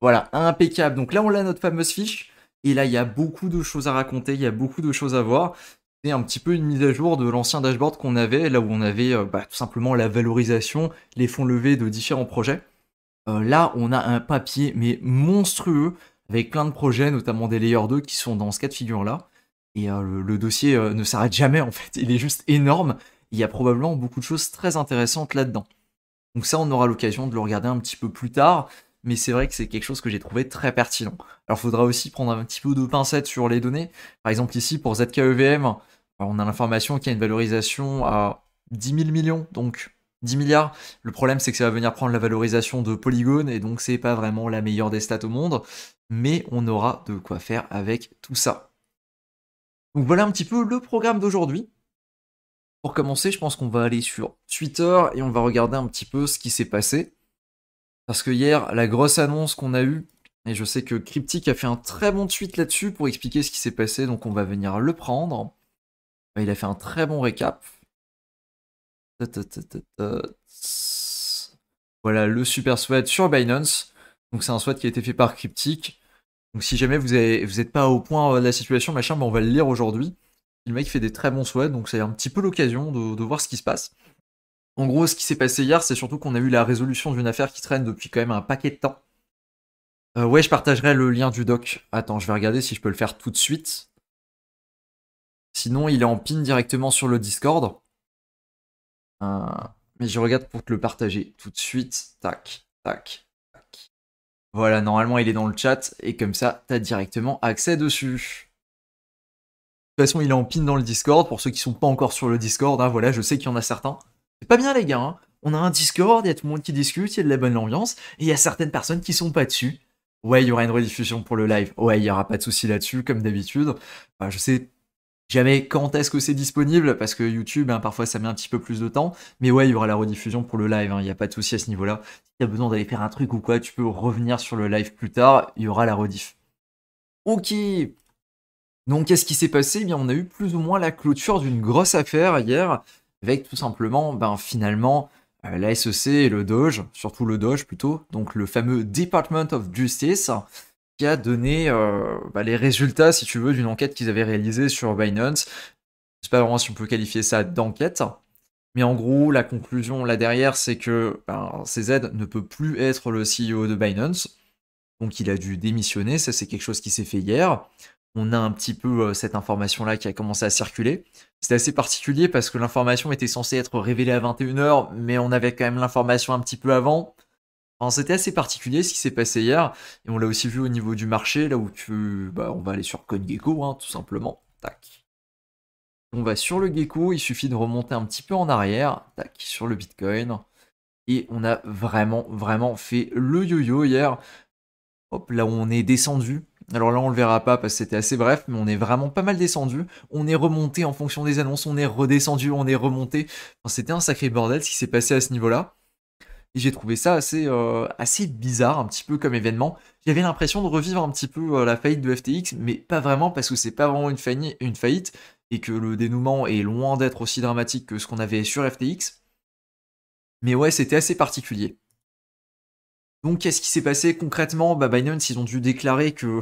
Voilà, impeccable. Donc là, on a notre fameuse fiche. Et là, il y a beaucoup de choses à raconter, il y a beaucoup de choses à voir. C'est un petit peu une mise à jour de l'ancien dashboard qu'on avait, là où on avait euh, bah, tout simplement la valorisation, les fonds levés de différents projets. Euh, là, on a un papier, mais monstrueux, avec plein de projets, notamment des Layer 2 qui sont dans ce cas de figure-là. Et euh, le, dossier ne s'arrête jamais, en fait. Il est juste énorme. Il y a probablement beaucoup de choses très intéressantes là-dedans. Donc ça, on aura l'occasion de le regarder un petit peu plus tard mais c'est vrai que c'est quelque chose que j'ai trouvé très pertinent. Alors, il faudra aussi prendre un petit peu de pincette sur les données. Par exemple, ici, pour ZKEVM, on a l'information qu'il y a une valorisation à 10 000 millions, donc 10 milliards. Le problème, c'est que ça va venir prendre la valorisation de Polygon, et donc c'est pas vraiment la meilleure des stats au monde, mais on aura de quoi faire avec tout ça. Donc voilà un petit peu le programme d'aujourd'hui. Pour commencer, je pense qu'on va aller sur Twitter et on va regarder un petit peu ce qui s'est passé. Parce que hier, la grosse annonce qu'on a eue, et je sais que Cryptic a fait un très bon tweet là-dessus pour expliquer ce qui s'est passé, donc on va venir le prendre. Bah, il a fait un très bon récap. Voilà le super sweat sur Binance. Donc c'est un sweat qui a été fait par Cryptic. Donc si jamais vous n'êtes pas au point euh, de la situation, machin, mais bah, on va le lire aujourd'hui. Le mec fait des très bons sweats, donc c'est un petit peu l'occasion de voir ce qui se passe. En gros, ce qui s'est passé hier, c'est surtout qu'on a eu la résolution d'une affaire qui traîne depuis quand même un paquet de temps. Euh, ouais, je partagerai le lien du doc. Attends, je vais regarder si je peux le faire tout de suite. Sinon, il est en pin directement sur le Discord. Euh, mais je regarde pour te le partager tout de suite. Tac, tac, tac. Voilà, normalement, il est dans le chat et comme ça, as directement accès dessus. De toute façon, il est en pin dans le Discord. Pour ceux qui sont pas encore sur le Discord, hein, voilà, je sais qu'il y en a certains. C'est pas bien, les gars. Hein. On a un Discord, il y a tout le monde qui discute, il y a de la bonne ambiance, et il y a certaines personnes qui sont pas dessus. Ouais, il y aura une rediffusion pour le live. Ouais, il y aura pas de souci là-dessus, comme d'habitude. Bah, je sais jamais quand est-ce que c'est disponible, parce que YouTube, hein, parfois ça met un petit peu plus de temps, mais ouais, il y aura la rediffusion pour le live, hein. il n'y a pas de souci à ce niveau-là. Si tu as besoin d'aller faire un truc ou quoi, tu peux revenir sur le live plus tard, il y aura la rediff. Ok Donc qu'est-ce qui s'est passé eh bien, on a eu plus ou moins la clôture d'une grosse affaire hier avec tout simplement, ben finalement, euh, la SEC et le Doge, surtout le Doge plutôt, donc le fameux Department of Justice, qui a donné euh, bah, les résultats, si tu veux, d'une enquête qu'ils avaient réalisée sur Binance. Je sais pas vraiment si on peut qualifier ça d'enquête, mais en gros, la conclusion là derrière, c'est que ben, CZ ne peut plus être le CEO de Binance. Donc il a dû démissionner, ça c'est quelque chose qui s'est fait hier. On a un petit peu euh, cette information-là qui a commencé à circuler. C'était assez particulier parce que l'information était censée être révélée à 21h, mais on avait quand même l'information un petit peu avant. c'était assez particulier ce qui s'est passé hier, et on l'a aussi vu au niveau du marché, là où tu... Bah, on va aller sur CoinGecko, Gecko hein, tout simplement. Tac. On va sur le gecko, il suffit de remonter un petit peu en arrière, tac, sur le Bitcoin. Et on a vraiment, vraiment fait le yo-yo hier. Hop, là où on est descendu, alors là, on le verra pas parce que c'était assez bref, mais on est vraiment pas mal descendu. On est remonté en fonction des annonces, on est redescendu, on est remonté. c'était un sacré bordel ce qui s'est passé à ce niveau-là. Et j'ai trouvé ça assez, euh, assez bizarre, un petit peu comme événement. J'avais l'impression de revivre un petit peu euh, la faillite de FTX, mais pas vraiment parce que c'est pas vraiment une faillite et que le dénouement est loin d'être aussi dramatique que ce qu'on avait sur FTX. Mais ouais, c'était assez particulier. Donc, qu'est-ce qui s'est passé concrètement bah, Binance, ils ont dû déclarer que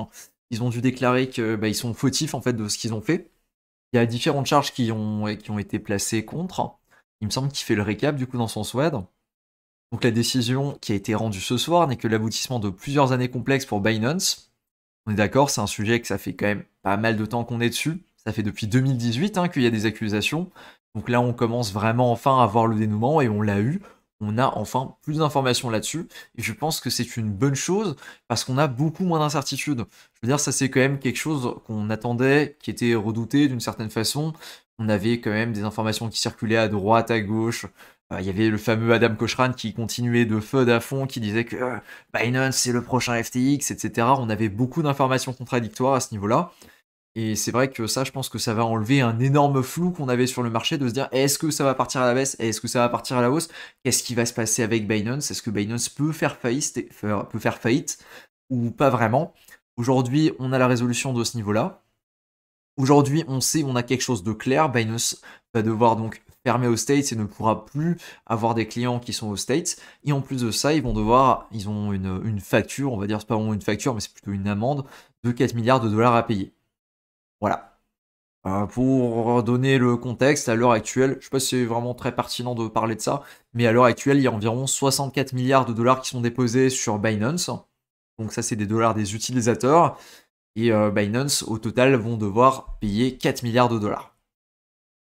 ils ont dû déclarer que bah, ils sont fautifs en fait de ce qu'ils ont fait. Il y a différentes charges qui ont été placées contre. Il me semble qu'il fait le récap du coup dans son SWAD. Donc la décision qui a été rendue ce soir n'est que l'aboutissement de plusieurs années complexes pour Binance. On est d'accord, c'est un sujet que ça fait quand même pas mal de temps qu'on est dessus. Ça fait depuis 2018 hein, qu'il y a des accusations. Donc là, on commence vraiment enfin à voir le dénouement et on l'a eu on a enfin plus d'informations là-dessus. Et je pense que c'est une bonne chose parce qu'on a beaucoup moins d'incertitudes. Je veux dire, ça c'est quand même quelque chose qu'on attendait, qui était redouté d'une certaine façon. On avait quand même des informations qui circulaient à droite, à gauche. Euh, il y avait le fameux Adam Cochran qui continuait de feu à fond, qui disait que euh, Binance c'est le prochain FTX, etc. On avait beaucoup d'informations contradictoires à ce niveau-là. Et c'est vrai que ça, je pense que ça va enlever un énorme flou qu'on avait sur le marché de se dire est-ce que ça va partir à la baisse Est-ce que ça va partir à la hausse Qu'est-ce qui va se passer avec Binance Est-ce que Binance peut faire faillite, peut faire faillite ou pas vraiment Aujourd'hui, on a la résolution de ce niveau-là. Aujourd'hui, on sait, on a quelque chose de clair. Binance va devoir donc fermer aux States et ne pourra plus avoir des clients qui sont aux States. Et en plus de ça, ils vont devoir, ils ont une, une facture, on va dire, c'est pas vraiment une facture, mais c'est plutôt une amende de 4 milliards de dollars à payer. Voilà. Euh, pour donner le contexte, à l'heure actuelle, je ne sais pas si c'est vraiment très pertinent de parler de ça, mais à l'heure actuelle, il y a environ 64 milliards de dollars qui sont déposés sur Binance. Donc ça, c'est des dollars des utilisateurs. Et euh, Binance, au total, vont devoir payer 4 milliards de dollars.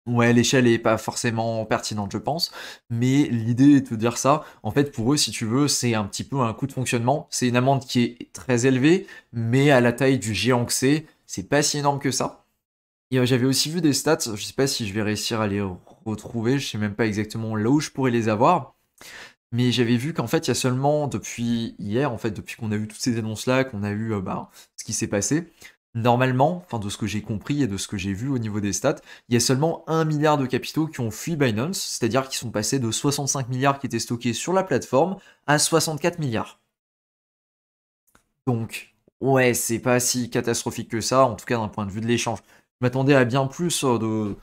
Ouais, l'échelle n'est pas forcément pertinente, je pense, mais l'idée est de dire ça. En fait, pour eux, si tu veux, c'est un petit peu un coût de fonctionnement. C'est une amende qui est très élevée, mais à la taille du géant que c'est, c'est pas si énorme que ça. Et euh, j'avais aussi vu des stats, je sais pas si je vais réussir à les retrouver, je sais même pas exactement là où je pourrais les avoir. Mais j'avais vu qu'en fait, il y a seulement depuis hier, en fait, depuis qu'on a eu toutes ces annonces-là, qu'on a eu euh, bah, ce qui s'est passé, normalement, enfin de ce que j'ai compris et de ce que j'ai vu au niveau des stats, il y a seulement 1 milliard de capitaux qui ont fui Binance, c'est-à-dire qui sont passés de 65 milliards qui étaient stockés sur la plateforme à 64 milliards. Donc, ouais, c'est pas si catastrophique que ça, en tout cas d'un point de vue de l'échange. Je m'attendais à bien plus euh, de,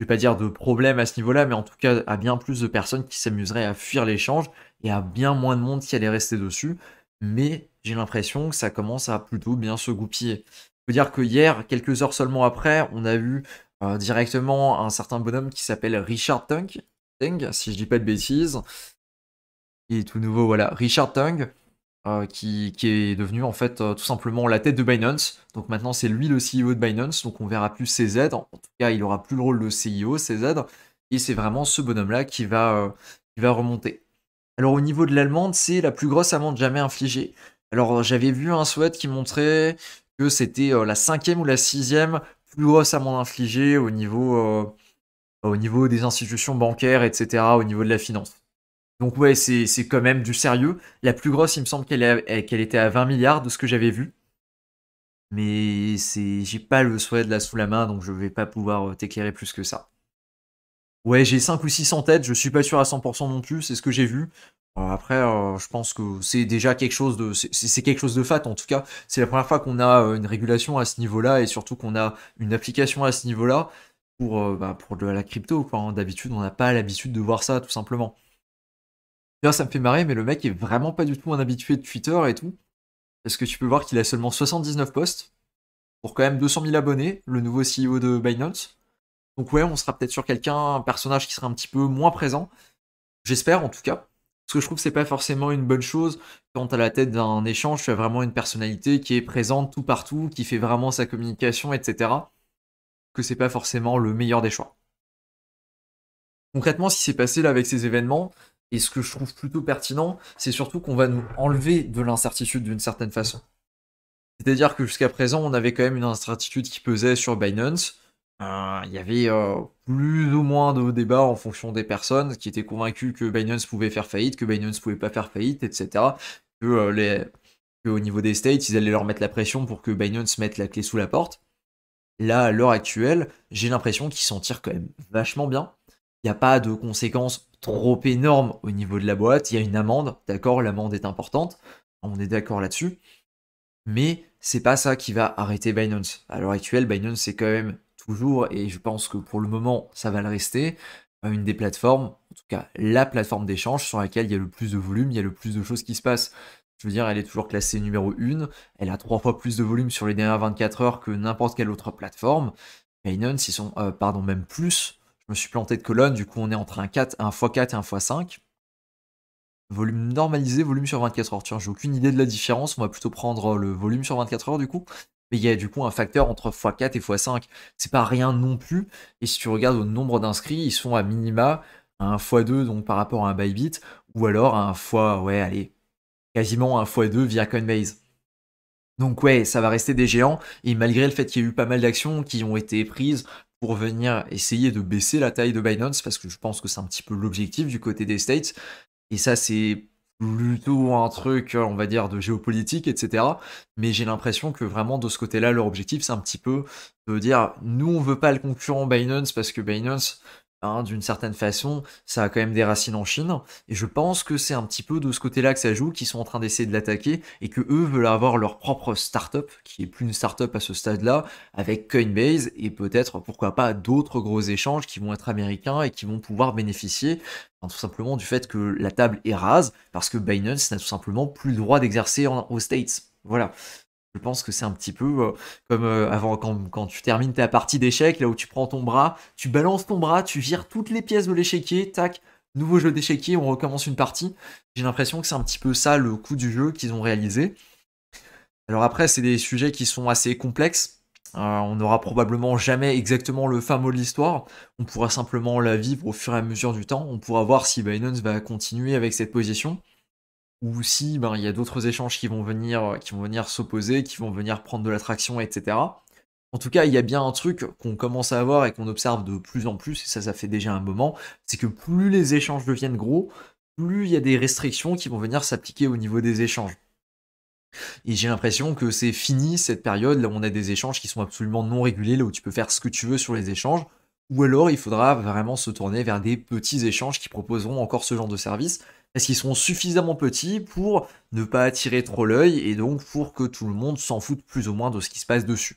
je vais pas dire de problèmes à ce niveau-là, mais en tout cas à bien plus de personnes qui s'amuseraient à fuir l'échange et à bien moins de monde qui allait rester dessus. Mais j'ai l'impression que ça commence à plutôt bien se goupiller. Je veux dire que hier, quelques heures seulement après, on a vu euh, directement un certain bonhomme qui s'appelle Richard Tung, Tung, si je dis pas de bêtises. Il est tout nouveau, voilà. Richard Tung, euh, qui, est devenu en fait euh, tout simplement la tête de Binance. Donc maintenant c'est lui le CEO de Binance, donc on verra plus CZ. En tout cas, il aura plus le rôle de CEO, CZ. Et c'est vraiment ce bonhomme-là qui, va, euh, qui va remonter. Alors au niveau de l'allemande, c'est la plus grosse amende jamais infligée. Alors j'avais vu un sweat qui montrait que c'était la cinquième ou la sixième plus grosse amende infligée au niveau, au niveau des institutions bancaires, etc., au niveau de la finance. Donc ouais, c'est quand même du sérieux. La plus grosse, il me semble qu'elle eh, était à 20 milliards de ce que j'avais vu. Mais j'ai pas le souhait de la sous la main, donc je vais pas pouvoir euh, t'éclairer plus que ça. Ouais, j'ai 5 ou 6 en tête, je suis pas sûr à 100% non plus, c'est ce que j'ai vu. Euh, après, euh, je pense que c'est déjà quelque chose de, c'est quelque chose de fat en tout cas. C'est la première fois qu'on a une régulation à ce niveau-là et surtout qu'on a une application à ce niveau-là pour, bah, pour de la crypto. Hein. D'habitude, on n'a pas l'habitude de voir ça tout simplement. D'ailleurs, ça me fait marrer, mais le mec est vraiment pas du tout un habitué de Twitter et tout. Parce que tu peux voir qu'il a seulement 79 posts pour quand même 200 000 abonnés, le nouveau CEO de Binance. Donc ouais, on sera peut-être sur quelqu'un, un personnage qui sera un petit peu moins présent. J'espère en tout cas. Parce que je trouve que c'est pas forcément une bonne chose quand à la tête d'un échange, tu as vraiment une personnalité qui est présente tout partout, qui fait vraiment sa communication, etc. Que c'est pas forcément le meilleur des choix. Concrètement, ce qui s'est passé là avec ces événements, et ce que je trouve plutôt pertinent, c'est surtout qu'on va nous enlever de l'incertitude d'une certaine façon. C'est-à-dire que jusqu'à présent, on avait quand même une incertitude qui pesait sur Binance. Euh, il y avait euh, plus ou moins de débats en fonction des personnes qui étaient convaincues que Binance pouvait faire faillite, que Binance pouvait pas faire faillite, etc. Que, euh, les... que au niveau des States, ils allaient leur mettre la pression pour que Binance mette la clé sous la porte. Là, à l'heure actuelle, j'ai l'impression qu'ils s'en tirent quand même vachement bien. Il n'y a pas de conséquences trop énorme au niveau de la boîte, il y a une amende, d'accord, l'amende est importante, on est d'accord là-dessus, mais c'est pas ça qui va arrêter Binance. À l'heure actuelle, Binance c'est quand même toujours, et je pense que pour le moment ça va le rester, euh, une des plateformes, en tout cas la plateforme d'échange sur laquelle il y a le plus de volume, il y a le plus de choses qui se passent. Je veux dire, elle est toujours classée numéro 1, elle a trois fois plus de volume sur les dernières 24 heures que n'importe quelle autre plateforme. Binance, ils sont, euh, pardon, même plus je me suis planté de colonne, du coup on est entre un, 4, x4 et un x5. Volume normalisé, volume sur 24 heures. Tiens, j'ai aucune idée de la différence. On va plutôt prendre euh, le volume sur 24 heures du coup. Mais il y a du coup un facteur entre x4 et x5. C'est pas rien non plus. Et si tu regardes au nombre d'inscrits, ils sont à minima à x2 donc par rapport à un Bybit ou alors à un x, ouais, allez, quasiment 1 x2 via Coinbase. Donc ouais, ça va rester des géants, et malgré le fait qu'il y ait eu pas mal d'actions qui ont été prises pour venir essayer de baisser la taille de Binance, parce que je pense que c'est un petit peu l'objectif du côté des States, et ça c'est plutôt un truc, on va dire, de géopolitique, etc. Mais j'ai l'impression que vraiment de ce côté-là, leur objectif, c'est un petit peu de dire, nous, on veut pas le concurrent Binance parce que Binance, Hein, d'une certaine façon, ça a quand même des racines en Chine. Et je pense que c'est un petit peu de ce côté-là que ça joue, qu'ils sont en train d'essayer de l'attaquer et que eux veulent avoir leur propre startup, qui est plus une startup à ce stade-là, avec Coinbase et peut-être, pourquoi pas, d'autres gros échanges qui vont être américains et qui vont pouvoir bénéficier tout simplement du fait que la table est rase parce que Binance n'a tout simplement plus le droit d'exercer aux States. Voilà. Je pense que c'est un petit peu euh, comme euh, avant quand, quand tu termines ta partie d'échecs, là où tu prends ton bras, tu balances ton bras, tu gires toutes les pièces de l'échiquier, tac, nouveau jeu d'échiquier, on recommence une partie. J'ai l'impression que c'est un petit peu ça le coup du jeu qu'ils ont réalisé. Alors après, c'est des sujets qui sont assez complexes. Euh, on n'aura probablement jamais exactement le fin mot de l'histoire. On pourra simplement la vivre au fur et à mesure du temps. On pourra voir si Binance va continuer avec cette position ou si ben, il y a d'autres échanges qui vont venir, euh, qui vont venir s'opposer, qui vont venir prendre de l'attraction, etc. En tout cas, il y a bien un truc qu'on commence à avoir et qu'on observe de plus en plus, et ça, ça fait déjà un moment, c'est que plus les échanges deviennent gros, plus il y a des restrictions qui vont venir s'appliquer au niveau des échanges. Et j'ai l'impression que c'est fini cette période là où on a des échanges qui sont absolument non régulés, là où tu peux faire ce que tu veux sur les échanges, ou alors il faudra vraiment se tourner vers des petits échanges qui proposeront encore ce genre de service, parce qu'ils sont suffisamment petits pour ne pas attirer trop l'œil et donc pour que tout le monde s'en foute plus ou moins de ce qui se passe dessus.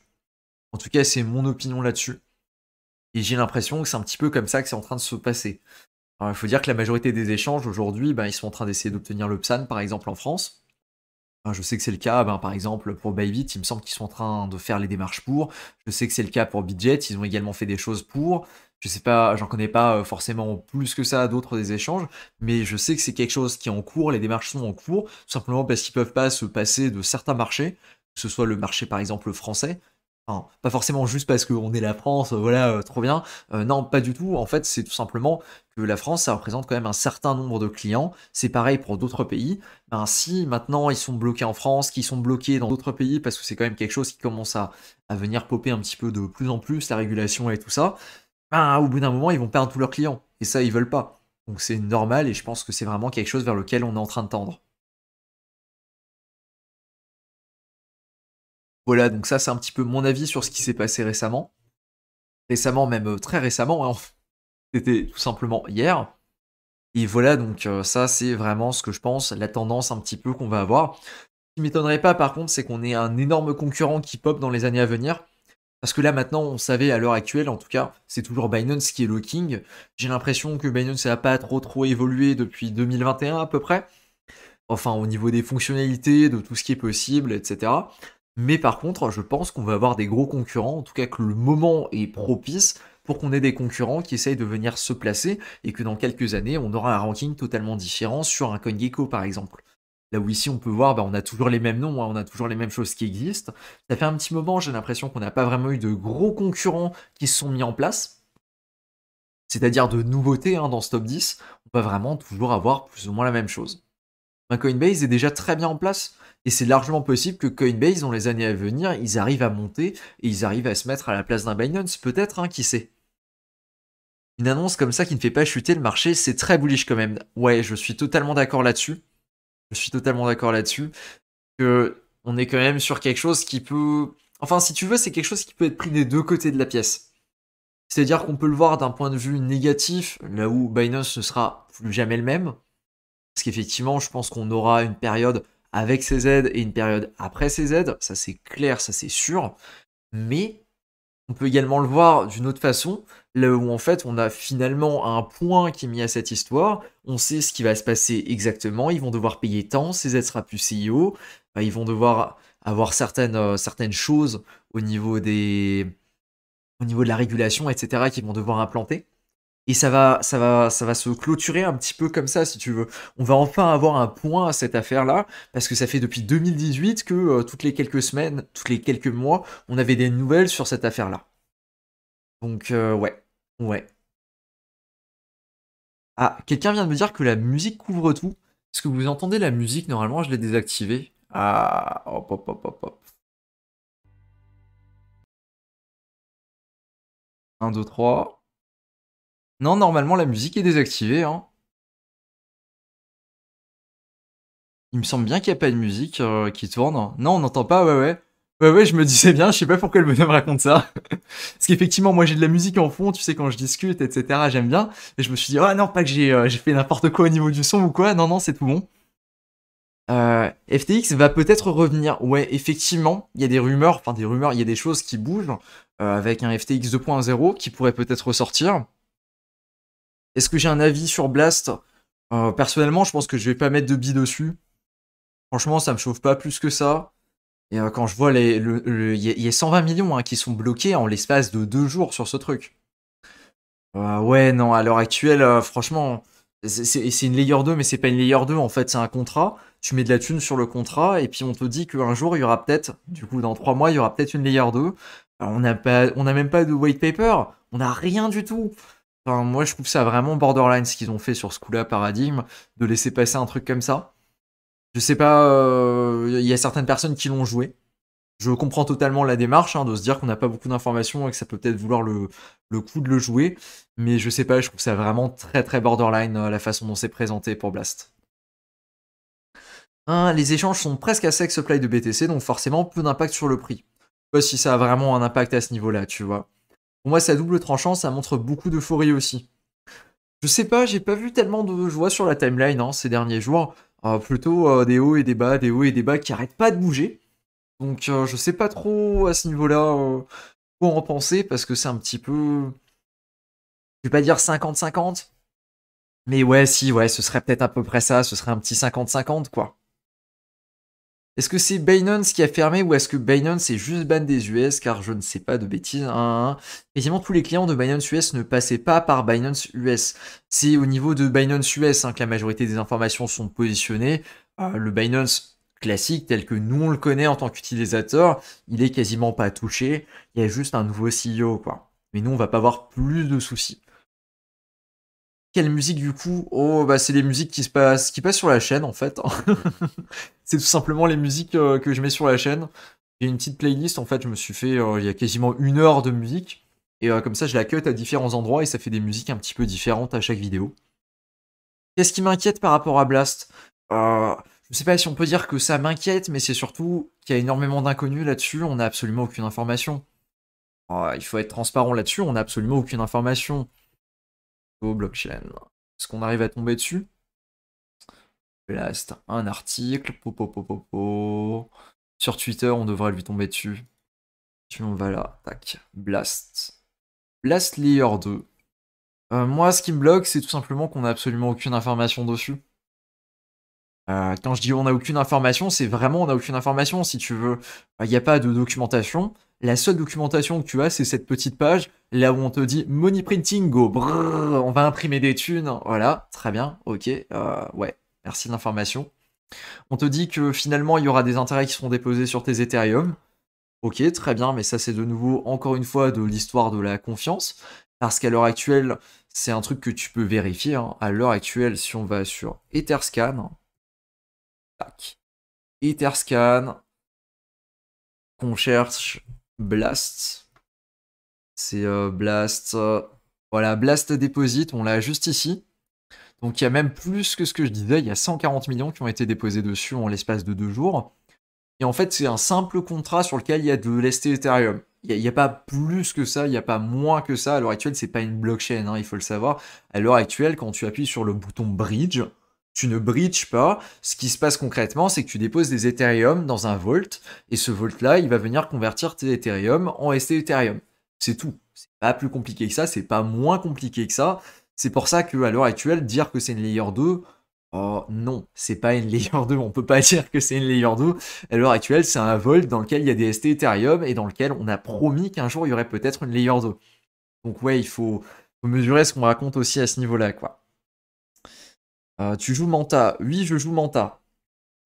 En tout cas, c'est mon opinion là-dessus. Et j'ai l'impression que c'est un petit peu comme ça que c'est en train de se passer. il faut dire que la majorité des échanges aujourd'hui, ben, ils sont en train d'essayer d'obtenir le PSAN, par exemple, en France. Ben, je sais que c'est le cas, ben, par exemple, pour Bybit, il me semble qu'ils sont en train de faire les démarches pour. Je sais que c'est le cas pour Bidget, ils ont également fait des choses pour. Je sais pas, j'en connais pas euh, forcément plus que ça d'autres des échanges, mais je sais que c'est quelque chose qui est en cours, les démarches sont en cours, tout simplement parce qu'ils peuvent pas se passer de certains marchés, que ce soit le marché par exemple français, pas forcément juste parce qu'on est la France, voilà, euh, trop bien. Euh, non, pas du tout. En fait, c'est tout simplement que la France, ça représente quand même un certain nombre de clients. C'est pareil pour d'autres pays. Ben, si maintenant ils sont bloqués en France, qu'ils sont bloqués dans d'autres pays, parce que c'est quand même quelque chose qui commence à, à venir popper un petit peu de plus en plus, la régulation et tout ça, ah, au bout d'un moment, ils vont perdre tous leurs clients. Et ça, ils veulent pas. Donc c'est normal et je pense que c'est vraiment quelque chose vers lequel on est en train de tendre. Voilà, donc ça c'est un petit peu mon avis sur ce qui s'est passé récemment. Récemment, même euh, très récemment, hein. c'était tout simplement hier. Et voilà, donc euh, ça c'est vraiment ce que je pense, la tendance un petit peu qu'on va avoir. Ce qui m'étonnerait pas par contre, c'est qu'on ait un énorme concurrent qui pop dans les années à venir. Parce que là maintenant, on savait à l'heure actuelle, en tout cas, c'est toujours Binance qui est le king. J'ai l'impression que Binance n'a pas trop trop évolué depuis 2021 à peu près. Enfin, au niveau des fonctionnalités, de tout ce qui est possible, etc. Mais par contre, je pense qu'on va avoir des gros concurrents, en tout cas que le moment est propice pour qu'on ait des concurrents qui essayent de venir se placer et que dans quelques années, on aura un ranking totalement différent sur un CoinGecko par exemple. Là où ici on peut voir, bah, on a toujours les mêmes noms, hein, on a toujours les mêmes choses qui existent. Ça fait un petit moment, j'ai l'impression qu'on n'a pas vraiment eu de gros concurrents qui se sont mis en place, c'est-à-dire de nouveautés hein, dans ce top 10. On va vraiment toujours avoir plus ou moins la même chose. Ben, Coinbase est déjà très bien en place et c'est largement possible que Coinbase, dans les années à venir, ils arrivent à monter et ils arrivent à se mettre à la place d'un Binance, peut-être, hein, qui sait. Une annonce comme ça qui ne fait pas chuter le marché, c'est très bullish quand même. Ouais, je suis totalement d'accord là-dessus. Je suis totalement d'accord là-dessus. Que on est quand même sur quelque chose qui peut. Enfin, si tu veux, c'est quelque chose qui peut être pris des deux côtés de la pièce. C'est-à-dire qu'on peut le voir d'un point de vue négatif, là où Binance ne sera plus jamais le même. Parce qu'effectivement, je pense qu'on aura une période avec ces aides et une période après ces aides. Ça, c'est clair, ça, c'est sûr. Mais on peut également le voir d'une autre façon, là où en fait on a finalement un point qui est mis à cette histoire, on sait ce qui va se passer exactement, ils vont devoir payer tant, ces sera plus CEO ils vont devoir avoir certaines, euh, certaines choses au niveau des au niveau de la régulation, etc., qu'ils vont devoir implanter. Et ça va, ça, va, ça va se clôturer un petit peu comme ça, si tu veux. On va enfin avoir un point à cette affaire-là, parce que ça fait depuis 2018 que euh, toutes les quelques semaines, toutes les quelques mois, on avait des nouvelles sur cette affaire-là. Donc, euh, ouais. Ouais. Ah, quelqu'un vient de me dire que la musique couvre tout. Est-ce que vous entendez la musique Normalement, je l'ai désactivée. Ah, hop, hop, hop, hop, 1, 2, 3. Non, normalement, la musique est désactivée. Hein. Il me semble bien qu'il n'y a pas de musique euh, qui tourne. Non, on n'entend pas, ouais, ouais. Ouais, ouais, je me disais bien, je sais pas pourquoi le bonhomme raconte ça. Parce qu'effectivement, moi j'ai de la musique en fond, tu sais, quand je discute, etc., j'aime bien. Et je me suis dit, oh non, pas que euh, j'ai fait n'importe quoi au niveau du son ou quoi, non, non, c'est tout bon. Euh, FTX va peut-être revenir. Ouais, effectivement, il y a des rumeurs, enfin des rumeurs, il y a des choses qui bougent euh, avec un FTX 2.0 qui pourrait peut-être ressortir. Est-ce que j'ai un avis sur Blast Personnellement, je pense que je vais pas mettre de billes dessus. Franchement, ça me chauffe pas plus que ça. Et euh, quand je vois les. Il y, a 120 millions hein, qui sont bloqués en l'espace de deux jours sur ce truc. Euh, ouais, non, à l'heure actuelle, euh, franchement, c'est une layer 2, mais c'est pas une layer 2. En fait, c'est un contrat. Tu mets de la thune sur le contrat, et puis on te dit qu'un jour, il y aura peut-être, du coup, dans trois mois, il y aura peut-être une layer 2. on n'a même pas de white paper. On n'a rien du tout. moi, je trouve ça vraiment borderline ce qu'ils ont fait sur ce coup-là, paradigme, de laisser passer un truc comme ça. Je sais pas, il euh, y a certaines personnes qui l'ont joué. Je comprends totalement la démarche hein, de se dire qu'on n'a pas beaucoup d'informations et que ça peut peut-être vouloir le, le, coup de le jouer. Mais je sais pas, je trouve ça vraiment très très borderline euh, la façon dont c'est présenté pour Blast. Hein, les échanges sont presque à sexe supply de BTC, donc forcément peu d'impact sur le prix. Je sais pas si ça a vraiment un impact à ce niveau-là, tu vois. Pour moi, ça double tranchant, ça montre beaucoup d'euphorie aussi. Je sais pas, j'ai pas vu tellement de joie sur la timeline hein, ces derniers jours. Euh, plutôt euh, des hauts et des bas, des hauts et des bas qui arrêtent pas de bouger. Donc euh, je sais pas trop à ce niveau-là quoi en penser parce que c'est un petit peu. Je vais pas dire 50-50, mais ouais, si, ouais, ce serait peut-être à peu près ça, ce serait un petit 50-50 quoi. Est-ce que c'est Binance qui a fermé ou est-ce que Binance est juste ban des US Car je ne sais pas de bêtises. Hein, Quasiment hein, hein. tous les clients de Binance US ne passaient pas par Binance US. C'est au niveau de Binance US hein, que la majorité des informations sont positionnées. Euh, le Binance classique tel que nous on le connaît en tant qu'utilisateur, il est quasiment pas touché. Il y a juste un nouveau CEO quoi. Mais nous on va pas avoir plus de soucis. Quelle musique du coup Oh bah c'est les musiques qui se passent, qui passent sur la chaîne en fait. c'est tout simplement les musiques euh, que je mets sur la chaîne. J'ai une petite playlist, en fait, je me suis fait, euh, il y a quasiment une heure de musique. Et euh, comme ça, je la cut à différents endroits et ça fait des musiques un petit peu différentes à chaque vidéo. Qu'est-ce qui m'inquiète par rapport à Blast Je ne sais pas si on peut dire que ça m'inquiète, mais c'est surtout qu'il y a énormément d'inconnus là-dessus, on n'a absolument aucune information. Oh, il faut être transparent là-dessus, on n'a absolument aucune information. Au blockchain. Est-ce qu'on arrive à tomber dessus Blast un article. Po, Sur Twitter, on devrait lui tomber dessus. Tu on va là. Tac. Blast. Blast Layer 2. Euh, moi, ce qui me bloque, c'est tout simplement qu'on n'a absolument aucune information dessus. Euh, quand je dis on n'a aucune information, c'est vraiment on n'a aucune information, si tu veux. Il n'y a pas de documentation. La seule documentation que tu as, c'est cette petite page là où on te dit money printing, go, on va imprimer des thunes. Voilà, très bien, ok, euh, ouais. Merci de l'information. On te dit que finalement, il y aura des intérêts qui seront déposés sur tes Ethereum. Ok, très bien, mais ça c'est de nouveau encore une fois de l'histoire de la confiance, parce qu'à l'heure actuelle, c'est un truc que tu peux vérifier. Hein. À l'heure actuelle, si on va sur Etherscan, Etherscan, qu'on cherche Blast, c'est euh, Blast, euh, voilà, Blast Deposit, on l'a juste ici. Donc il y a même plus que ce que je disais, il y a 140 millions qui ont été déposés dessus en l'espace de deux jours. Et en fait, c'est un simple contrat sur lequel il y a de l'ST Ethereum. Il n'y a, pas plus que ça, il n'y a pas moins que ça. À l'heure actuelle, c'est pas une blockchain, hein, il faut le savoir. À l'heure actuelle, quand tu appuies sur le bouton bridge, tu ne bridge pas. Ce qui se passe concrètement, c'est que tu déposes des Ethereum dans un vault, et ce vault-là, il va venir convertir tes Ethereum en ST Ethereum. C'est tout. C'est pas plus compliqué que ça, c'est pas moins compliqué que ça. C'est pour ça qu'à l'heure actuelle, dire que c'est une layer 2, oh non, c'est pas une layer 2, on peut pas dire que c'est une layer 2. À l'heure actuelle, c'est un vol dans lequel il y a des ST Ethereum et dans lequel on a promis qu'un jour il y aurait peut-être une layer 2. Donc ouais, il faut, mesurer ce qu'on raconte aussi à ce niveau-là, quoi. Euh, tu joues Manta Oui, je joue Manta.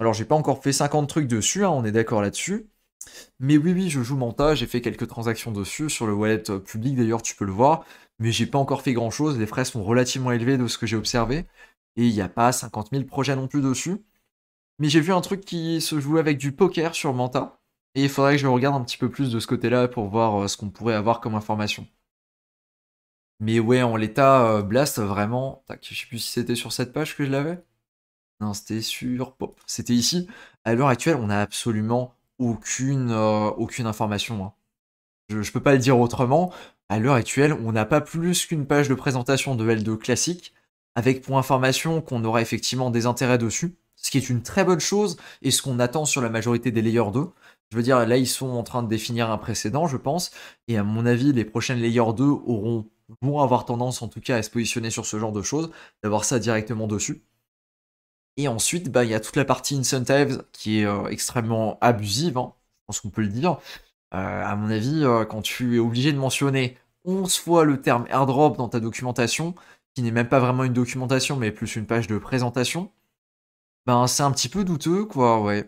Alors j'ai pas encore fait 50 trucs dessus, hein, on est d'accord là-dessus. Mais oui, oui, je joue Manta, j'ai fait quelques transactions dessus sur le wallet public, d'ailleurs tu peux le voir mais j'ai pas encore fait grand chose. Les frais sont relativement élevés de ce que j'ai observé. Et il n'y a pas 50 000 projets non plus dessus. Mais j'ai vu un truc qui se jouait avec du poker sur Manta. Et il faudrait que je regarde un petit peu plus de ce côté-là pour voir euh, ce qu'on pourrait avoir comme information. Mais ouais, en l'état, euh, Blast, vraiment. Tac, je sais plus si c'était sur cette page que je l'avais. Non, c'était sur. C'était ici. À l'heure actuelle, on n'a absolument aucune, euh, aucune information. Hein. Je, je peux pas le dire autrement à l'heure actuelle, on n'a pas plus qu'une page de présentation de L2 classique, avec pour information qu'on aura effectivement des intérêts dessus, ce qui est une très bonne chose et ce qu'on attend sur la majorité des layers 2. Je veux dire, là, ils sont en train de définir un précédent, je pense, et à mon avis, les prochaines layers 2 auront, vont avoir tendance en tout cas à se positionner sur ce genre de choses, d'avoir ça directement dessus. Et ensuite, bah, il y a toute la partie Incentives qui est euh, extrêmement abusive, hein. je pense qu'on peut le dire, euh, à mon avis, euh, quand tu es obligé de mentionner 11 fois le terme airdrop dans ta documentation, qui n'est même pas vraiment une documentation, mais plus une page de présentation, ben c'est un petit peu douteux, quoi, ouais.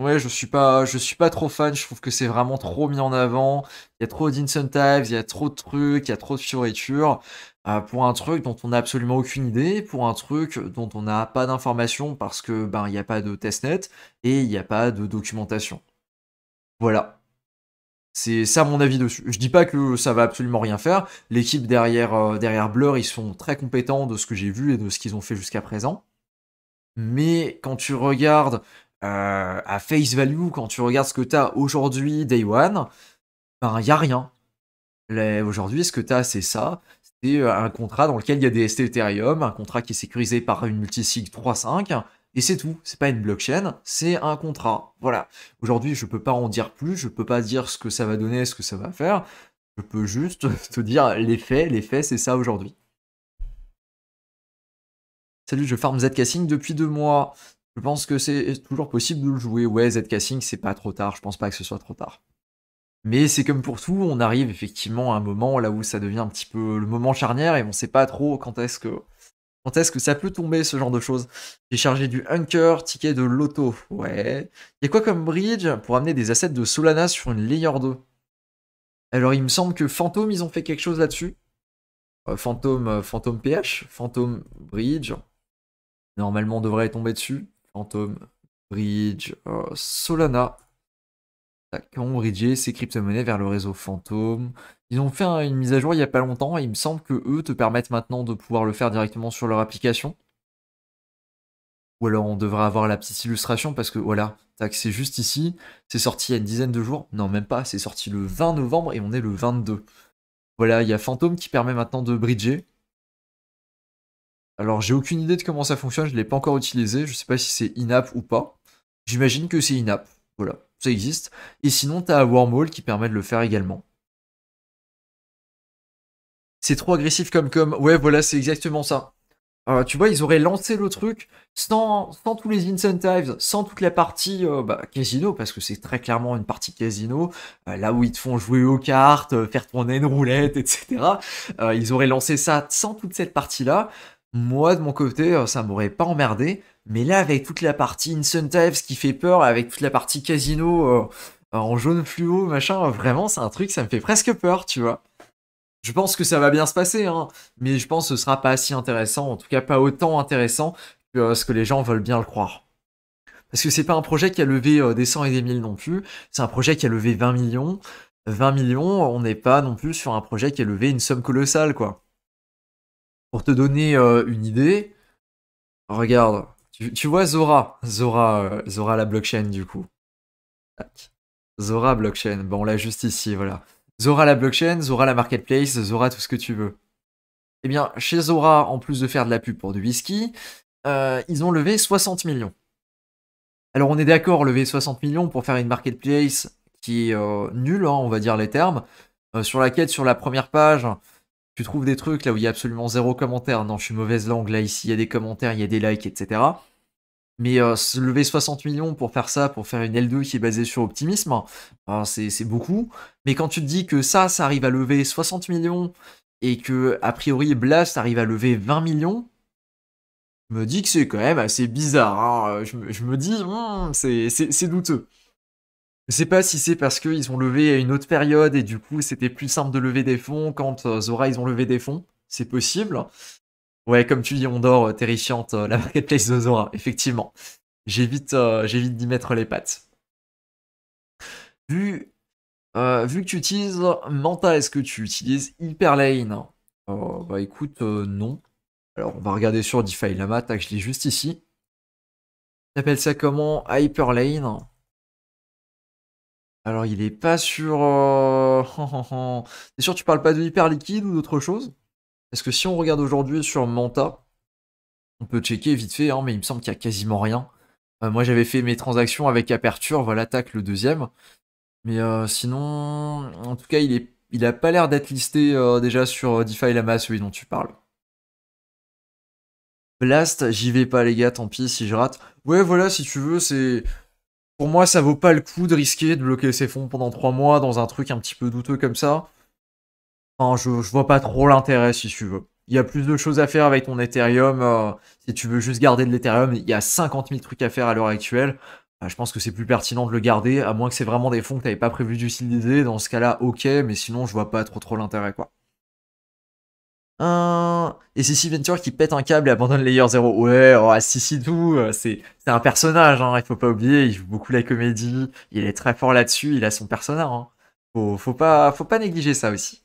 Ouais, je suis pas, je suis pas trop fan. Je trouve que c'est vraiment trop mis en avant. Il y a trop d'incentives, il y a trop de trucs, il y a trop de fioritures euh, pour un truc dont on n'a absolument aucune idée, pour un truc dont on n'a pas d'informations parce que ben il n'y a pas de testnet et il n'y a pas de documentation. Voilà. C'est ça mon avis dessus. Je dis pas que ça va absolument rien faire. L'équipe derrière, euh, derrière Blur, ils sont très compétents de ce que j'ai vu et de ce qu'ils ont fait jusqu'à présent. Mais quand tu regardes euh, à face value, quand tu regardes ce que tu as aujourd'hui, Day One, ben y a rien. Aujourd'hui, ce que tu as, c'est ça. C'est euh, un contrat dans lequel il y a des ST Ethereum, un contrat qui est sécurisé par une multisig 3.5 et c'est tout, c'est pas une blockchain, c'est un contrat. Voilà. Aujourd'hui, je peux pas en dire plus, je peux pas dire ce que ça va donner, ce que ça va faire. Je peux juste te dire les faits, les faits, c'est ça aujourd'hui. Salut, je farm Zcasing depuis deux mois. Je pense que c'est toujours possible de le jouer. Ouais, Zcasing, c'est pas trop tard, je pense pas que ce soit trop tard. Mais c'est comme pour tout, on arrive effectivement à un moment là où ça devient un petit peu le moment charnière et on sait pas trop quand est-ce que quand est-ce que ça peut tomber, ce genre de choses J'ai chargé du Hunker, ticket de loto. Ouais. Il y a quoi comme bridge pour amener des assets de Solana sur une layer 2 Alors, il me semble que Phantom, ils ont fait quelque chose là-dessus. Phantom, euh, Phantom euh, PH, Phantom Bridge. Normalement, on devrait tomber dessus. Phantom Bridge, euh, Solana. Tac on bridgé ces crypto-monnaies vers le réseau fantôme. Ils ont fait une mise à jour il n'y a pas longtemps et il me semble que eux te permettent maintenant de pouvoir le faire directement sur leur application. Ou alors on devrait avoir la petite illustration parce que voilà, tac, c'est juste ici, c'est sorti il y a une dizaine de jours, non même pas, c'est sorti le 20 novembre et on est le 22. Voilà, il y a Fantôme qui permet maintenant de bridger. Alors j'ai aucune idée de comment ça fonctionne, je ne l'ai pas encore utilisé, je ne sais pas si c'est in ou pas. J'imagine que c'est in voilà ça existe. Et sinon, tu as Wormhole qui permet de le faire également. C'est trop agressif comme com. Ouais, voilà, c'est exactement ça. tu vois, ils auraient lancé le truc sans, tous les incentives, sans toute la partie euh, bah, casino, parce que c'est très clairement une partie casino, euh, là où ils te font jouer aux cartes, euh, faire tourner une roulette, etc. ils auraient lancé ça sans toute cette partie-là. Moi, de mon côté, ça m'aurait pas emmerdé. Mais là, avec toute la partie incentives qui fait peur, avec toute la partie casino euh, en jaune fluo, machin, vraiment, c'est un truc, ça me fait presque peur, tu vois. Je pense que ça va bien se passer, hein, mais je pense que ce sera pas si intéressant, en tout cas pas autant intéressant que euh, ce que les gens veulent bien le croire. Parce que c'est pas un projet qui a levé euh, des 100 et des 1000 non plus, c'est un projet qui a levé 20 millions. 20 millions, on n'est pas non plus sur un projet qui a levé une somme colossale, quoi. Pour te donner une idée, regarde, tu, vois Zora, Zora, euh, Zora la blockchain du coup. Zora blockchain, bon on l'a juste ici, voilà. Zora la blockchain, Zora la marketplace, Zora tout ce que tu veux. Eh bien, chez Zora, en plus de faire de la pub pour du whisky, euh, ils ont levé 60 millions. Alors on est d'accord, lever 60 millions pour faire une marketplace qui est euh, nulle, hein, on va dire les termes, Sur la laquelle sur la première page, tu trouves des trucs là où il y a absolument zéro commentaire. Non, je suis mauvaise langue. Là, ici, il y a des commentaires, il y a des likes, etc. Mais euh, se lever 60 millions pour faire ça, pour faire une L2 qui est basée sur optimisme, hein, ben, c'est beaucoup. Mais quand tu te dis que ça, ça arrive à lever 60 millions et que, a priori, Blast arrive à lever 20 millions, je me dis que c'est quand même assez bizarre. Hein. Je, me, je, me dis, hmm, c'est douteux. Je sais pas si c'est parce qu'ils ont levé à une autre période et du coup c'était plus simple de lever des fonds quand euh, Zora ils ont levé des fonds, c'est possible. Ouais, comme tu dis, on dort euh, terrifiante euh, la marketplace de Zora, effectivement. J'évite, j'évite d'y mettre les pattes. Vu, que tu utilises Manta, est-ce que tu utilises Hyperlane Bah écoute, non. Alors on va regarder sur DeFi Lama, tac, je l'ai juste ici. Tu appelles ça comment Hyperlane alors, il est pas sur. C'est euh, oh, oh, oh. T'es sûr tu parles pas de hyper liquide ou d'autre chose Parce que si on regarde aujourd'hui sur Manta, on peut checker vite fait, hein, mais il me semble qu'il y a quasiment rien. Euh, moi, j'avais fait mes transactions avec Aperture, voilà, tac, le deuxième. Mais euh, sinon, en tout cas, il, est, il a pas l'air d'être listé déjà sur DeFi Lama, celui dont tu parles. Blast, j'y vais pas les gars, tant pis si je rate. Ouais, voilà, si tu veux, c'est pour moi, ça vaut pas le coup de risquer de bloquer ses fonds pendant trois mois dans un truc un petit peu douteux comme ça. Enfin, je, vois pas trop l'intérêt si tu veux. Il y a plus de choses à faire avec ton Ethereum. Euh, si tu veux juste garder de l'Ethereum, il y a 50 000 trucs à faire à l'heure actuelle. Bah, je pense que c'est plus pertinent de le garder, à moins que c'est vraiment des fonds que tu pas prévu d'utiliser. Dans ce cas-là, ok, mais sinon, je vois pas trop trop l'intérêt, quoi. Et c'est Venture qui pète un câble et abandonne Layer 0. Ouais, oh, ah, si tout, euh, c'est un personnage, hein, il faut pas oublier, il joue beaucoup la comédie, il est très fort là-dessus, il a son personnage. Hein. Faut, faut, pas, pas négliger ça aussi.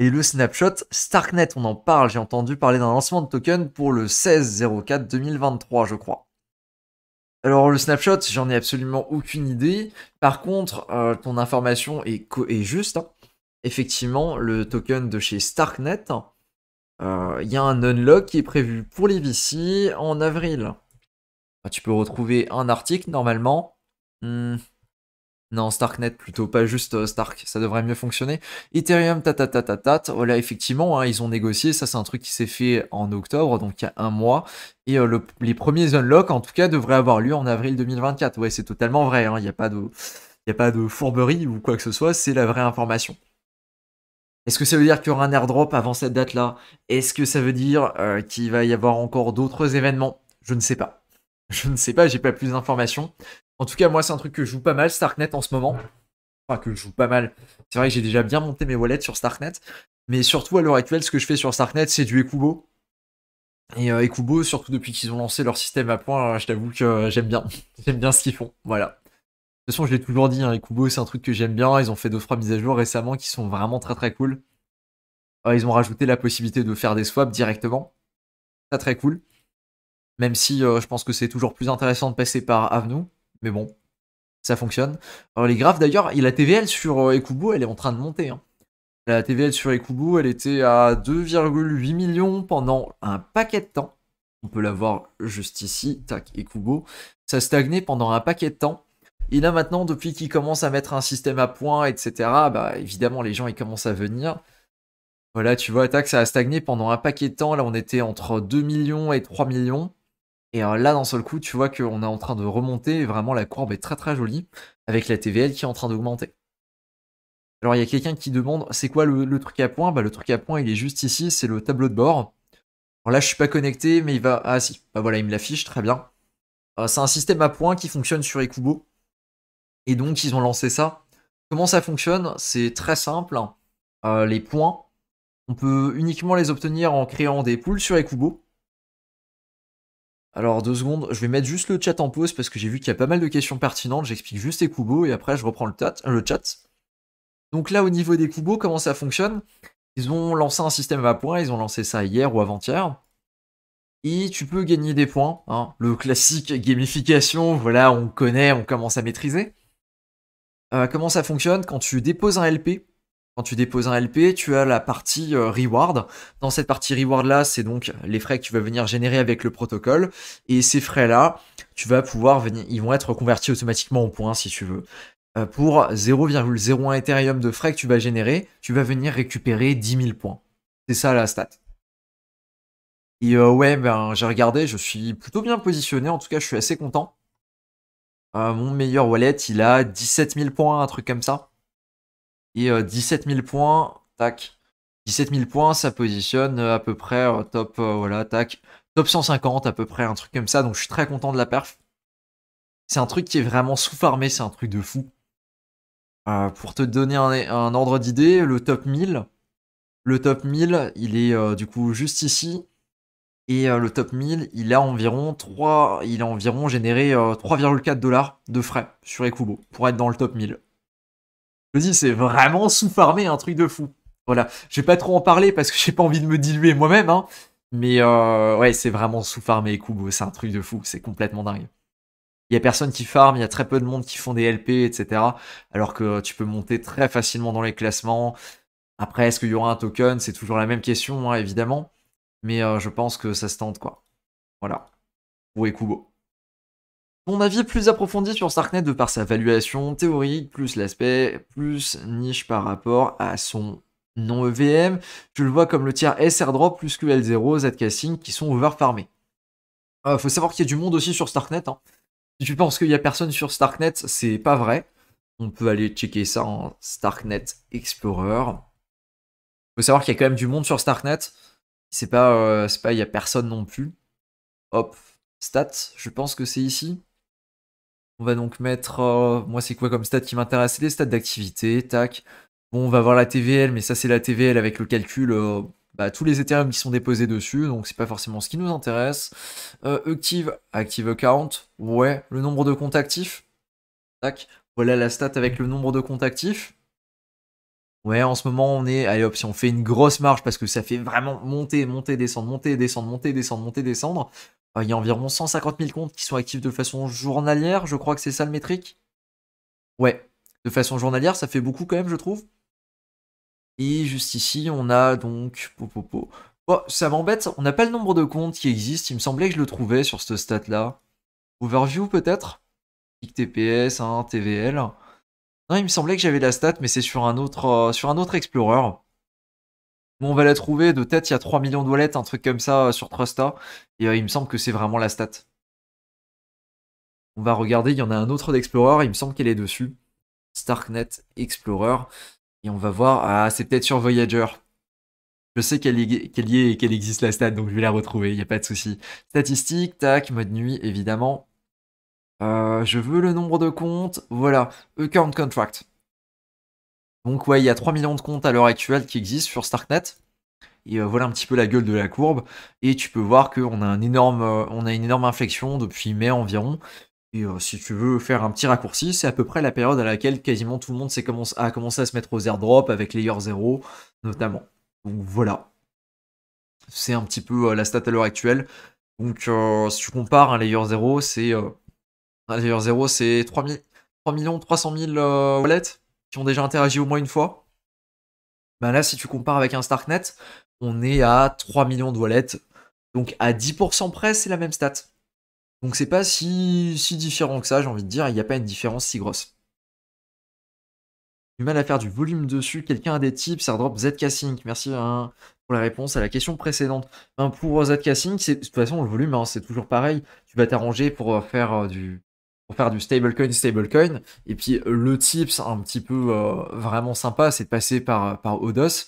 Et le snapshot Starknet, on en parle, j'ai entendu parler d'un lancement de token pour le 16-04-2023, je crois. Alors le snapshot, j'en ai absolument aucune idée. Par contre, euh, ton information est, est juste. Hein effectivement le token de chez Starknet. Il euh, y a un unlock qui est prévu pour les VC en avril. Tu peux retrouver un article normalement. Hmm. Non, Starknet plutôt, pas juste euh, Stark, ça devrait mieux fonctionner. Ethereum, tatatatatat, voilà, effectivement, hein, ils ont négocié, ça c'est un truc qui s'est fait en octobre, donc il y a un mois, et euh, les premiers unlocks, en tout cas, devraient avoir lieu en avril 2024. Ouais, c'est totalement vrai, hein. il n'y a, a pas de fourberie ou quoi que ce soit, c'est la vraie information. Est-ce que ça veut dire qu'il y aura un airdrop avant cette date-là Est-ce que ça veut dire euh, qu'il va y avoir encore d'autres événements Je ne sais pas. Je ne sais pas, j'ai pas plus d'informations. En tout cas, moi, c'est un truc que je joue pas mal, Starknet, en ce moment. Enfin, que je joue pas mal. C'est vrai que j'ai déjà bien monté mes wallets sur Starknet. Mais surtout, à l'heure actuelle, ce que je fais sur Starknet, c'est du Ekubo. Et euh, Ekubo, surtout depuis qu'ils ont lancé leur système à points, euh, je t'avoue que j'aime bien. j'aime bien ce qu'ils font. Voilà. De toute façon, je l'ai toujours dit, Ecubo, hein, c'est un truc que j'aime bien. Ils ont fait deux trois mises à jour récemment qui sont vraiment très très cool. Euh, ils ont rajouté la possibilité de faire des swaps directement. Ça très cool. Même si euh, je pense que c'est toujours plus intéressant de passer par Avenue. Mais bon, ça fonctionne. Alors euh, les graphes d'ailleurs, la TVL sur Ecubo, Ekubo, elle est en train de monter. Hein. La TVL sur Ekubo, elle était à 2,8 millions pendant un paquet de temps. On peut la voir juste ici, tac, Ekubo. Ça stagnait pendant un paquet de temps. Et là maintenant, depuis qu'il commencent à mettre un système à points, etc., bah évidemment les gens ils commencent à venir. Voilà, tu vois, ça a stagné pendant un paquet de temps. Là, on était entre 2 millions et 3 millions. Et euh, là, d'un seul coup, tu vois qu'on est en train de remonter. vraiment, la courbe est très très jolie, avec la TVL qui est en train d'augmenter. Alors, il y a quelqu'un qui demande c'est quoi le, truc à point bah, Le truc à point, il est juste ici, c'est le tableau de bord. Alors là, je suis pas connecté, mais il va. Ah si, bah voilà, il me l'affiche, très bien. Euh, c'est un système à points qui fonctionne sur Ecubo. Et donc, ils ont lancé ça. Comment ça fonctionne C'est très simple. Hein. Euh, les points, on peut uniquement les obtenir en créant des poules sur les kubos. Alors, deux secondes, je vais mettre juste le chat en pause parce que j'ai vu qu'il y a pas mal de questions pertinentes. J'explique juste les Ekubo et après, je reprends le, chat. Donc là, au niveau des kubos, comment ça fonctionne Ils ont lancé un système à points, ils ont lancé ça hier ou avant-hier. Et tu peux gagner des points, hein. le classique gamification, voilà, on connaît, on commence à maîtriser. Euh, comment ça fonctionne Quand tu déposes un LP, quand tu déposes un LP, tu as la partie euh, reward. Dans cette partie reward là, c'est donc les frais que tu vas venir générer avec le protocole. Et ces frais là, tu vas pouvoir venir, ils vont être convertis automatiquement en points si tu veux. Euh, pour 0,01 Ethereum de frais que tu vas générer, tu vas venir récupérer 10 000 points. C'est ça la stat. Et ouais, ben, j'ai regardé, je suis plutôt bien positionné, en tout cas je suis assez content. Euh, mon meilleur wallet, il a 17 000 points, un truc comme ça. Et 17 euh, 000 points, tac. 17 points, ça positionne euh, à peu près top, voilà, Top 150 à peu près, un truc comme ça. Donc je suis très content de la perf. C'est un truc qui est vraiment sous-farmé, c'est un truc de fou. pour te donner un, ordre d'idée, le top 1000, le top 1000, il est du coup juste ici. Et euh, le top 1000, il a environ 3, il a environ généré 3,4 euh, dollars de frais sur Ekubo pour être dans le top 1000. Je dis, c'est vraiment sous-farmé, un truc de fou. Voilà, je vais pas trop en parler parce que j'ai pas envie de me diluer moi-même, hein. Mais euh, ouais, c'est vraiment sous-farmé EKUBO, c'est un truc de fou, c'est complètement dingue. Il y a personne qui farm, il y a très peu de monde qui font des LP, etc. Alors que tu peux monter très facilement dans les classements. Après, est-ce qu'il y aura un token C'est toujours la même question, hein, évidemment. Mais euh, je pense que ça se tente, quoi. Voilà. Pour Ekubo. Mon avis plus approfondi sur Starknet de par sa valuation théorique, plus l'aspect, plus niche par rapport à son non EVM. Je le vois comme le tiers SR plus QL0, Zcasting qui sont overfarmés. Il euh, faut savoir qu'il y a du monde aussi sur Starknet. Hein. Si tu penses qu'il y a personne sur Starknet, c'est pas vrai. On peut aller checker ça en Starknet Explorer. Faut savoir qu'il y a quand même du monde sur Starknet. C'est pas, euh, pas, il y a personne non plus. Hop, stats, je pense que c'est ici. On va donc mettre, euh, moi c'est quoi comme stats qui m'intéresse les stats d'activité, tac. Bon, on va voir la TVL, mais ça c'est la TVL avec le calcul, euh, bah, tous les Ethereum qui sont déposés dessus, donc c'est pas forcément ce qui nous intéresse. active, active account, ouais, le nombre de comptes actifs, tac. Voilà la stat avec le nombre de comptes actifs. Ouais, en ce moment, on est. Allez hop, si on fait une grosse marche, parce que ça fait vraiment monter, monter, descendre, monter, descendre, monter, descendre, monter, descendre. Euh, il y a environ 150 000 comptes qui sont actifs de façon journalière, je crois que c'est ça le métrique. Ouais, de façon journalière, ça fait beaucoup quand même, je trouve. Et juste ici, on a donc. Oh, ça m'embête, on n'a pas le nombre de comptes qui existent. Il me semblait que je le trouvais sur ce stat là. Overview peut-être TPS, hein, TVL. Non, il me semblait que j'avais la stat, mais c'est sur un autre, euh, sur un autre Explorer. on va la trouver de tête, il y a 3 millions de wallets, un truc comme ça euh, sur Trusta. Et euh, il me semble que c'est vraiment la stat. On va regarder, il y en a un autre d'Explorer, il me semble qu'elle est dessus. Starknet Explorer. Et on va voir, ah, c'est peut-être sur Voyager. Je sais qu'elle y, est et qu'elle existe la stat, donc je vais la retrouver, il n'y a pas de souci. Statistique, tac, mode nuit, évidemment. Euh, je veux le nombre de comptes. Voilà, Account contract. Donc ouais, il y a 3 millions de comptes à l'heure actuelle qui existent sur Starknet. Et euh, voilà un petit peu la gueule de la courbe. Et tu peux voir qu'on a, énorme, euh, on a une énorme inflexion depuis mai environ. Et si tu veux faire un petit raccourci, c'est à peu près la période à laquelle quasiment tout le monde a commencé à se mettre aux airdrops avec Layer 0 notamment. Donc voilà. C'est un petit peu la stat à l'heure actuelle. Donc si tu compares un Layer 0, c'est D'ailleurs, 0, c'est 3, millions 300 000 euh, wallets qui ont déjà interagi au moins une fois. Ben là, si tu compares avec un Starknet, on est à 3 millions de wallets. Donc à 10% près, c'est la même stat. Donc c'est pas si, différent que ça, j'ai envie de dire, il n'y a pas une différence si grosse. Du mal à faire du volume dessus, quelqu'un a des tips, airdrop ZK Sync. Merci hein, pour la réponse à la question précédente. Ben, pour ZK c'est de toute façon, le volume, hein, c'est toujours pareil. Tu vas t'arranger pour euh, faire euh, du, pour faire du stablecoin, stablecoin. Et puis euh, le tips un petit peu euh, vraiment sympa, c'est de passer par, euh, par ODOS.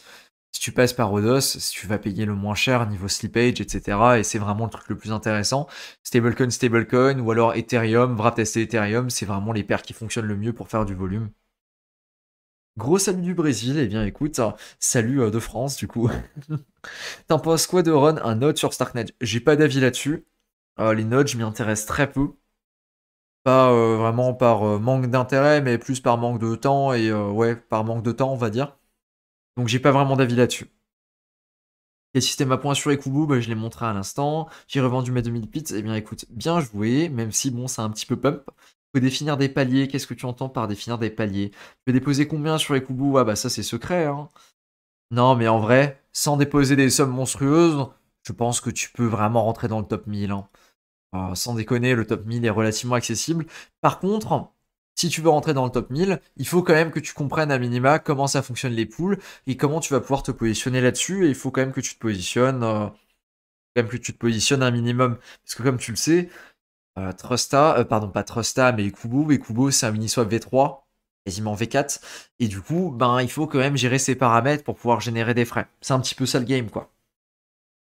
Si tu passes par ODOS, tu vas payer le moins cher niveau slippage, etc. Et c'est vraiment le truc le plus intéressant. Stablecoin, stablecoin, ou alors Ethereum, Vrai tester Ethereum, c'est vraiment les paires qui fonctionnent le mieux pour faire du volume. Gros salut du Brésil, et eh bien écoute, salut de France du coup. T'en penses quoi de run Un node sur Starknet J'ai pas d'avis là-dessus. les nodes, je m'y intéresse très peu. Pas euh, vraiment par euh, manque d'intérêt, mais plus par manque de temps, et euh, ouais, par manque de temps, on va dire. Donc j'ai pas vraiment d'avis là-dessus. Et système à points sur Ekubu, bah, je l'ai montré à l'instant. J'ai revendu mes 2000 pits, et bien écoute, bien joué, même si bon, c'est un petit peu pump. Faut définir des paliers, qu'est-ce que tu entends par définir des paliers Tu déposer combien sur Ekubu Ah bah ça c'est secret, hein. Non, mais en vrai, sans déposer des sommes monstrueuses, je pense que tu peux vraiment rentrer dans le top 1000 sans déconner, le top 1000 est relativement accessible. Par contre, si tu veux rentrer dans le top 1000, il faut quand même que tu comprennes à minima comment ça fonctionne les poules et comment tu vas pouvoir te positionner là-dessus. Et il faut quand même que tu te positionnes, euh, quand même que tu te positionnes un minimum. Parce que comme tu le sais, euh, Trusta, euh, pardon, pas Trusta, mais Kubo, et Kubo c'est un mini-swap V3, quasiment V4. Et du coup, ben, il faut quand même gérer ses paramètres pour pouvoir générer des frais. C'est un petit peu ça le game, quoi.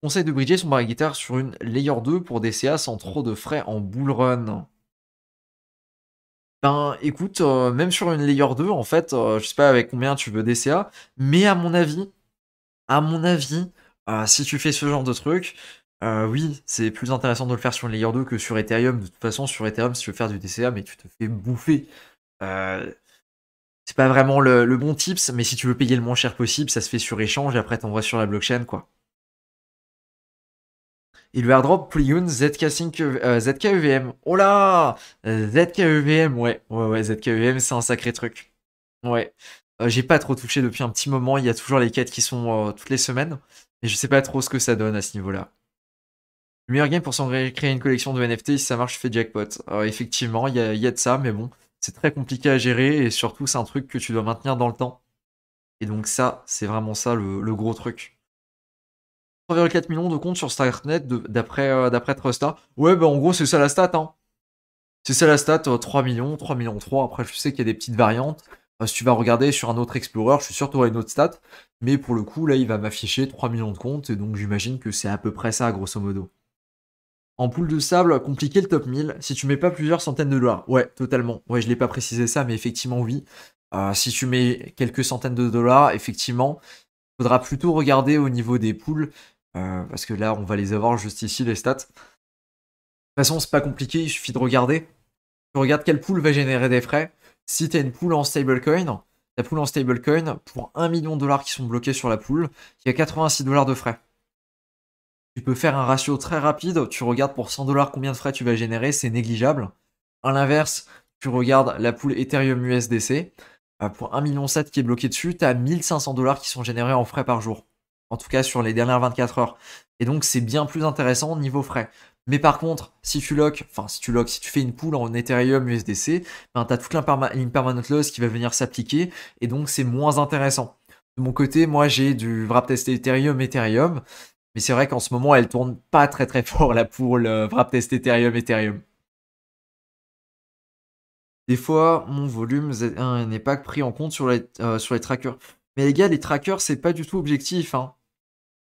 Conseil de bridger son bar guitare sur une layer 2 pour DCA sans trop de frais en bull run. Ben écoute, euh, même sur une layer 2, en fait, euh, je sais pas avec combien tu veux DCA, mais à mon avis, à mon avis, euh, si tu fais ce genre de truc, oui, c'est plus intéressant de le faire sur une layer 2 que sur Ethereum. De toute façon, sur Ethereum, si tu veux faire du DCA, mais tu te fais bouffer. c'est pas vraiment le, bon tips, mais si tu veux payer le moins cher possible, ça se fait sur échange, et après t'envoies sur la blockchain, quoi il lui drop, Pliyun ZK5, euh, ZKEVM. Oh là euh, ZKEVM, ouais. Ouais, ouais, ZKEVM, c'est un sacré truc. Ouais. Euh, j'ai pas trop touché depuis un petit moment. Il y a toujours les quêtes qui sont toutes les semaines. Mais je sais pas trop ce que ça donne à ce niveau-là. Le meilleur game pour s'en créer une collection de NFT, si ça marche, je fais jackpot. effectivement, il y a, de ça, mais bon, c'est très compliqué à gérer et surtout, c'est un truc que tu dois maintenir dans le temps. Et donc, ça, c'est vraiment ça le gros truc. 3,4 millions de comptes sur StarNet d'après euh, d'après Trusta. Ouais, bah en gros, c'est ça la stat. Hein. C'est ça la stat, 3 euh, millions, 3 millions 3. Après, je sais qu'il y a des petites variantes. Euh, si tu vas regarder sur un autre Explorer, je suis sûr que tu auras une autre stat. Mais pour le coup, là, il va m'afficher 3 millions de comptes. Et donc, j'imagine que c'est à peu près ça, grosso modo. En poule de sable, compliqué le top 1000 si tu mets pas plusieurs centaines de dollars. Ouais, totalement. Ouais, je l'ai pas précisé ça, mais effectivement, oui. si tu mets quelques centaines de dollars, effectivement, il faudra plutôt regarder au niveau des poules euh, parce que là, on va les avoir juste ici, les stats. De toute façon, c'est pas compliqué, il suffit de regarder. Tu regardes quelle pool va générer des frais. Si tu as une pool en stablecoin, ta pool en stablecoin, pour 1 million de dollars qui sont bloqués sur la pool, il y a 86 dollars de frais. Tu peux faire un ratio très rapide, tu regardes pour 100 dollars combien de frais tu vas générer, c'est négligeable. A l'inverse, tu regardes la pool Ethereum USDC, euh, pour 1 million qui est bloqué dessus, tu as 1500 dollars qui sont générés en frais par jour en tout cas sur les dernières 24 heures. Et donc c'est bien plus intéressant niveau frais. Mais par contre, si tu lock, enfin si tu lock, si tu fais une pool en Ethereum USDC, ben tu as toute l'impermanent loss qui va venir s'appliquer et donc c'est moins intéressant. De mon côté, moi j'ai du wrap test Ethereum, Ethereum, mais c'est vrai qu'en ce moment elle tourne pas très très fort la pool euh, wrap test Ethereum, Ethereum. Des fois, mon volume euh, n'est pas pris en compte sur les, euh, sur les trackers. Mais les gars, les trackers, c'est pas du tout objectif. Hein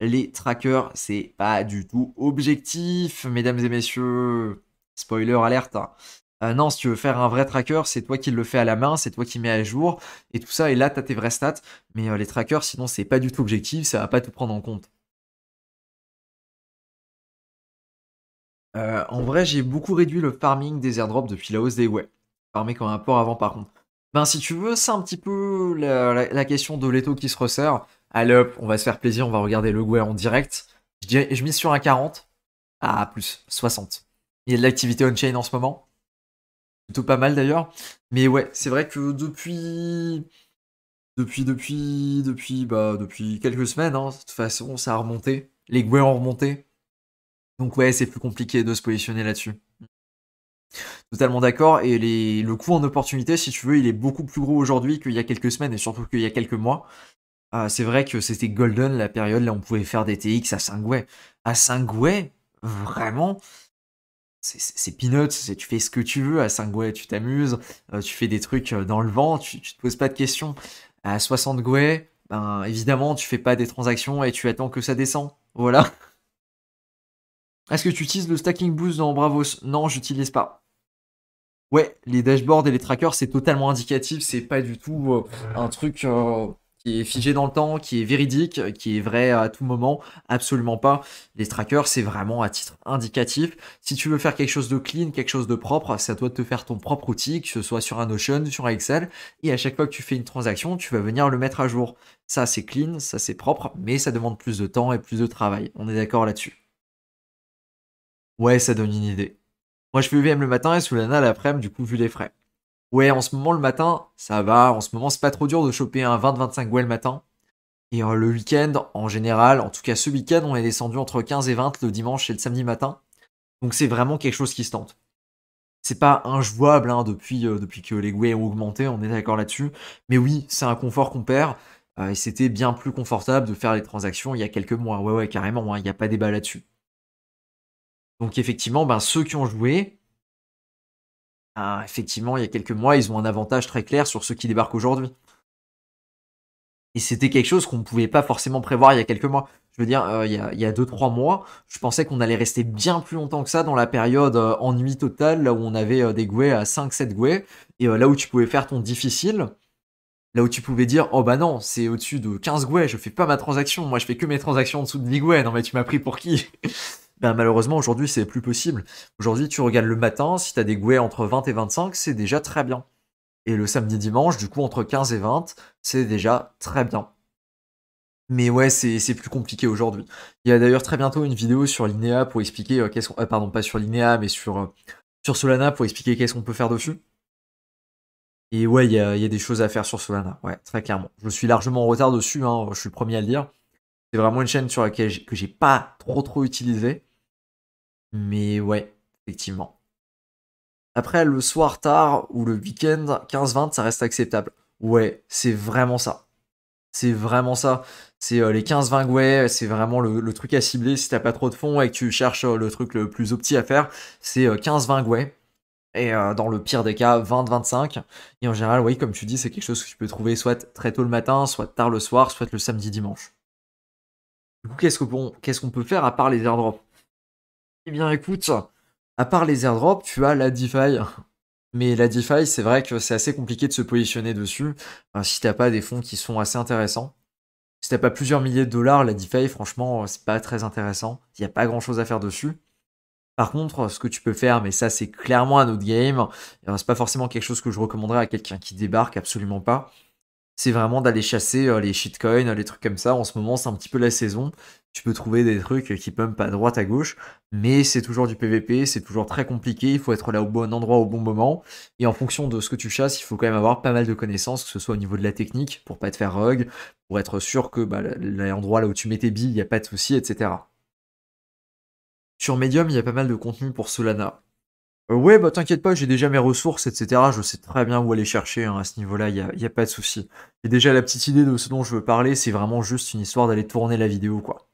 les trackers, c'est pas du tout objectif, mesdames et messieurs. Spoiler alerte. Hein. Euh, non, si tu veux faire un vrai tracker, c'est toi qui le fais à la main, c'est toi qui mets à jour et tout ça. Et là, tu as tes vraies stats. Mais euh, les trackers, sinon, c'est pas du tout objectif, ça va pas tout prendre en compte. Euh, en vrai, j'ai beaucoup réduit le farming des airdrops depuis la hausse des ouais. Farmer comme un port avant, par contre. Ben, si tu veux, c'est un petit peu la, question de l'étau qui se resserre. Allez hop, on va se faire plaisir, on va regarder le Gouet en direct. Je, mise sur un 40 ah, plus 60. Il y a de l'activité on-chain en ce moment. Plutôt pas mal d'ailleurs. Mais ouais, c'est vrai que depuis. Depuis, depuis, depuis, bah, depuis quelques semaines, hein, de toute façon, ça a remonté. Les Gouets ont remonté. Donc ouais, c'est plus compliqué de se positionner là-dessus. Totalement d'accord. Et les, le coût en opportunité, si tu veux, il est beaucoup plus gros aujourd'hui qu'il y a quelques semaines et surtout qu'il y a quelques mois. Ah, c'est vrai que c'était golden la période, là on pouvait faire des TX à 5 ouais. À 5 ouais, vraiment, c'est peanuts, tu fais ce que tu veux, à 5 way tu t'amuses, euh, tu fais des trucs euh, dans le vent, tu, ne te poses pas de questions. À 60 ouais, ben, évidemment tu fais pas des transactions et tu attends que ça descend. Voilà. Est-ce que tu utilises le stacking boost dans Bravos Non, j'utilise pas. Ouais, les dashboards et les trackers, c'est totalement indicatif, c'est pas du tout euh, un truc qui est figé dans le temps, qui est véridique, qui est vrai à tout moment. Absolument pas. Les trackers, c'est vraiment à titre indicatif. Si tu veux faire quelque chose de clean, quelque chose de propre, ça doit te faire ton propre outil, que ce soit sur un Notion, sur un Excel. Et à chaque fois que tu fais une transaction, tu vas venir le mettre à jour. Ça, c'est clean, ça, c'est propre, mais ça demande plus de temps et plus de travail. On est d'accord là-dessus. Ouais, ça donne une idée. Moi, je fais VM le matin et Soulana l'après-midi, du coup, vu les frais ouais, en ce moment le matin, ça va, en ce moment c'est pas trop dur de choper un 20-25 goût le matin. Et euh, le week-end, en général, en tout cas ce week-end, on est descendu entre 15 et 20 le dimanche et le samedi matin. Donc c'est vraiment quelque chose qui se tente. C'est pas injouable hein, euh, depuis, que les goûts ont augmenté, on est d'accord là-dessus. Mais oui, c'est un confort qu'on perd. Euh, et c'était bien plus confortable de faire les transactions il y a quelques mois. Ouais, ouais, carrément, hein, il n'y a pas débat là-dessus. Donc effectivement, ben, ceux qui ont joué, ah, effectivement, il y a quelques mois, ils ont un avantage très clair sur ceux qui débarquent aujourd'hui. Et c'était quelque chose qu'on ne pouvait pas forcément prévoir il y a quelques mois. Je veux dire, euh, il, y a, 2-3 deux, trois mois, je pensais qu'on allait rester bien plus longtemps que ça dans la période euh, ennui total, là où on avait euh, des gouets à 5-7 gouets, et euh, là où tu pouvais faire ton difficile, là où tu pouvais dire, oh bah non, c'est au-dessus de 15 gouets, je fais pas ma transaction, moi je fais que mes transactions en dessous de 10 gouets, non mais tu m'as pris pour qui ben, malheureusement aujourd'hui c'est plus possible. Aujourd'hui tu regardes le matin, si tu as des gouets entre 20 et 25, c'est déjà très bien. Et le samedi dimanche, du coup entre 15 et 20, c'est déjà très bien. Mais ouais, c'est plus compliqué aujourd'hui. Il y a d'ailleurs très bientôt une vidéo sur l'INEA pour expliquer euh, qu'est-ce euh, pardon, pas sur l'INEA, mais sur, euh, sur Solana pour expliquer qu'est-ce qu'on peut faire dessus. Et ouais, il y, a, il y, a des choses à faire sur Solana, ouais, très clairement. Je suis largement en retard dessus, hein, je suis le premier à le dire. C'est vraiment une chaîne sur laquelle que j'ai pas trop trop utilisé. Mais ouais, effectivement. Après, le soir tard ou le week-end, 15-20, ça reste acceptable. Ouais, c'est vraiment ça. C'est vraiment ça. C'est euh, les 15-20 ouais, c'est vraiment le, truc à cibler si t'as pas trop de fonds et que tu cherches euh, le truc le plus opti à faire. C'est 15-20 euh, ouais. Et dans le pire des cas, 20-25. Et en général, oui, comme tu dis, c'est quelque chose que tu peux trouver soit très tôt le matin, soit tard le soir, soit le samedi dimanche. Du coup, qu'est-ce qu'on peut faire à part les airdrops eh bien, écoute, à part les airdrops, tu as la DeFi. Mais la DeFi, c'est vrai que c'est assez compliqué de se positionner dessus si t'as pas des fonds qui sont assez intéressants. Si t'as pas plusieurs milliers de dollars, la DeFi, franchement, c'est pas très intéressant. Il n'y a pas grand chose à faire dessus. Par contre, ce que tu peux faire, mais ça c'est clairement un autre game, euh, c'est pas forcément quelque chose que je recommanderais à quelqu'un qui débarque, absolument pas, c'est vraiment d'aller chasser euh, les shitcoins, euh, les trucs comme ça. En ce moment, c'est un petit peu la saison. Tu peux trouver des trucs qui pumpent à droite, à gauche, mais c'est toujours du PVP, c'est toujours très compliqué. Il faut être là au bon endroit, au bon moment. Et en fonction de ce que tu chasses, il faut quand même avoir pas mal de connaissances, que ce soit au niveau de la technique, pour pas te faire rug, pour être sûr que bah, l'endroit là où tu mets tes billes, il n'y a pas de souci, etc. Sur Medium, il y a pas mal de contenu pour Solana. Euh, ouais, bah t'inquiète pas, j'ai déjà mes ressources, etc. Je sais très bien où aller chercher hein, à ce niveau-là, il a, y a, pas de souci. Et déjà, la petite idée de ce dont je veux parler, c'est vraiment juste une histoire d'aller tourner la vidéo, quoi.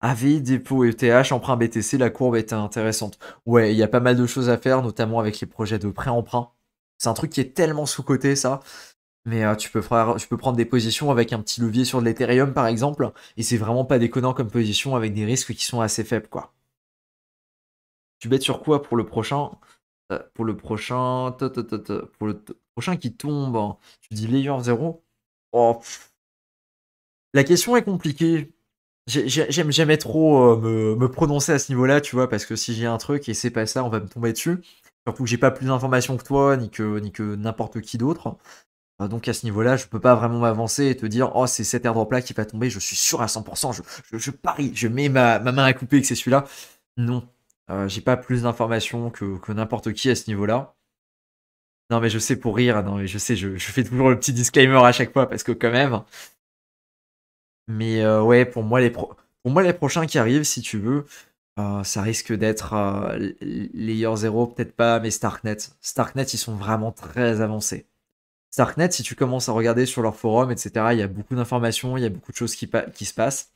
Avis dépôt, e, ETH, emprunt BTC, la courbe est intéressante. Ouais, il y a pas mal de choses à faire, notamment avec les projets de prêt-emprunt. C'est un truc qui est tellement sous-coté, ça. Mais euh, tu, peux faire, tu peux prendre des positions avec un petit levier sur de l'Ethereum, par exemple, et c'est vraiment pas déconnant comme position avec des risques qui sont assez faibles, quoi. Tu bêtes sur quoi pour le prochain euh, Pour le prochain. pour le prochain qui tombe, tu dis layer 0. la question est compliquée. J'aime jamais trop euh, me, prononcer à ce niveau-là, tu vois, parce que si j'ai un truc et c'est pas ça, on va me tomber dessus. Surtout que j'ai pas plus d'informations que toi, ni que, ni que n'importe qui d'autre. Euh, donc à ce niveau-là, je peux pas vraiment m'avancer et te dire oh c'est cet airdrop là qui va tomber, je suis sûr à 100%, je, je parie, je mets ma, ma main à couper que c'est celui-là. Non. Euh, j'ai pas plus d'informations que, n'importe qui à ce niveau-là. Non, mais je sais pour rire, non, mais je sais, je, fais toujours le petit disclaimer à chaque fois parce que, quand même. Mais euh, ouais, pour moi, les pour moi, les prochains qui arrivent, si tu veux, euh, ça risque d'être Layer 0, peut-être pas, mais Starknet. Starknet, ils sont vraiment très avancés. Starknet, si tu commences à regarder sur leur forum, etc., il y a beaucoup d'informations, il y a beaucoup de choses qui se passent.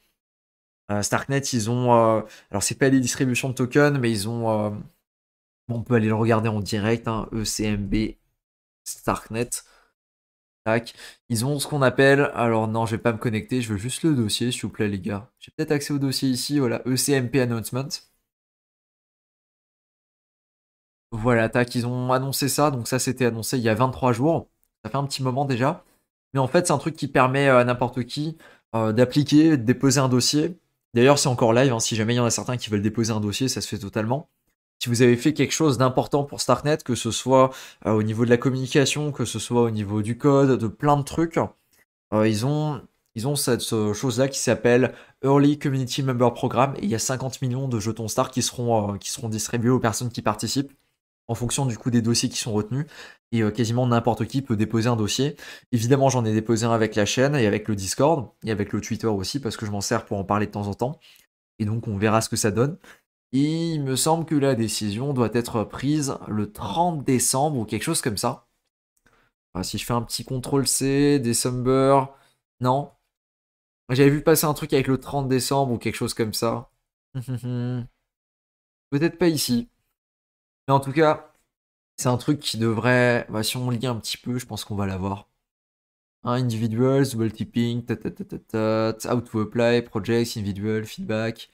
Euh, Starknet, ils ont. Euh, alors, c'est pas les distributions de tokens, mais ils ont. Euh, on peut aller le regarder en direct, ECMB hein, e Starknet. Tac. Ils ont ce qu'on appelle. Alors, non, je vais pas me connecter, je veux juste le dossier, s'il vous plaît, les gars. J'ai peut-être accès au dossier ici, voilà, ECMP Announcement. Voilà, tac, ils ont annoncé ça, donc ça c'était annoncé il y a 23 jours, ça fait un petit moment déjà. Mais en fait, c'est un truc qui permet à n'importe qui d'appliquer, de déposer un dossier, D'ailleurs, c'est encore live, hein, si jamais il y en a certains qui veulent déposer un dossier, ça se fait totalement. Si vous avez fait quelque chose d'important pour Starknet, que ce soit euh, au niveau de la communication, que ce soit au niveau du code, de plein de trucs, euh, ils, ont, ils ont cette chose-là qui s'appelle Early Community Member Program, et il y a 50 millions de jetons Star qui seront, euh, qui seront distribués aux personnes qui participent en fonction du coup des dossiers qui sont retenus. Et euh, quasiment n'importe qui peut déposer un dossier. Évidemment, j'en ai déposé un avec la chaîne et avec le Discord et avec le Twitter aussi parce que je m'en sers pour en parler de temps en temps. Et donc, on verra ce que ça donne. Et il me semble que la décision doit être prise le 30 décembre ou quelque chose comme ça. si je fais un petit contrôle C, décembre, non. J'avais vu passer un truc avec le 30 décembre ou quelque chose comme ça. Peut-être pas ici. Mais en tout cas, c'est un truc qui devrait. Bah, si on lit un petit peu, je pense qu'on va l'avoir. Hein, individuals, double tipping, how to apply, projects, individual, feedback.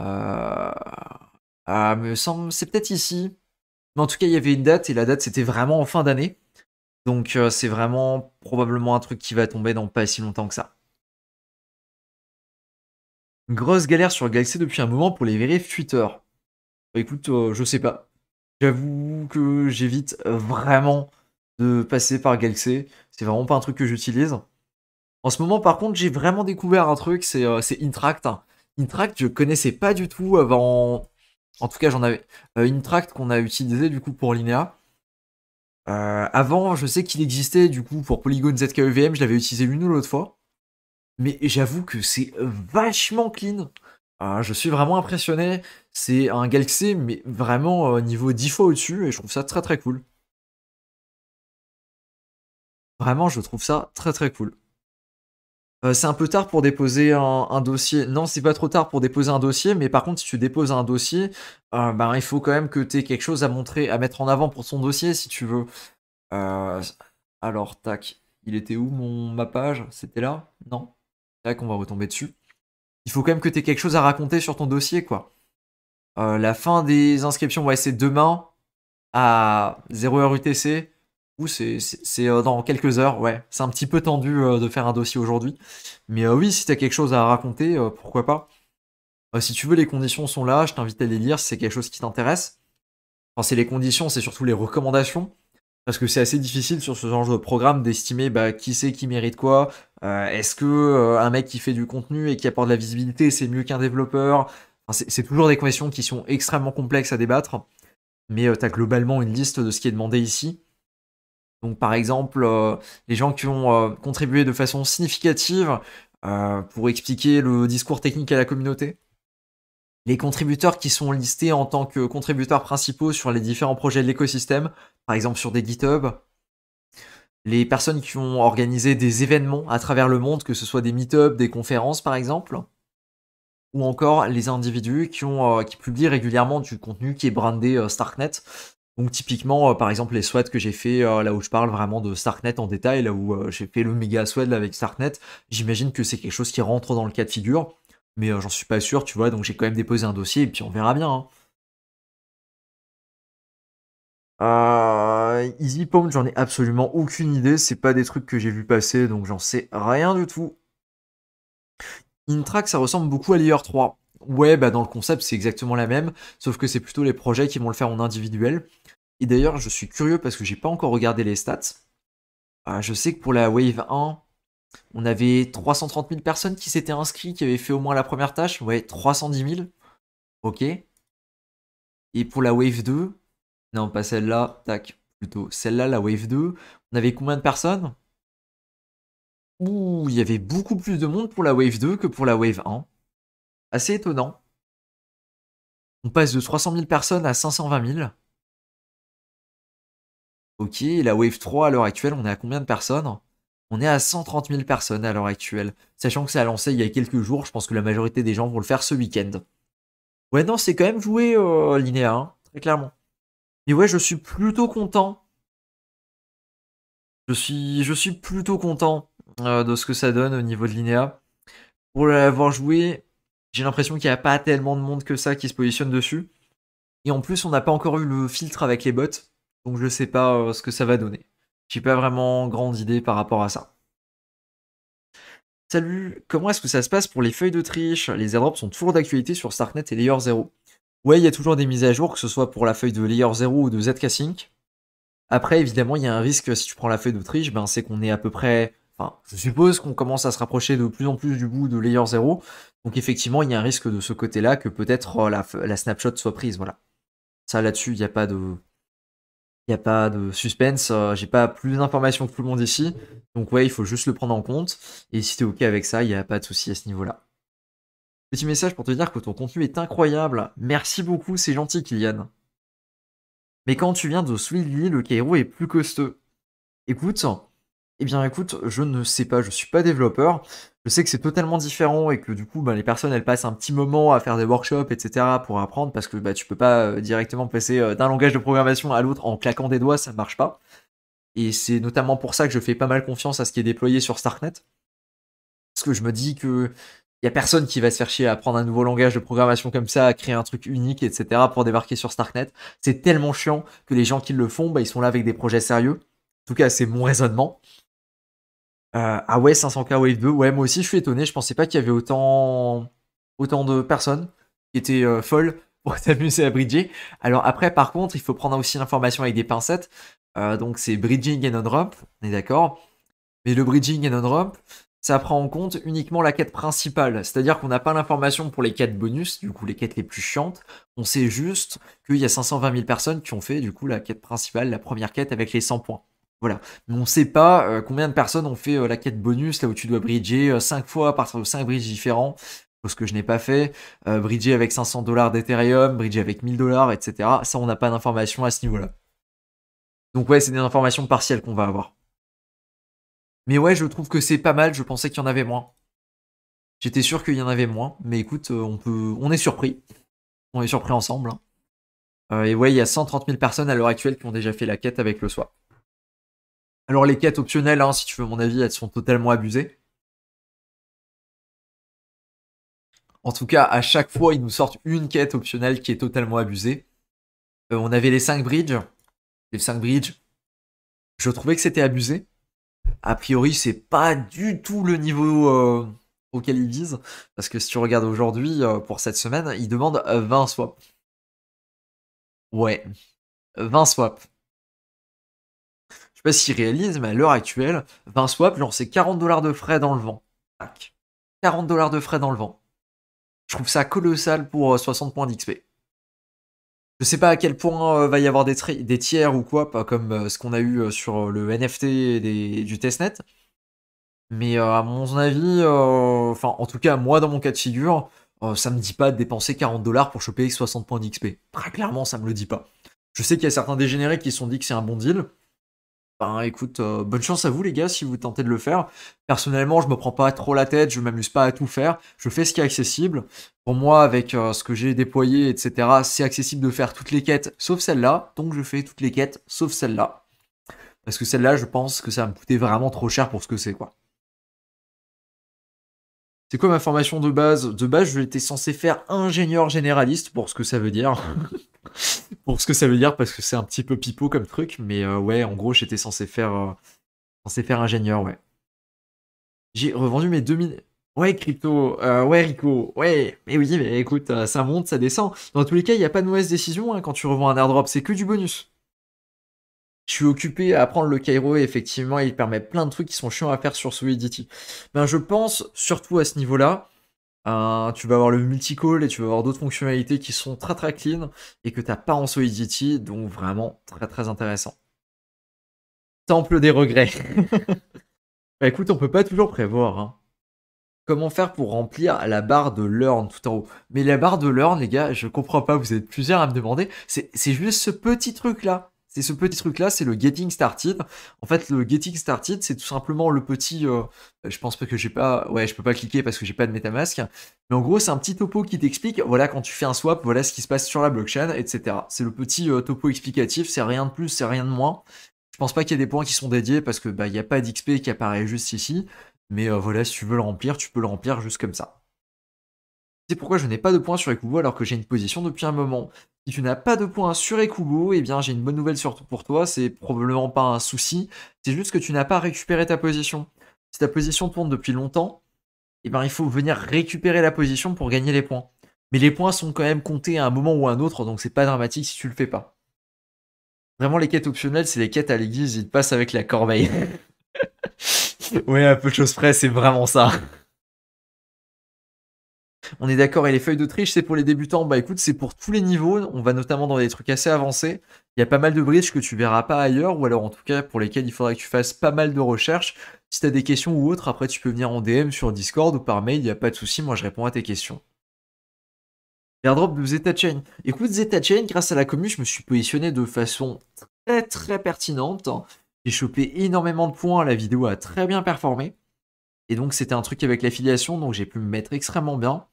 Euh, ah, me c'est peut-être ici. Mais en tout cas, il y avait une date et la date c'était vraiment en fin d'année. Donc euh, c'est vraiment probablement un truc qui va tomber dans pas si longtemps que ça. Grosse galère sur Galaxy depuis un moment pour les verrés fuiteurs. Bah, écoute, euh, je sais pas. J'avoue que j'évite vraiment de passer par Galaxy. C'est vraiment pas un truc que j'utilise. En ce moment, par contre, j'ai vraiment découvert un truc, c'est euh, Intract. Intract, je connaissais pas du tout avant. En tout cas, j'en avais. Euh, Intract qu'on a utilisé du coup pour Linea. Euh, avant, je sais qu'il existait du coup pour Polygon ZKEVM, je l'avais utilisé une ou l'autre fois. Mais j'avoue que c'est vachement clean. Ah, je suis vraiment impressionné. C'est un Galaxy, mais vraiment au euh, niveau 10 fois au-dessus, et je trouve ça très très cool. Vraiment, je trouve ça très très cool. Euh, c'est un peu tard pour déposer un, dossier. Non, c'est pas trop tard pour déposer un dossier, mais par contre, si tu déposes un dossier, euh, ben, il faut quand même que tu aies quelque chose à montrer, à mettre en avant pour ton dossier, si tu veux. alors, tac, il était où mon ma page C'était là Non Tac, on va retomber dessus il faut quand même que tu aies quelque chose à raconter sur ton dossier, quoi. Euh, la fin des inscriptions, ouais, c'est demain à 0h UTC. Ou c'est euh, dans quelques heures, ouais. C'est un petit peu tendu euh, de faire un dossier aujourd'hui. Mais oui, si tu as quelque chose à raconter, pourquoi pas. si tu veux, les conditions sont là, je t'invite à les lire si c'est quelque chose qui t'intéresse. Enfin, c'est les conditions, c'est surtout les recommandations parce que c'est assez difficile sur ce genre de programme d'estimer bah, qui c'est qui mérite quoi. Euh, est-ce que euh, un mec qui fait du contenu et qui apporte de la visibilité, c'est mieux qu'un développeur C'est toujours des questions qui sont extrêmement complexes à débattre, mais euh, tu as globalement une liste de ce qui est demandé ici. Donc par exemple, les gens qui ont contribué de façon significative pour expliquer le discours technique à la communauté, les contributeurs qui sont listés en tant que contributeurs principaux sur les différents projets de l'écosystème, par exemple sur des GitHub, les personnes qui ont organisé des événements à travers le monde, que ce soit des meet des conférences par exemple, ou encore les individus qui, ont, euh, qui publient régulièrement du contenu qui est brandé euh, Starknet. Donc typiquement, euh, par exemple, les sweats que j'ai fait, là où je parle vraiment de Starknet en détail, là où j'ai fait le méga sweat avec Starknet, j'imagine que c'est quelque chose qui rentre dans le cas de figure mais euh, j'en suis pas sûr, tu vois, donc j'ai quand même déposé un dossier et puis on verra bien. Hein. Euh, Easy Pump, j'en ai absolument aucune idée, c'est pas des trucs que j'ai vu passer, donc j'en sais rien du tout. Intrack, ça ressemble beaucoup à l'IR 3. Ouais, bah dans le concept, c'est exactement la même, sauf que c'est plutôt les projets qui vont le faire en individuel. Et d'ailleurs, je suis curieux parce que j'ai pas encore regardé les stats. Euh, je sais que pour la Wave 1, on avait 330 000 personnes qui s'étaient inscrites, qui avaient fait au moins la première tâche. Ouais, 310 000. Ok. Et pour la Wave 2, non, pas celle-là, tac, plutôt celle-là, la Wave 2, on avait combien de personnes Ouh, il y avait beaucoup plus de monde pour la Wave 2 que pour la Wave 1. Assez étonnant. On passe de 300 000 personnes à 520 000. Ok, et la Wave 3 à l'heure actuelle, on est à combien de personnes on est à 130 000 personnes à l'heure actuelle. Sachant que ça a lancé il y a quelques jours, je pense que la majorité des gens vont le faire ce week-end. Ouais, non, c'est quand même joué euh, linéa, hein, très clairement. Mais ouais, je suis plutôt content. Je suis, je suis plutôt content euh, de ce que ça donne au niveau de Linéa. Pour l'avoir joué, j'ai l'impression qu'il n'y a pas tellement de monde que ça qui se positionne dessus. Et en plus, on n'a pas encore eu le filtre avec les bots, donc je ne sais pas euh, ce que ça va donner. J'ai pas vraiment grande idée par rapport à ça. Salut, comment est-ce que ça se passe pour les feuilles d'Autriche Les airdrops sont toujours d'actualité sur Starknet et Layer 0. Ouais, il y a toujours des mises à jour, que ce soit pour la feuille de Layer 0 ou de ZK Sync. Après, évidemment, il y a un risque si tu prends la feuille d'Autriche, ben, c'est qu'on est à peu près. Enfin, je suppose qu'on commence à se rapprocher de plus en plus du bout de Layer 0. Donc, effectivement, il y a un risque de ce côté-là que peut-être euh, la, la snapshot soit prise. Voilà. Ça, là-dessus, il n'y a pas de a pas de suspense, euh, j'ai pas plus d'informations que tout le monde ici. Donc ouais, il faut juste le prendre en compte. Et si t'es ok avec ça, il n'y a pas de souci à ce niveau-là. Petit message pour te dire que ton contenu est incroyable. Merci beaucoup, c'est gentil Kylian. Mais quand tu viens de Swilly, le Cairo est plus costeux. Écoute, eh bien écoute, je ne sais pas, je suis pas développeur. Je sais que c'est totalement différent et que du coup, bah, les personnes, elles passent un petit moment à faire des workshops, etc. pour apprendre parce que bah, tu peux pas euh, directement passer euh, d'un langage de programmation à l'autre en claquant des doigts, ça ne marche pas. Et c'est notamment pour ça que je fais pas mal confiance à ce qui est déployé sur Starknet. Parce que je me dis que n'y a personne qui va se faire chier à apprendre un nouveau langage de programmation comme ça, à créer un truc unique, etc. pour débarquer sur Starknet. C'est tellement chiant que les gens qui le font, bah, ils sont là avec des projets sérieux. En tout cas, c'est mon raisonnement. Euh, ah ouais, 500K Wave 2. Ouais, moi aussi, je suis étonné. Je pensais pas qu'il y avait autant, autant de personnes qui étaient euh, folles pour s'amuser à bridger. Alors après, par contre, il faut prendre aussi l'information avec des pincettes. Euh, donc c'est bridging et on drop, on est d'accord. Mais le bridging et on drop, ça prend en compte uniquement la quête principale. C'est-à-dire qu'on n'a pas l'information pour les quêtes bonus, du coup les quêtes les plus chiantes. On sait juste qu'il y a 520 000 personnes qui ont fait du coup la quête principale, la première quête avec les 100 points. Voilà. Mais on ne sait pas euh, combien de personnes ont fait euh, la quête bonus, là où tu dois bridger 5 euh, fois par 5 bridges différents, parce que je n'ai pas fait, bridger avec 500 dollars d'Ethereum, bridger avec 1000 dollars, etc. Ça, on n'a pas d'informations à ce niveau-là. Donc ouais, c'est des informations partielles qu'on va avoir. Mais ouais, je trouve que c'est pas mal, je pensais qu'il y en avait moins. J'étais sûr qu'il y en avait moins, mais écoute, on peut, on est surpris. On est surpris ensemble. Hein. et ouais, il y a 130 000 personnes à l'heure actuelle qui ont déjà fait la quête avec le swap. Alors les quêtes optionnelles, hein, si tu veux mon avis, elles sont totalement abusées. En tout cas, à chaque fois, ils nous sortent une quête optionnelle qui est totalement abusée. Euh, on avait les 5 bridges. Les 5 bridges, je trouvais que c'était abusé. A priori, c'est pas du tout le niveau euh, auquel ils disent. Parce que si tu regardes aujourd'hui, euh, pour cette semaine, ils demandent 20 swaps. Ouais. 20 swaps. Je sais pas s'ils réalisent, mais à l'heure actuelle, 20 swaps lancé 40 dollars de frais dans le vent. 40 dollars de frais dans le vent. Je trouve ça colossal pour 60 euh, points d'XP. Je sais pas à quel point euh, va y avoir des, tiers ou quoi, pas comme euh, ce qu'on a eu sur le NFT du testnet. Mais à mon avis, enfin en tout cas moi dans mon cas de figure, ça me dit pas de dépenser 40 dollars pour choper 60 points d'XP. Très clairement, ça me le dit pas. Je sais qu'il y a certains dégénérés qui se sont dit que c'est un bon deal. Ben écoute, euh, bonne chance à vous les gars si vous tentez de le faire. Personnellement, je me prends pas trop la tête, je m'amuse pas à tout faire, je fais ce qui est accessible. Pour moi, avec euh, ce que j'ai déployé, etc., c'est accessible de faire toutes les quêtes sauf celle-là, donc je fais toutes les quêtes sauf celle-là. Parce que celle-là, je pense que ça va me coûter vraiment trop cher pour ce que c'est quoi. C'est quoi ma formation de base De base, je l'étais censé faire ingénieur généraliste pour ce que ça veut dire. pour ce que ça veut dire, parce que c'est un petit peu pipeau comme truc, mais euh, ouais, en gros, j'étais censé faire, euh, censé faire ingénieur, ouais. J'ai revendu mes 2000. Ouais, crypto, euh, ouais, Rico, ouais, mais oui, mais écoute, ça monte, ça descend. Dans tous les cas, il n'y a pas de mauvaise décision hein, quand tu revends un airdrop, c'est que du bonus je suis occupé à apprendre le Cairo et effectivement, il permet plein de trucs qui sont chiants à faire sur Solidity. Ben, je pense, surtout à ce niveau-là, euh, tu vas avoir le multicall et tu vas avoir d'autres fonctionnalités qui sont très très clean et que t'as pas en Solidity, donc vraiment très très intéressant. Temple des regrets. Bah, écoute, on peut pas toujours prévoir. Hein. Comment faire pour remplir la barre de learn tout en haut Mais la barre de learn, les gars, je comprends pas, vous êtes plusieurs à me demander. C'est juste ce petit truc là. C'est ce petit truc-là, c'est le getting started. En fait, le getting started, c'est tout simplement le petit. Euh, je pense pas que j'ai pas. Ouais, je peux pas cliquer parce que j'ai pas de MetaMask. Mais en gros, c'est un petit topo qui t'explique. Voilà, quand tu fais un swap, voilà ce qui se passe sur la blockchain, etc. C'est le petit euh, topo explicatif. C'est rien de plus, c'est rien de moins. Je pense pas qu'il y a des points qui sont dédiés parce que bah il y a pas d'XP qui apparaît juste ici. Mais euh, voilà, si tu veux le remplir, tu peux le remplir juste comme ça. C'est pourquoi je n'ai pas de points sur Ekubo alors que j'ai une position depuis un moment. Si tu n'as pas de points sur Ekubo, eh bien j'ai une bonne nouvelle surtout pour toi, c'est probablement pas un souci, c'est juste que tu n'as pas récupéré ta position. Si ta position tourne depuis longtemps, eh bien il faut venir récupérer la position pour gagner les points. Mais les points sont quand même comptés à un moment ou à un autre, donc c'est pas dramatique si tu le fais pas. Vraiment les quêtes optionnelles, c'est les quêtes à l'église, ils te passent avec la corbeille. Oui, un peu de choses près, c'est vraiment ça. On est d'accord, et les feuilles de triche c'est pour les débutants. Bah écoute, c'est pour tous les niveaux. On va notamment dans des trucs assez avancés. Il y a pas mal de bridges que tu verras pas ailleurs, ou alors en tout cas pour lesquels il faudra que tu fasses pas mal de recherches. Si tu as des questions ou autres, après tu peux venir en DM sur Discord ou par mail, il n'y a pas de souci, moi je réponds à tes questions. Airdrop de Zeta Chain. Écoute, Zeta Chain, grâce à la commu, je me suis positionné de façon très très pertinente. J'ai chopé énormément de points, la vidéo a très bien performé. Et donc c'était un truc avec l'affiliation, donc j'ai pu me mettre extrêmement bien.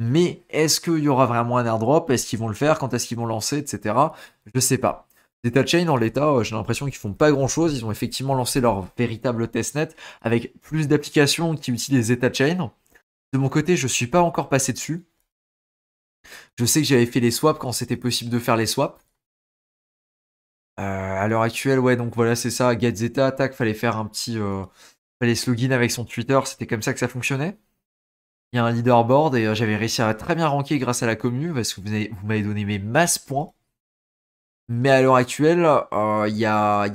Mais est-ce qu'il y aura vraiment un airdrop Est-ce qu'ils vont le faire Quand est-ce qu'ils vont lancer Etc. Je sais pas. Zeta Chain, en l'état, euh, j'ai l'impression qu'ils font pas grand chose. Ils ont effectivement lancé leur véritable testnet avec plus d'applications qui utilisent Zeta Chain. De mon côté, je suis pas encore passé dessus. Je sais que j'avais fait les swaps quand c'était possible de faire les swaps. Euh, à l'heure actuelle, ouais, donc voilà, c'est ça. Get Zeta, tac, fallait faire un petit. Euh, fallait se avec son Twitter, c'était comme ça que ça fonctionnait il y a un leaderboard et euh, j'avais réussi à très bien ranker grâce à la commu parce que vous m'avez donné mes masses points. Mais à l'heure actuelle, il y, a,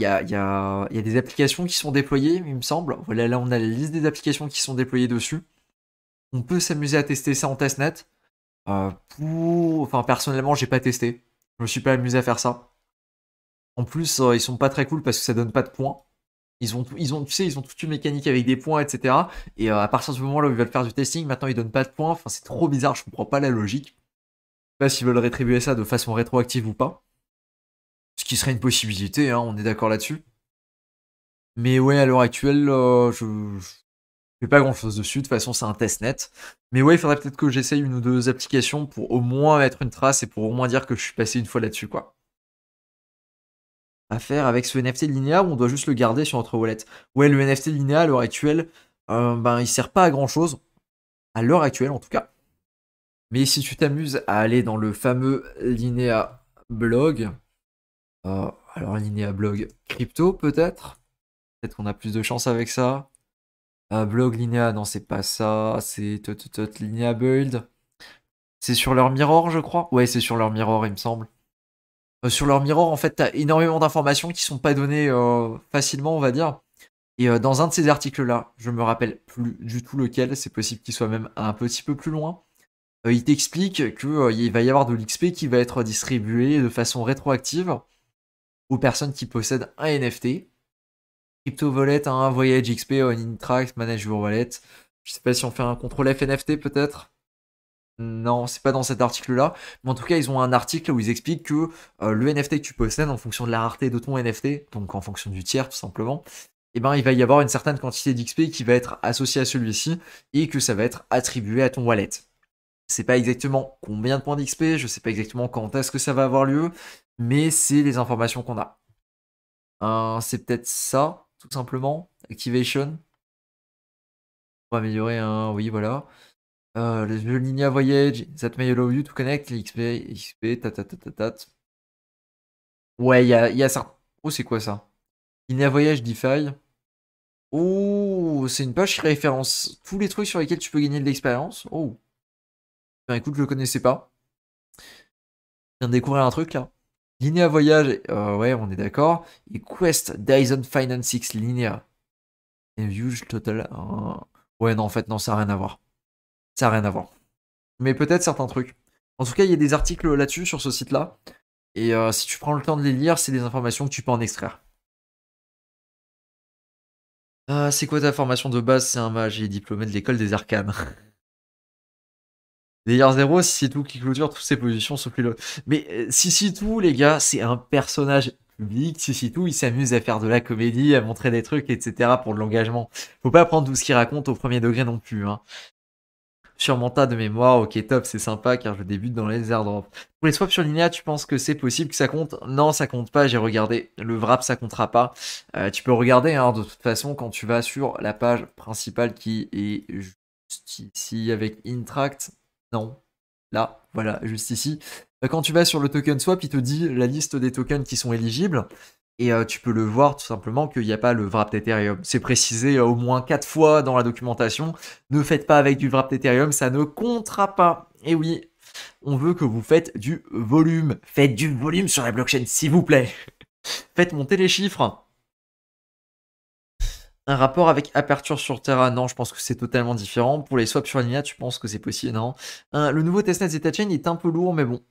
des applications qui sont déployées, il me semble. Voilà, là on a la liste des applications qui sont déployées dessus. On peut s'amuser à tester ça en testnet. Euh, pour... Enfin, personnellement, j'ai pas testé. Je me suis pas amusé à faire ça. En plus, euh, ils sont pas très cool parce que ça donne pas de points. Ils ont, tu sais, ils ont toute une mécanique avec des points, etc. Et euh, à partir de ce moment là où ils veulent faire du testing, maintenant ils donnent pas de points. Enfin, c'est trop bizarre, je comprends pas la logique. Je sais pas s'ils veulent rétribuer ça de façon rétroactive ou pas. Ce qui serait une possibilité, hein, on est d'accord là-dessus. Mais ouais, à l'heure actuelle, euh, je, je fais pas grand chose dessus. De toute façon, c'est un test net. Mais ouais, il faudrait peut-être que j'essaye une ou deux applications pour au moins mettre une trace et pour au moins dire que je suis passé une fois là-dessus, quoi faire avec ce NFT linéaire on doit juste le garder sur notre wallet Ouais, le NFT linéaire à l'heure actuelle, euh, ben, il sert pas à grand chose, à l'heure actuelle en tout cas. Mais si tu t'amuses à aller dans le fameux Linéa blog, euh, alors Linéa blog crypto peut-être, peut-être qu'on a plus de chance avec ça. Euh, blog Linéa, non c'est pas ça, c'est Linéa build. C'est sur leur mirror je crois. Ouais c'est sur leur mirror il me semble. Euh, sur leur mirror, en fait, tu as énormément d'informations qui sont pas données euh, facilement, on va dire. Et euh, dans un de ces articles-là, je me rappelle plus du tout lequel, c'est possible qu'il soit même un petit peu plus loin, il t'explique qu'il va y avoir de l'XP qui va être distribué de façon rétroactive aux personnes qui possèdent un NFT. Crypto Wallet, un hein, Voyage XP, on Intract, Manager Wallet. Je sais pas si on fait un contrôle FNFT NFT peut-être. Non, c'est pas dans cet article-là. Mais en tout cas, ils ont un article où ils expliquent que euh, le NFT que tu possèdes, en fonction de la rareté de ton NFT, donc en fonction du tiers tout simplement, eh ben, il va y avoir une certaine quantité d'XP qui va être associée à celui-ci et que ça va être attribué à ton wallet. C'est pas exactement combien de points d'XP, je sais pas exactement quand est-ce que ça va avoir lieu, mais c'est les informations qu'on a. Euh, c'est peut-être ça, tout simplement. Activation. Pour améliorer un. Oui, voilà. Euh, les Voyage, That May Allow You to Connect, XP, XP, tatatatatat Ouais, il y a, y a ça. Oh, c'est quoi ça Linea Voyage DeFi. Oh, c'est une page qui référence tous les trucs sur lesquels tu peux gagner de l'expérience. Oh. Ben écoute, je le connaissais pas. Je viens de découvrir un truc là. Linea Voyage, euh, ouais, on est d'accord. Et Quest Dyson Finance X Linea Et Huge Total. Hein. Ouais, non, en fait, non, ça n'a rien à voir. Ça n'a rien à voir. Mais peut-être certains trucs. En tout cas, il y a des articles là-dessus, sur ce site-là. Et euh, si tu prends le temps de les lire, c'est des informations que tu peux en extraire. Ah, c'est quoi ta formation de base C'est un mage, et diplômé de l'école des arcanes. Layer 0, c'est tout qui clôture toutes ses positions plus le. Mais euh, si tout, les gars, c'est un personnage public. Si tout, il s'amuse à faire de la comédie, à montrer des trucs, etc. pour de l'engagement. Faut pas prendre tout ce qu'il raconte au premier degré non plus. Hein sur tas de mémoire, ok top, c'est sympa car je débute dans les airdrops. Pour les swaps sur Linea, tu penses que c'est possible que ça compte Non, ça compte pas, j'ai regardé, le wrap ça comptera pas. Euh, tu peux regarder hein, de toute façon quand tu vas sur la page principale qui est juste ici avec Intract. Non, là, voilà, juste ici. Euh, quand tu vas sur le token swap, il te dit la liste des tokens qui sont éligibles. Et euh, tu peux le voir tout simplement qu'il n'y a pas le Wrapped Ethereum. C'est précisé euh, au moins 4 fois dans la documentation. Ne faites pas avec du wrap Ethereum, ça ne comptera pas. Et eh oui, on veut que vous faites du volume. Faites du volume sur la blockchain, s'il vous plaît. faites monter les chiffres. Un rapport avec Aperture sur Terra, non, je pense que c'est totalement différent. Pour les swaps sur Linea, tu penses que c'est possible, non Le nouveau testnet Zeta Chain est un peu lourd, mais bon.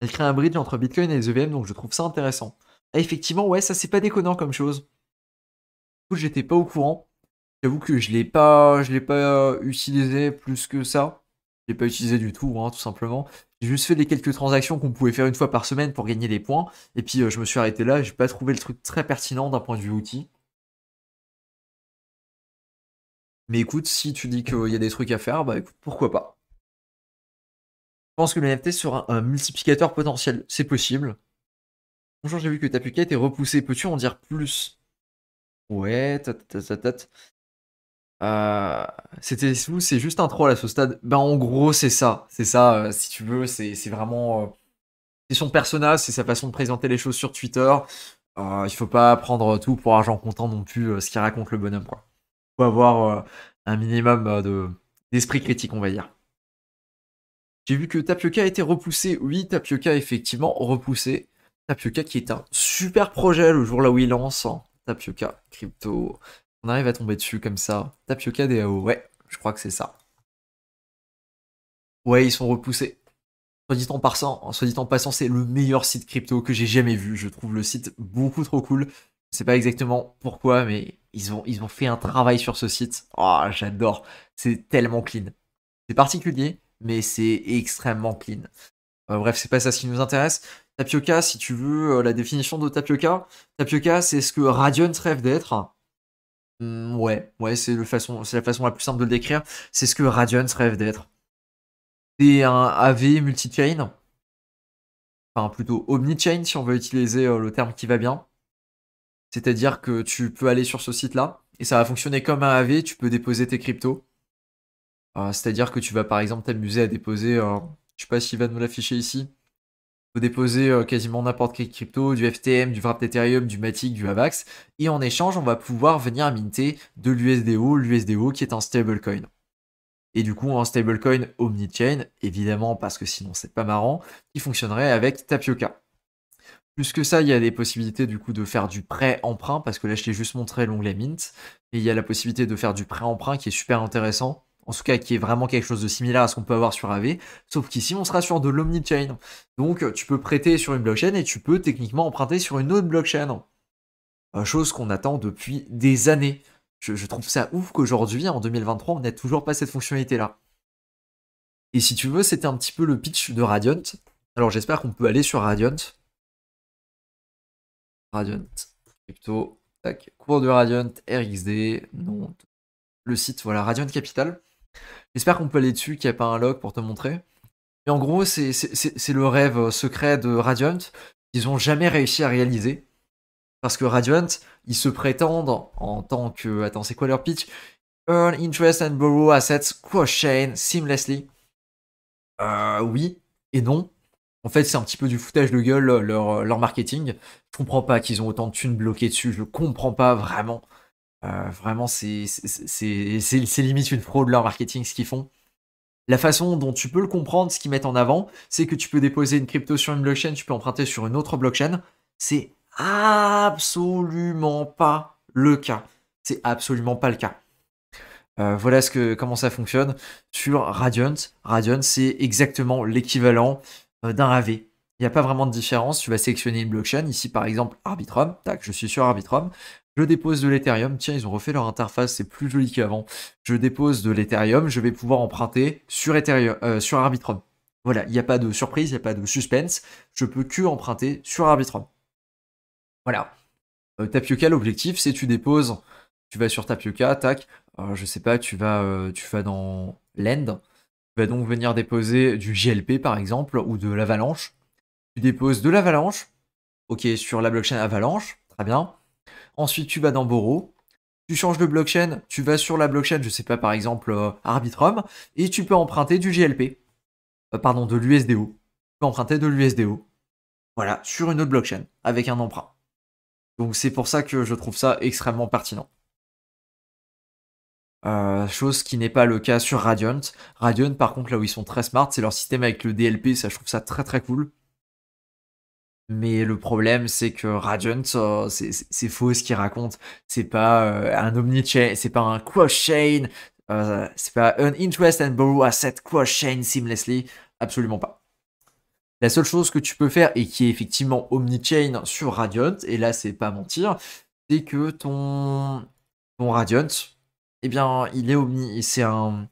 Il crée un bridge entre Bitcoin et les EVM, donc je trouve ça intéressant. Ah, effectivement, ouais, ça c'est pas déconnant comme chose. j'étais pas au courant. J'avoue que je l'ai pas, je l'ai pas utilisé plus que ça. Je l'ai pas utilisé du tout, hein, tout simplement. J'ai juste fait les quelques transactions qu'on pouvait faire une fois par semaine pour gagner des points. Et puis euh, je me suis arrêté là. J'ai pas trouvé le truc très pertinent d'un point de vue outil. Mais écoute, si tu dis qu'il y a des trucs à faire, bah pourquoi pas. Je pense que le NFT sera un multiplicateur potentiel. C'est possible. Bonjour, j'ai vu que ta était repoussée. Peux-tu en dire plus Ouais, ta euh, c'était fou, c'est juste un troll à ce stade. Ben en gros, c'est ça. C'est ça, euh, si tu veux, c'est vraiment. Euh, c'est son personnage, c'est sa façon de présenter les choses sur Twitter. il faut pas prendre tout pour argent comptant non plus ce qu'il raconte le bonhomme, quoi. Faut avoir un minimum d'esprit critique, on va dire. J'ai vu que Tapioca a été repoussé. Oui, Tapioca, effectivement, repoussé. Tapioca qui est un super projet le jour là où il lance. Hein. Tapioca, crypto. On arrive à tomber dessus comme ça. Tapioca DAO, ouais, je crois que c'est ça. Ouais, ils sont repoussés. Soit dit en passant, hein, soit dit en passant, c'est le meilleur site crypto que j'ai jamais vu. Je trouve le site beaucoup trop cool. Je sais pas exactement pourquoi, mais ils ont, ils ont fait un travail sur ce site. Oh, j'adore. C'est tellement clean. C'est particulier, mais c'est extrêmement clean bref, c'est pas ça ce qui nous intéresse. Tapioca, si tu veux, euh, la définition de tapioca, tapioca, c'est ce que Radiant rêve d'être. Hmm, ouais, ouais, c'est la façon la plus simple de le décrire. C'est ce que Radiant rêve d'être. C'est un AV multi-chain. Enfin, plutôt omni-chain, si on veut utiliser euh, le terme qui va bien. C'est-à-dire que tu peux aller sur ce site-là, et ça va fonctionner comme un AV, tu peux déposer tes cryptos. Euh, c'est-à-dire que tu vas par exemple t'amuser à déposer je sais pas s'il va nous l'afficher ici. Vous déposez euh, quasiment n'importe quelle crypto, du FTM, du Wrapped Ethereum, du Matic, du Avax, et en échange, on va pouvoir venir minter de l'USDO, l'USDO qui est un stablecoin. Et du coup, un stablecoin omnichain, évidemment, parce que sinon c'est pas marrant, qui fonctionnerait avec Tapioca. Plus que ça, il y a des possibilités du coup de faire du prêt emprunt parce que là je t'ai juste montré l'onglet Mint et il y a la possibilité de faire du prêt emprunt qui est super intéressant en tout cas qui est vraiment quelque chose de similaire à ce qu'on peut avoir sur AV, sauf qu'ici on sera sur de l'omnichain. Donc tu peux prêter sur une blockchain et tu peux techniquement emprunter sur une autre blockchain. Euh, chose qu'on attend depuis des années. Je, trouve ça ouf qu'aujourd'hui, en 2023, on n'ait toujours pas cette fonctionnalité-là. Et si tu veux, c'était un petit peu le pitch de Radiant. Alors j'espère qu'on peut aller sur Radiant. Radiant, crypto, tac, cours de Radiant, RXD, non, le site, voilà, Radiant Capital. J'espère qu'on peut aller dessus, qu'il n'y a pas un log pour te montrer. Mais en gros, c'est le rêve euh, secret de Radiant qu'ils n'ont jamais réussi à réaliser. Parce que Radiant, ils se prétendent en tant que. Attends, c'est quoi leur pitch Earn interest and borrow assets cross-chain seamlessly. Euh, oui et non. En fait, c'est un petit peu du foutage de gueule leur, leur marketing. Je comprends pas qu'ils ont autant de thunes bloquées dessus. Je comprends pas vraiment. Euh, vraiment, c'est limite une fraude leur marketing, ce qu'ils font. La façon dont tu peux le comprendre, ce qu'ils mettent en avant, c'est que tu peux déposer une crypto sur une blockchain, tu peux emprunter sur une autre blockchain. C'est absolument pas le cas. C'est absolument pas le cas. Euh, voilà ce que, comment ça fonctionne sur Radiant. Radiant, c'est exactement l'équivalent euh, d'un AV. Il n'y a pas vraiment de différence. Tu vas sélectionner une blockchain. Ici, par exemple, Arbitrum. Tac, je suis sur Arbitrum. Je dépose de l'Ethereum. Tiens, ils ont refait leur interface, c'est plus joli qu'avant. Je dépose de l'Ethereum, je vais pouvoir emprunter sur, Ethereum, euh, sur Arbitrum. Voilà, il n'y a pas de surprise, il n'y a pas de suspense. Je peux que emprunter sur Arbitrum. Voilà. Euh, Tapioca, l'objectif, c'est tu déposes, tu vas sur Tapioca, tac. je euh, je sais pas, tu vas, tu vas dans Lend. Tu vas donc venir déposer du JLP par exemple ou de l'Avalanche. Tu déposes de l'Avalanche. Ok, sur la blockchain Avalanche, très bien. Ensuite, tu vas dans Boro. Tu changes de blockchain, tu vas sur la blockchain, je ne sais pas, par exemple, euh, Arbitrum, et tu peux emprunter du GLP. Euh, pardon, de l'USDO. Tu peux emprunter de l'USDO. Voilà, sur une autre blockchain, avec un emprunt. Donc c'est pour ça que je trouve ça extrêmement pertinent. Euh, chose qui n'est pas le cas sur Radiant. Radiant, par contre, là où ils sont très smart, c'est leur système avec le DLP, ça je trouve ça très très cool. Mais le problème, c'est que Radiant, c'est faux ce qu'il raconte. C'est pas euh, un omnichain, c'est pas un quash chain, euh, c'est pas un interest and borrow asset quash chain seamlessly. Absolument pas. La seule chose que tu peux faire, et qui est effectivement omnichain sur Radiant, et là c'est pas mentir, c'est que ton, ton Radiant, eh bien, il est omni. C'est un.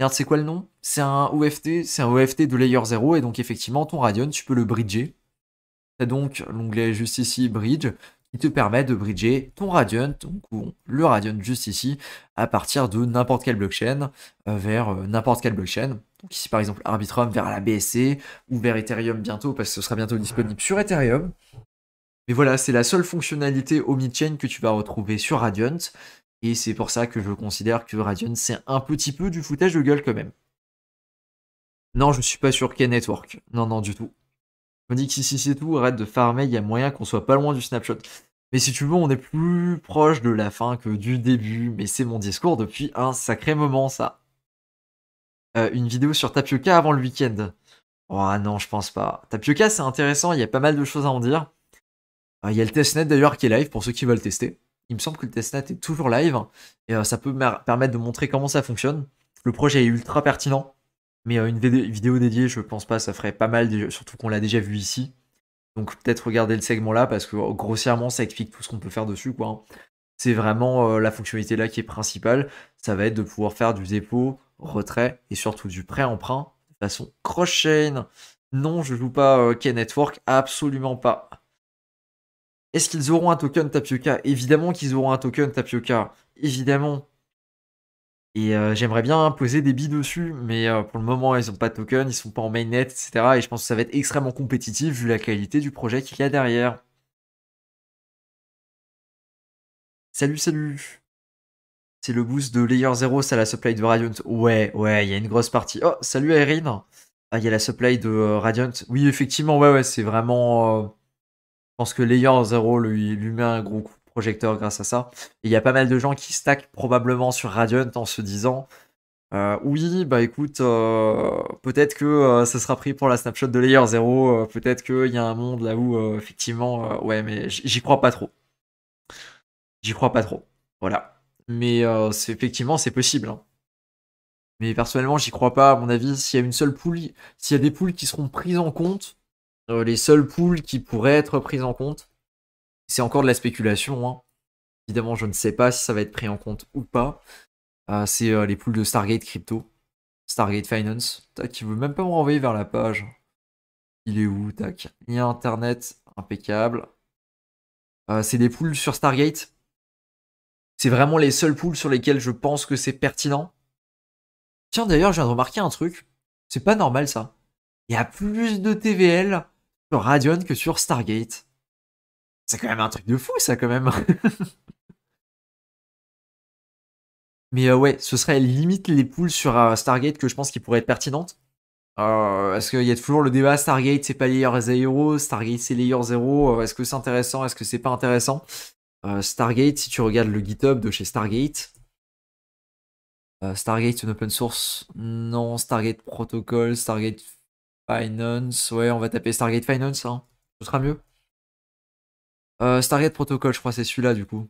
Merde, c'est quoi le nom C'est un OFT, c'est un OFT de layer 0, et donc effectivement, ton Radiant, tu peux le bridger donc l'onglet juste ici Bridge qui te permet de bridger ton Radiant, donc le Radiant juste ici, à partir de n'importe quelle blockchain euh, vers euh, n'importe quelle blockchain. Donc ici par exemple Arbitrum vers la BSC ou vers Ethereum bientôt parce que ce sera bientôt disponible sur Ethereum. Mais voilà, c'est la seule fonctionnalité mid-chain que tu vas retrouver sur Radiant. Et c'est pour ça que je considère que Radiant, c'est un petit peu du foutage de gueule quand même. Non, je ne suis pas sur K-Network. Non, non, du tout. On dit que si, c'est tout, arrête de farmer, il y a moyen qu'on soit pas loin du snapshot. Mais si tu veux, on est plus proche de la fin que du début, mais c'est mon discours depuis un sacré moment, ça. Euh, une vidéo sur Tapioca avant le week-end. Oh ah non, je pense pas. Tapioca, c'est intéressant, il y a pas mal de choses à en dire. Euh, il y a le testnet d'ailleurs qui est live pour ceux qui veulent tester. Il me semble que le testnet est toujours live et euh, ça peut permettre de montrer comment ça fonctionne. Le projet est ultra pertinent. Mais euh, une vidéo dédiée, je pense pas, ça ferait pas mal, surtout qu'on l'a déjà vu ici. Donc peut-être regarder le segment là, parce que oh, grossièrement, ça explique tout ce qu'on peut faire dessus. quoi. Hein. C'est vraiment euh, la fonctionnalité là qui est principale. Ça va être de pouvoir faire du dépôt, retrait et surtout du prêt-emprunt de façon cross-chain. Non, je joue pas euh, K-Network, absolument pas. Est-ce qu'ils auront un token Tapioca Évidemment qu'ils auront un token Tapioca. Évidemment. Et euh, j'aimerais bien poser des billes dessus, mais euh, pour le moment, ils n'ont pas de token, ils sont pas en mainnet, etc. Et je pense que ça va être extrêmement compétitif vu la qualité du projet qu'il y a derrière. Salut, salut C'est le boost de Layer 0, c'est la supply de Radiant. Ouais, ouais, il y a une grosse partie. Oh, salut Erin Ah, il y a la supply de euh, Radiant. Oui, effectivement, ouais, ouais, c'est vraiment... je pense que Layer 0 lui met un gros coup projecteur grâce à ça. il y a pas mal de gens qui stackent probablement sur Radiant en se disant euh, oui, bah écoute, euh, peut-être que ça euh, sera pris pour la snapshot de Layer 0, peut-être qu'il y a un monde là où effectivement, ouais, mais j'y crois pas trop. J'y crois pas trop, voilà. Mais c'est effectivement, c'est possible. Hein. Mais personnellement, j'y crois pas. À mon avis, s'il y a une seule poule, s'il y a des poules qui seront prises en compte, les seules poules qui pourraient être prises en compte, c'est encore de la spéculation. Hein. Évidemment, je ne sais pas si ça va être pris en compte ou pas. Euh, c'est euh, les poules de Stargate Crypto, Stargate Finance. Tac, il veut même pas me renvoyer vers la page. Il est où Tac. a internet, impeccable. Euh, c'est des poules sur Stargate. C'est vraiment les seules poules sur lesquelles je pense que c'est pertinent. Tiens, d'ailleurs, je viens de remarquer un truc. C'est pas normal ça. Il y a plus de TVL sur Radion que sur Stargate. C'est quand même un truc de fou, ça, quand même. Mais euh, ouais, ce serait limite les poules sur euh, Stargate que je pense qui pourrait être pertinente. Euh, est-ce qu'il y a toujours le débat Stargate c'est pas Layer 0, Stargate c'est Layer 0, euh, est-ce que c'est intéressant, est-ce que c'est pas intéressant Stargate, si tu regardes le GitHub de chez Stargate, Stargate c'est une open source, non, Stargate Protocol, Stargate Finance, ouais on va taper Stargate Finance, ça hein. ce sera mieux. Euh, Stargate Protocol, je crois, c'est celui-là du coup.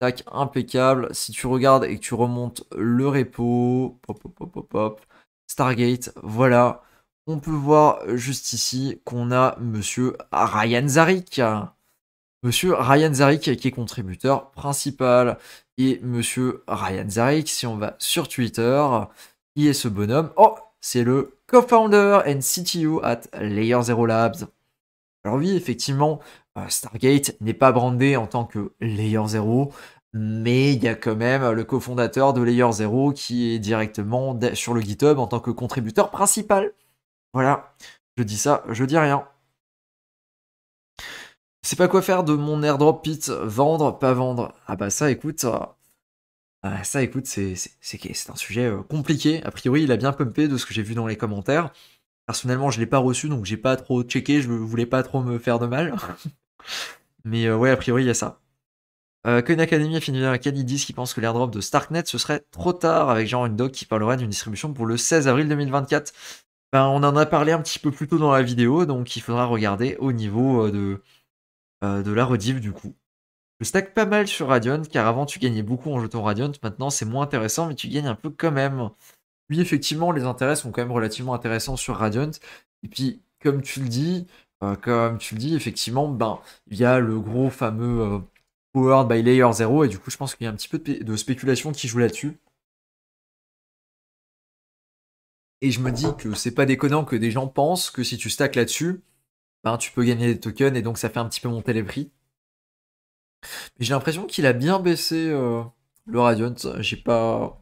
Tac, impeccable. Si tu regardes et que tu remontes le repo, pop, pop, pop, pop, Stargate, voilà. On peut voir juste ici qu'on a monsieur Ryan Zarik. Monsieur Ryan Zarik qui est contributeur principal. Et monsieur Ryan Zarik, si on va sur Twitter, qui est ce bonhomme Oh, c'est le co-founder and CTO at Layer Zero Labs. Alors oui, effectivement, euh, Stargate n'est pas brandé en tant que Layer Zero, mais il y a quand même le cofondateur de Layer Zero qui est directement sur le GitHub en tant que contributeur principal. Voilà, je dis ça, je dis rien. C'est pas quoi faire de mon airdrop pit, vendre, pas vendre. Ah bah ça écoute, euh, ah, ça, écoute, c'est un sujet euh, compliqué. A priori, il a bien pumpé de ce que j'ai vu dans les commentaires. Personnellement, je l'ai pas reçu, donc j'ai pas trop checké, je voulais pas trop me faire de mal. Mais euh, ouais, a priori, il y a ça. Euh, Academy a fini vers un ils disent qui pense que l'airdrop de Starknet ce serait trop tard avec genre une doc qui parlerait d'une distribution pour le 16 avril 2024. Ben, on en a parlé un petit peu plus tôt dans la vidéo, donc il faudra regarder au niveau euh, de, euh, de la rediff du coup. Je stack pas mal sur Radiant car avant tu gagnais beaucoup en jetant Radiant, maintenant c'est moins intéressant mais tu gagnes un peu quand même. Oui effectivement les intérêts sont quand même relativement intéressants sur Radiant et puis comme tu le dis, comme tu le dis, effectivement, ben, il y a le gros fameux power euh, Powered by Layer 0, et du coup, je pense qu'il y a un petit peu de, spéculation qui joue là-dessus. Et je me dis que c'est pas déconnant que des gens pensent que si tu stacks là-dessus, ben, tu peux gagner des tokens, et donc ça fait un petit peu monter les prix. Mais j'ai l'impression qu'il a bien baissé euh, le Radiant. J'ai pas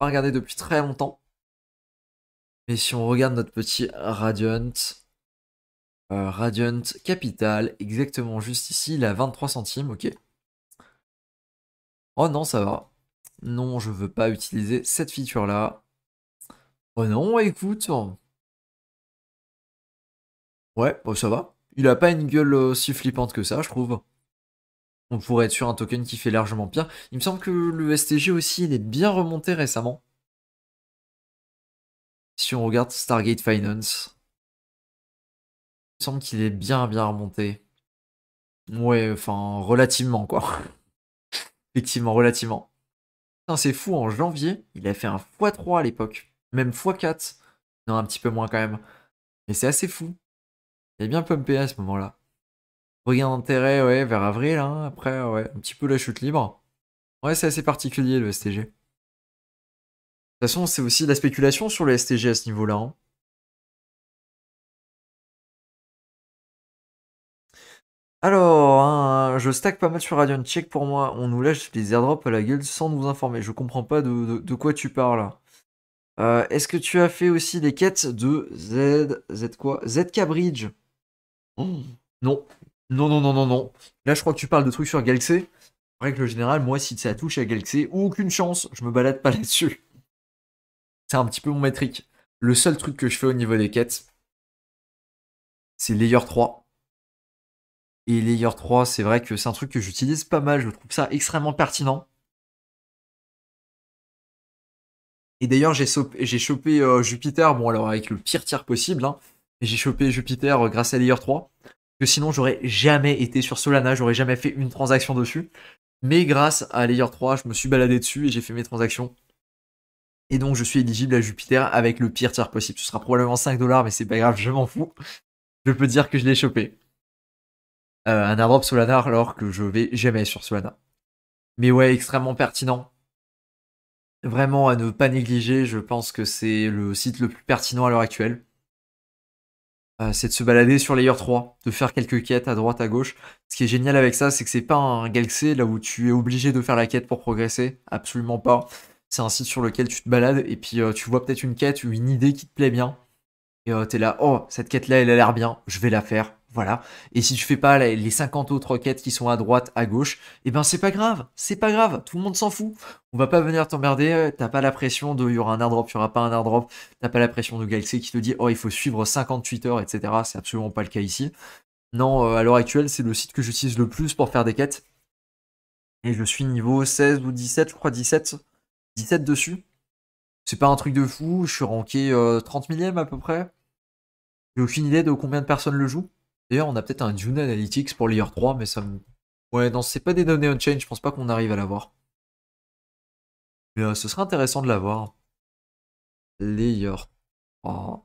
regardé depuis très longtemps. Mais si on regarde notre petit Radiant, euh, Radiant Capital, exactement juste ici, il vingt 23 centimes, ok. Oh non, ça va. Non, je veux pas utiliser cette feature-là. Oh non, écoute. Ouais, oh, ça va. Il a pas une gueule aussi flippante que ça, je trouve. On pourrait être sur un token qui fait largement pire. Il me semble que le STG aussi, il est bien remonté récemment. Si on regarde Stargate Finance me semble qu'il est bien, bien remonté. Ouais, enfin, relativement, quoi. Effectivement, relativement. c'est fou, en janvier, il a fait un x3 à l'époque. Même x4. Non, un petit peu moins quand même. Mais c'est assez fou. Il est bien pumpé à ce moment-là. Regain d'intérêt, ouais, vers avril, hein, Après, ouais, un petit peu la chute libre. Ouais, c'est assez particulier, le STG. De toute façon, c'est aussi de la spéculation sur le STG à ce niveau-là. Hein. Alors, hein, hein, je stack pas mal sur Radion. Check pour moi. On nous lâche les airdrops à la gueule sans nous informer. Je comprends pas de, quoi tu parles. Euh, est-ce que tu as fait aussi des quêtes de Z. Z quoi ZK Bridge oh, Non. Non, non, non, non, non. Là, je crois que tu parles de trucs sur Galaxy. Règle générale, moi, si ça touche à Galaxy, aucune chance. Je me balade pas là-dessus. C'est un petit peu mon métrique. Le seul truc que je fais au niveau des quêtes, c'est Layer 3 et Layer 3, c'est vrai que c'est un truc que j'utilise pas mal, je trouve ça extrêmement pertinent. Et d'ailleurs, j'ai, chopé euh, Jupiter, bon alors avec le pire tir possible, hein, j'ai chopé Jupiter euh, grâce à Layer 3, que sinon j'aurais jamais été sur Solana, j'aurais jamais fait une transaction dessus. Mais grâce à Layer 3, je me suis baladé dessus et j'ai fait mes transactions. Et donc je suis éligible à Jupiter avec le pire tir possible. Ce sera probablement 5 dollars, mais c'est pas grave, je m'en fous. Je peux dire que je l'ai chopé. Euh, un airdrop Solana alors que je vais jamais sur Solana. Mais ouais, extrêmement pertinent. Vraiment à ne pas négliger, je pense que c'est le site le plus pertinent à l'heure actuelle. Euh, c'est de se balader sur Layer 3, de faire quelques quêtes à droite, à gauche. Ce qui est génial avec ça, c'est que c'est pas un Galaxy là où tu es obligé de faire la quête pour progresser, absolument pas. C'est un site sur lequel tu te balades et puis euh, tu vois peut-être une quête ou une idée qui te plaît bien. Et t'es là, oh, cette quête-là, elle a l'air bien, je vais la faire voilà. Et si tu fais pas les 50 autres quêtes qui sont à droite, à gauche, eh ben c'est pas grave, c'est pas grave, tout le monde s'en fout. On va pas venir t'emmerder, euh, t'as pas la pression de il y aura un airdrop, il y aura pas un airdrop, t'as pas la pression de Galaxy qui te dit oh il faut suivre 50 Twitter, etc. C'est absolument pas le cas ici. Non, euh, à l'heure actuelle, c'est le site que j'utilise le plus pour faire des quêtes. Et je suis niveau 16 ou 17, je crois 17. 17 dessus. C'est pas un truc de fou, je suis ranké 30 euh, millième à peu près. J'ai aucune idée de combien de personnes le jouent. D'ailleurs, on a peut-être un Dune Analytics pour Layer 3, mais ça me. Ouais, non, c'est pas des données on-chain, je pense pas qu'on arrive à l'avoir. Mais euh, ce serait intéressant de l'avoir. Layer 3.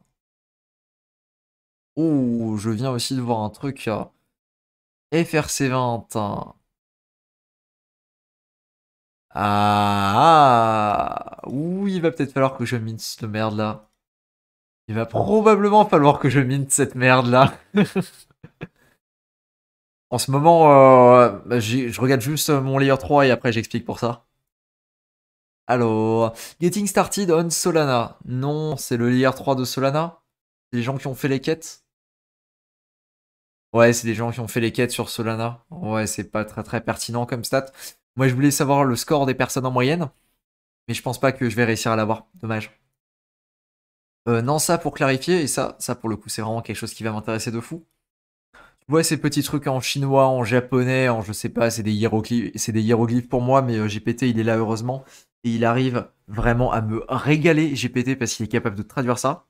Oh, je viens aussi de voir un truc. FRC20. Hein. Ah, ah oui, il va peut-être falloir que je mine cette merde là. Il va probablement falloir que je mine cette merde là. en ce moment, euh, bah, je regarde juste euh, mon layer 3 et après j'explique pour ça. Alors, Getting Started on Solana. Non, c'est le layer 3 de Solana. C'est les gens qui ont fait les quêtes. Ouais, c'est des gens qui ont fait les quêtes sur Solana. Ouais, c'est pas très très pertinent comme stat. Moi, je voulais savoir le score des personnes en moyenne. Mais je pense pas que je vais réussir à l'avoir. Dommage. Euh, non, ça pour clarifier, et ça, ça pour le coup, c'est vraiment quelque chose qui va m'intéresser de fou vois ces petits trucs en chinois, en japonais, en je sais pas, c'est des hiéroglyphes, c'est des hiéroglyphes pour moi, mais euh, GPT il est là heureusement et il arrive vraiment à me régaler GPT parce qu'il est capable de traduire ça.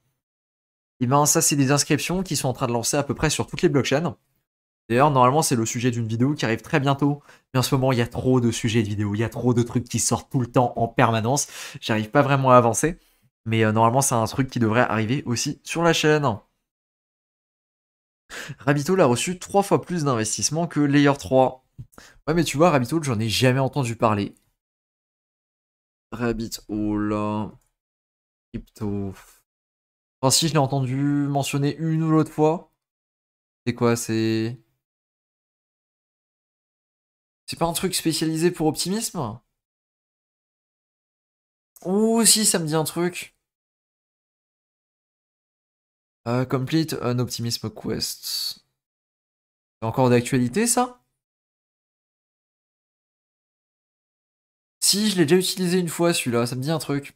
Et eh ben ça c'est des inscriptions qui sont en train de lancer à peu près sur toutes les blockchains. D'ailleurs normalement c'est le sujet d'une vidéo qui arrive très bientôt, mais en ce moment il y a trop de sujets de vidéos, il y a trop de trucs qui sortent tout le temps en permanence, j'arrive pas vraiment à avancer. Mais euh, normalement c'est un truc qui devrait arriver aussi sur la chaîne. Rabitol a reçu trois fois plus d'investissement que Layer 3. Ouais, mais tu vois, Rabbit j'en ai jamais entendu parler. Rabbit Hole, oh crypto. Enfin, si je l'ai entendu mentionner une ou l'autre fois. C'est quoi C'est. C'est pas un truc spécialisé pour optimisme Oh, si, ça me dit un truc. Euh, complete un optimisme quest. Encore d'actualité ça Si, je l'ai déjà utilisé une fois celui-là, ça me dit un truc.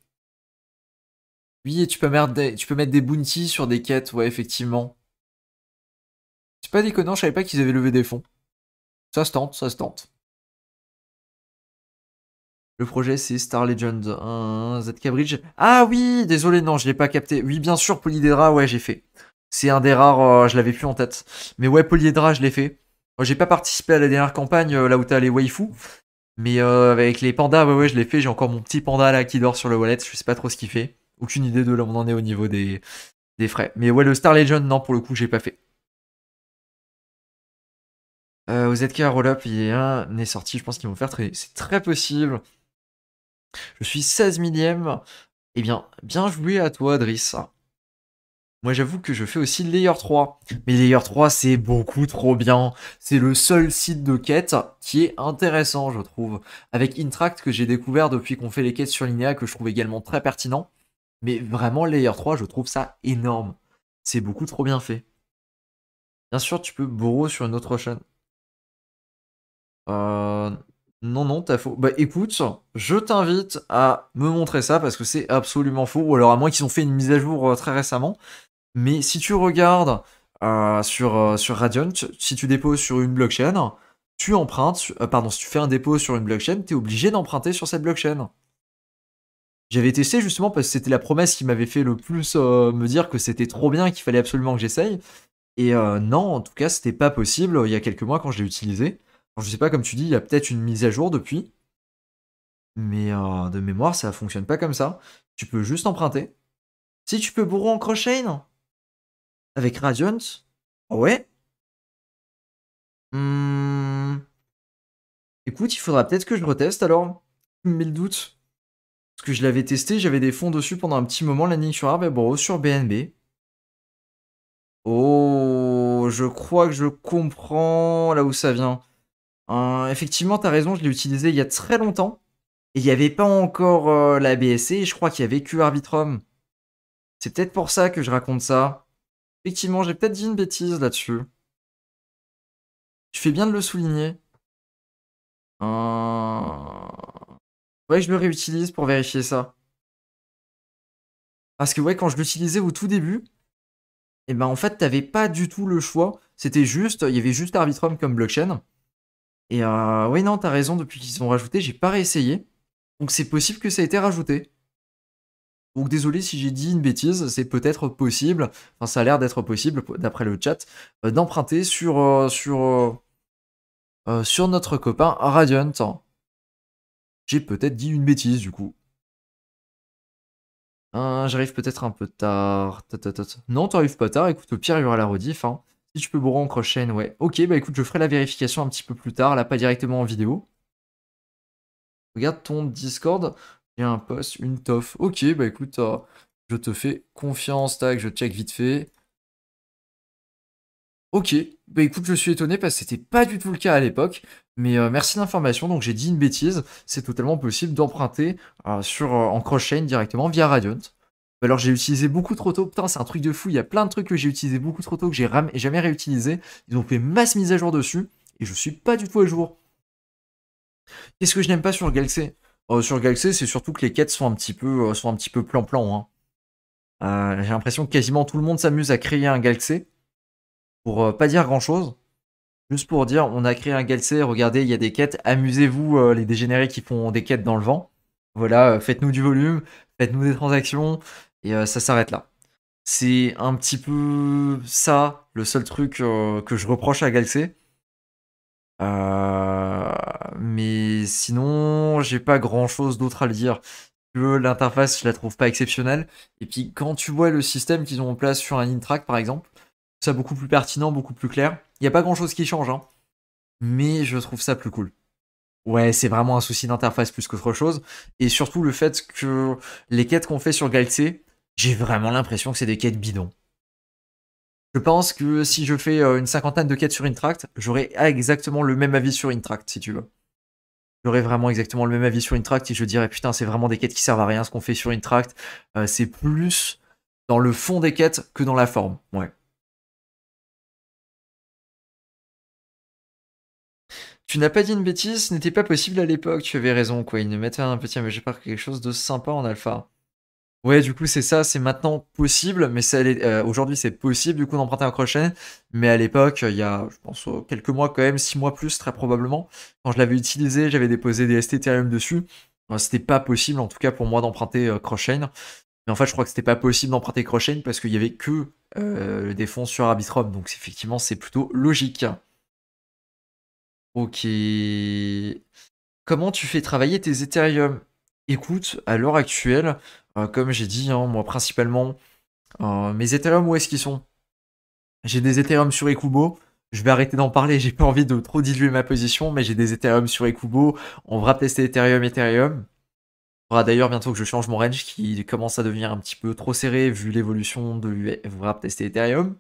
Oui, et tu peux, mettre des, tu peux mettre des bounties sur des quêtes, ouais, effectivement. C'est pas déconnant, je savais pas qu'ils avaient levé des fonds. Ça se tente, ça se tente. Le projet, c'est Star Legend ZK Bridge. Ah oui, désolé, non, je l'ai pas capté. Oui, bien sûr, Polydédra, ouais, j'ai fait. C'est un des rares, euh, je l'avais plus en tête. Mais ouais, Polydra, je l'ai fait. Oh, j'ai pas participé à la dernière campagne, euh, là où t'as les waifus. Mais euh, avec les pandas, ouais, ouais, je l'ai fait. J'ai encore mon petit panda là qui dort sur le wallet. Je sais pas trop ce qu'il fait. Aucune idée de là où on en est au niveau des, des frais. Mais ouais, le Star Legend, non, pour le coup, j'ai pas fait. au ZK Rollup, il a un, est sorti. Je pense qu'ils vont faire très. C'est très possible. Je suis 16 millième. Eh bien, bien joué à toi, Driss. Moi, j'avoue que je fais aussi Layer 3. Mais Layer 3, c'est beaucoup trop bien. C'est le seul site de quête qui est intéressant, je trouve. Avec Intract, que j'ai découvert depuis qu'on fait les quêtes sur Linea, que je trouve également très pertinent. Mais vraiment, Layer 3, je trouve ça énorme. C'est beaucoup trop bien fait. Bien sûr, tu peux bourreau sur une autre chaîne. Euh... Non, non, t'as faux. Bah écoute, je t'invite à me montrer ça parce que c'est absolument faux. Ou alors à moins qu'ils ont fait une mise à jour euh, très récemment. Mais si tu regardes euh, euh, sur, Radiant, si tu déposes sur une blockchain, tu empruntes, pardon, si tu fais un dépôt sur une blockchain, tu es obligé d'emprunter sur cette blockchain. J'avais testé justement parce que c'était la promesse qui m'avait fait le plus me dire que c'était trop bien, qu'il fallait absolument que j'essaye. Et non, en tout cas, c'était pas possible il y a quelques mois quand je l'ai utilisé je sais pas, comme tu dis, il y a peut-être une mise à jour depuis, mais euh, de mémoire, ça fonctionne pas comme ça. Tu peux juste emprunter. Si tu peux bourrer en crochet, non Avec Radiant ah Ouais hmm. Écoute, il faudra peut-être que je reteste alors. Mille doutes. Parce que je l'avais testé, j'avais des fonds dessus pendant un petit moment, landing sur bon, sur BNB. Oh, je crois que je comprends là où ça vient. Euh, effectivement, tu as raison, je l'ai utilisé il y a très longtemps. Et il n'y avait pas encore l'ABSC euh, la BSC, je crois qu'il y avait que Arbitrum. C'est peut-être pour ça que je raconte ça. Effectivement, j'ai peut-être dit une bêtise là-dessus. Je fais bien de le souligner. Euh... Ouais, je le réutilise pour vérifier ça. Parce que ouais, quand je l'utilisais au tout début, et eh ben en fait, t'avais pas du tout le choix. C'était juste, il y avait juste Arbitrum comme blockchain. Et euh, oui, non, t'as raison, depuis qu'ils ont rajouté, j'ai pas réessayé. Donc c'est possible que ça ait été rajouté. Donc désolé si j'ai dit une bêtise, c'est peut-être possible, enfin ça a l'air d'être possible d'après le chat, euh, d'emprunter sur, euh, sur, euh, sur notre copain Radiant. J'ai peut-être dit une bêtise du coup. Hein, j'arrive peut-être un peu tard. Non, t'arrives pas tard, écoute, au pire il y aura la rediff. Hein tu peux boire en crochet ouais. Ok, bah écoute, je ferai la vérification un petit peu plus tard, là, pas directement en vidéo. Regarde ton Discord, il y a un post, une toffe. Ok, bah écoute, euh, je te fais confiance, tac, je check vite fait. Ok, bah écoute, je suis étonné parce que c'était pas du tout le cas à l'époque, mais euh, merci l'information donc j'ai dit une bêtise, c'est totalement possible d'emprunter euh, sur en crochet directement via Radiant alors j'ai utilisé beaucoup trop tôt. Putain, c'est un truc de fou. Il y a plein de trucs que j'ai utilisé beaucoup trop tôt, que j'ai jamais réutilisé. Ils ont fait masse mise à jour dessus et je suis pas du tout à jour. Qu'est-ce que je n'aime pas sur Galaxy Sur oh, Sur Galaxy, c'est surtout que les quêtes sont un petit peu euh, sont un petit peu plan-plan. Hein. Euh, j'ai l'impression que quasiment tout le monde s'amuse à créer un Galaxy pour euh, pas dire grand-chose. Juste pour dire, on a créé un Galaxy, regardez, il y a des quêtes, amusez-vous les dégénérés qui font des quêtes dans le vent. Voilà, faites-nous du volume, faites-nous des transactions, et euh, ça s'arrête là. C'est un petit peu ça, le seul truc euh, que je reproche à Galaxy. Euh, mais sinon, j'ai pas grand chose d'autre à le dire. l'interface, je la trouve pas exceptionnelle. Et puis, quand tu vois le système qu'ils ont en place sur un Intrack, par exemple, ça beaucoup plus pertinent, beaucoup plus clair. Il n'y a pas grand chose qui change, hein. Mais je trouve ça plus cool. Ouais, c'est vraiment un souci d'interface plus qu'autre chose. Et surtout le fait que les quêtes qu'on fait sur Galaxy, j'ai vraiment l'impression que c'est des quêtes bidons. Je pense que si je fais euh, une cinquantaine de quêtes sur Intract, j'aurai exactement le même avis sur Intract, si tu veux. J'aurais vraiment exactement le même avis sur Intract et je dirais putain, c'est vraiment des quêtes qui servent à rien ce qu'on fait sur Intract. Euh, c'est plus dans le fond des quêtes que dans la forme. Ouais. Tu n'as pas dit une bêtise, ce n'était pas possible à l'époque, tu avais raison, quoi. Il ne mettait un petit, mais j'ai pas quelque chose de sympa en alpha. Ouais, du coup, c'est ça, c'est maintenant possible, mais euh, aujourd'hui, c'est possible du coup d'emprunter un crochet. Mais à l'époque, il y a, je pense, euh, quelques mois quand même, six mois plus très probablement, quand je l'avais utilisé, j'avais déposé des ST Ethereum dessus. c'était pas possible, en tout cas pour moi, d'emprunter euh, cross Mais en fait, je crois que c'était pas possible d'emprunter crochet parce qu'il y avait que des fonds sur Arbitrum. Donc, effectivement, c'est plutôt logique. Ok. Comment tu fais travailler tes Ethereum Écoute, à l'heure actuelle, euh, comme j'ai dit, hein, moi principalement, euh, mes Ethereum, où est-ce qu'ils sont J'ai des Ethereum sur Ekubo je vais arrêter d'en parler, j'ai pas envie de trop diluer ma position, mais j'ai des Ethereum sur Ekubo, on va tester Ethereum, Ethereum. Il faudra d'ailleurs bientôt que je change mon range qui commence à devenir un petit peu trop serré vu l'évolution de va tester Ethereum.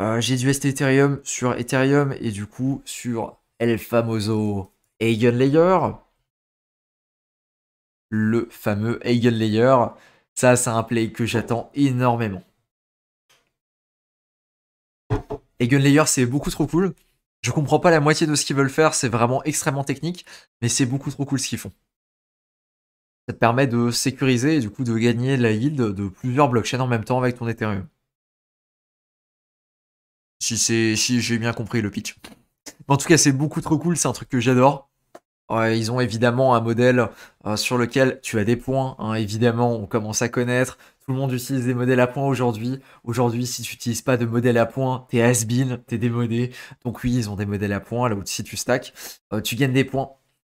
Euh, j'ai du ST Ethereum sur Ethereum et du coup sur El Famoso Layer le fameux Eigenlayer. Ça, c'est un play que j'attends énormément. Eigenlayer, c'est beaucoup trop cool. Je comprends pas la moitié de ce qu'ils veulent faire, c'est vraiment extrêmement technique, mais c'est beaucoup trop cool ce qu'ils font. Ça te permet de sécuriser et du coup de gagner la yield de plusieurs blockchains en même temps avec ton Ethereum. Si, si j'ai bien compris le pitch. En tout cas, c'est beaucoup trop cool, c'est un truc que j'adore ils ont évidemment un modèle euh, sur lequel tu as des points. Hein, évidemment, on commence à connaître. Tout le monde utilise des modèles à points aujourd'hui. Aujourd'hui, si tu n'utilises pas de modèle à points, t'es has-been, t'es démodé. Donc oui, ils ont des modèles à points, là où si tu stacks, euh, tu gagnes des points.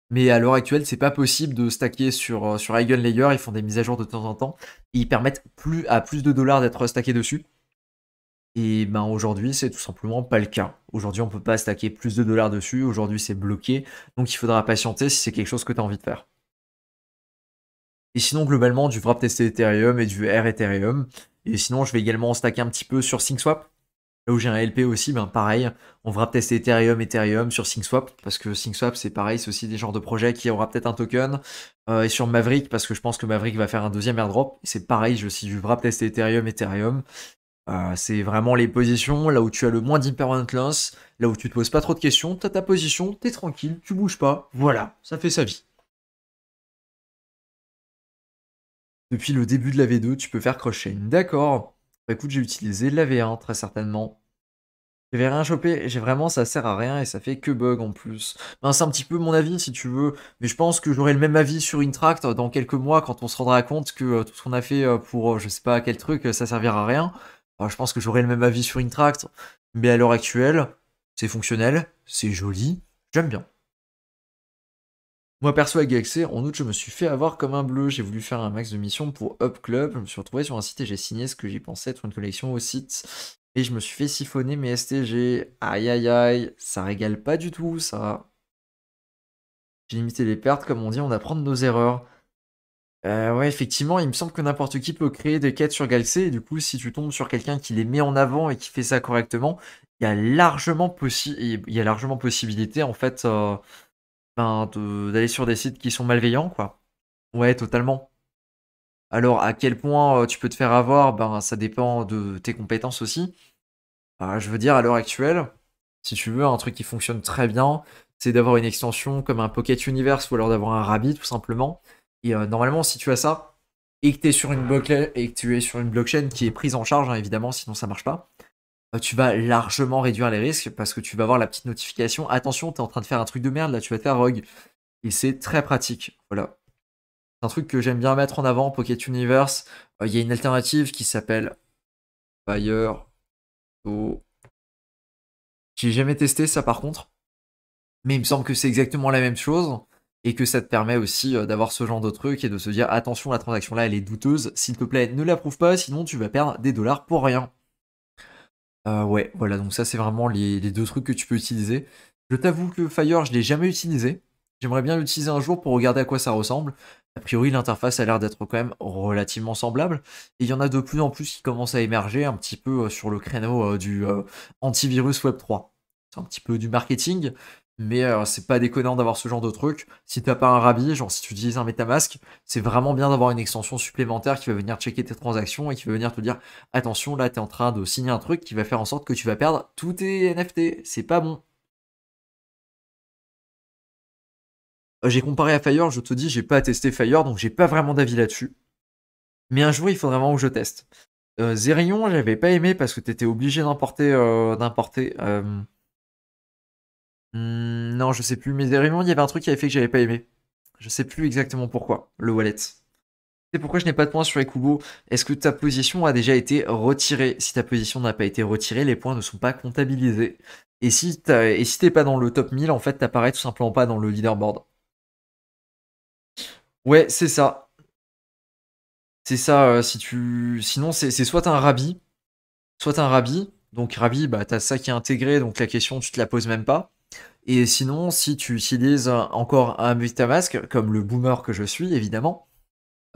Mais à l'heure actuelle, c'est pas possible de stacker sur, euh, sur Eigenlayer. Ils font des mises à jour de temps en temps. Et ils permettent plus à plus de dollars d'être stackés dessus. Et ben aujourd'hui, c'est tout simplement pas le cas. Aujourd'hui, on peut pas stacker plus de dollars dessus. Aujourd'hui, c'est bloqué. Donc, il faudra patienter si c'est quelque chose que tu as envie de faire. Et sinon, globalement, du wrap tester Ethereum et du R Ethereum. Et sinon, je vais également stacker un petit peu sur SyncSwap. Là où j'ai un LP aussi, ben pareil, on va tester Ethereum, Ethereum sur SyncSwap, parce que SyncSwap c'est pareil, c'est aussi des genres de projets qui aura peut-être un token, euh, et sur Maverick, parce que je pense que Maverick va faire un deuxième airdrop, c'est pareil, je, suis du wrap tester Ethereum, Ethereum, euh, c'est vraiment les positions, là où tu as le moins d'impermanent là où tu te poses pas trop de questions, t'as ta position, t'es tranquille, tu bouges pas, voilà, ça fait sa vie. Depuis le début de la V2, tu peux faire crochet. D'accord. Bah, écoute, j'ai utilisé la V1 très certainement. vais rien chopé, j'ai vraiment ça sert à rien et ça fait que bug en plus. Ben, c'est un petit peu mon avis si tu veux, mais je pense que j'aurai le même avis sur Intract dans quelques mois quand on se rendra compte que euh, tout ce qu'on a fait euh, pour je sais pas quel truc, ça servira à rien je pense que j'aurais le même avis sur Intract, mais à l'heure actuelle, c'est fonctionnel, c'est joli, j'aime bien. Moi perso avec Galaxy, en août je me suis fait avoir comme un bleu, j'ai voulu faire un max de missions pour Up Club, je me suis retrouvé sur un site et j'ai signé ce que j'y pensais être une collection au site. Et je me suis fait siphonner mes STG. Aïe aïe aïe, ça régale pas du tout ça. J'ai limité les pertes, comme on dit, on apprend de nos erreurs. Euh, ouais, effectivement, il me semble que n'importe qui peut créer des quêtes sur Galaxy, et du coup, si tu tombes sur quelqu'un qui les met en avant et qui fait ça correctement, il y a largement, y a largement possibilité, en fait, euh, ben, d'aller sur des sites qui sont malveillants, quoi. Ouais, totalement. Alors, à quel point euh, tu peux te faire avoir, ben, ça dépend de tes compétences aussi. Bah, je veux dire, à l'heure actuelle, si tu veux, un truc qui fonctionne très bien, c'est d'avoir une extension comme un Pocket Universe ou alors d'avoir un Rabbit, tout simplement et euh, normalement, si tu as ça, et que tu es sur une et que tu es sur une blockchain qui est prise en charge, hein, évidemment, sinon ça marche pas, euh, tu vas largement réduire les risques parce que tu vas avoir la petite notification. Attention, tu es en train de faire un truc de merde, là tu vas te faire rogue. Et c'est très pratique. Voilà. C'est un truc que j'aime bien mettre en avant, Pocket Universe. Euh, il y a une alternative qui s'appelle Fire. Je J'ai jamais testé ça par contre. Mais il me semble que c'est exactement la même chose et que ça te permet aussi euh, d'avoir ce genre de truc et de se dire attention, la transaction là elle est douteuse, s'il te plaît ne l'approuve pas, sinon tu vas perdre des dollars pour rien. Euh, ouais, voilà, donc ça c'est vraiment les, deux trucs que tu peux utiliser. Je t'avoue que Fire, je l'ai jamais utilisé. J'aimerais bien l'utiliser un jour pour regarder à quoi ça ressemble. A priori, l'interface a l'air d'être quand même relativement semblable. Et il y en a de plus en plus qui commencent à émerger un petit peu euh, sur le créneau du antivirus Web 3. C'est un petit peu du marketing mais euh, c'est pas déconnant d'avoir ce genre de truc. Si t'as pas un rabis, genre si tu utilises un MetaMask, c'est vraiment bien d'avoir une extension supplémentaire qui va venir checker tes transactions et qui va venir te dire attention, là t'es en train de signer un truc qui va faire en sorte que tu vas perdre tous tes NFT. C'est pas bon. Euh, j'ai comparé à Fire, je te dis, j'ai pas testé Fire, donc j'ai pas vraiment d'avis là-dessus. Mais un jour, il faudra vraiment que je teste. Euh, Zerion, j'avais pas aimé parce que t'étais obligé d'importer, d'importer Hmm, non, je sais plus, mais il y avait un truc qui avait fait que j'avais pas aimé. Je sais plus exactement pourquoi, le wallet. C'est pourquoi je n'ai pas de points sur les Ekubo. Est-ce que ta position a déjà été retirée Si ta position n'a pas été retirée, les points ne sont pas comptabilisés. Et si t'es pas dans le top 1000, en fait, t'apparais tout simplement pas dans le leaderboard. Ouais, c'est ça. C'est ça, euh, si tu. Sinon, c'est soit un Rabbi, soit un Rabbi. Donc, Rabbi, bah, t'as ça qui est intégré, donc la question, tu te la poses même pas. Et sinon, si tu utilises euh, encore un MetaMask, comme le boomer que je suis, évidemment,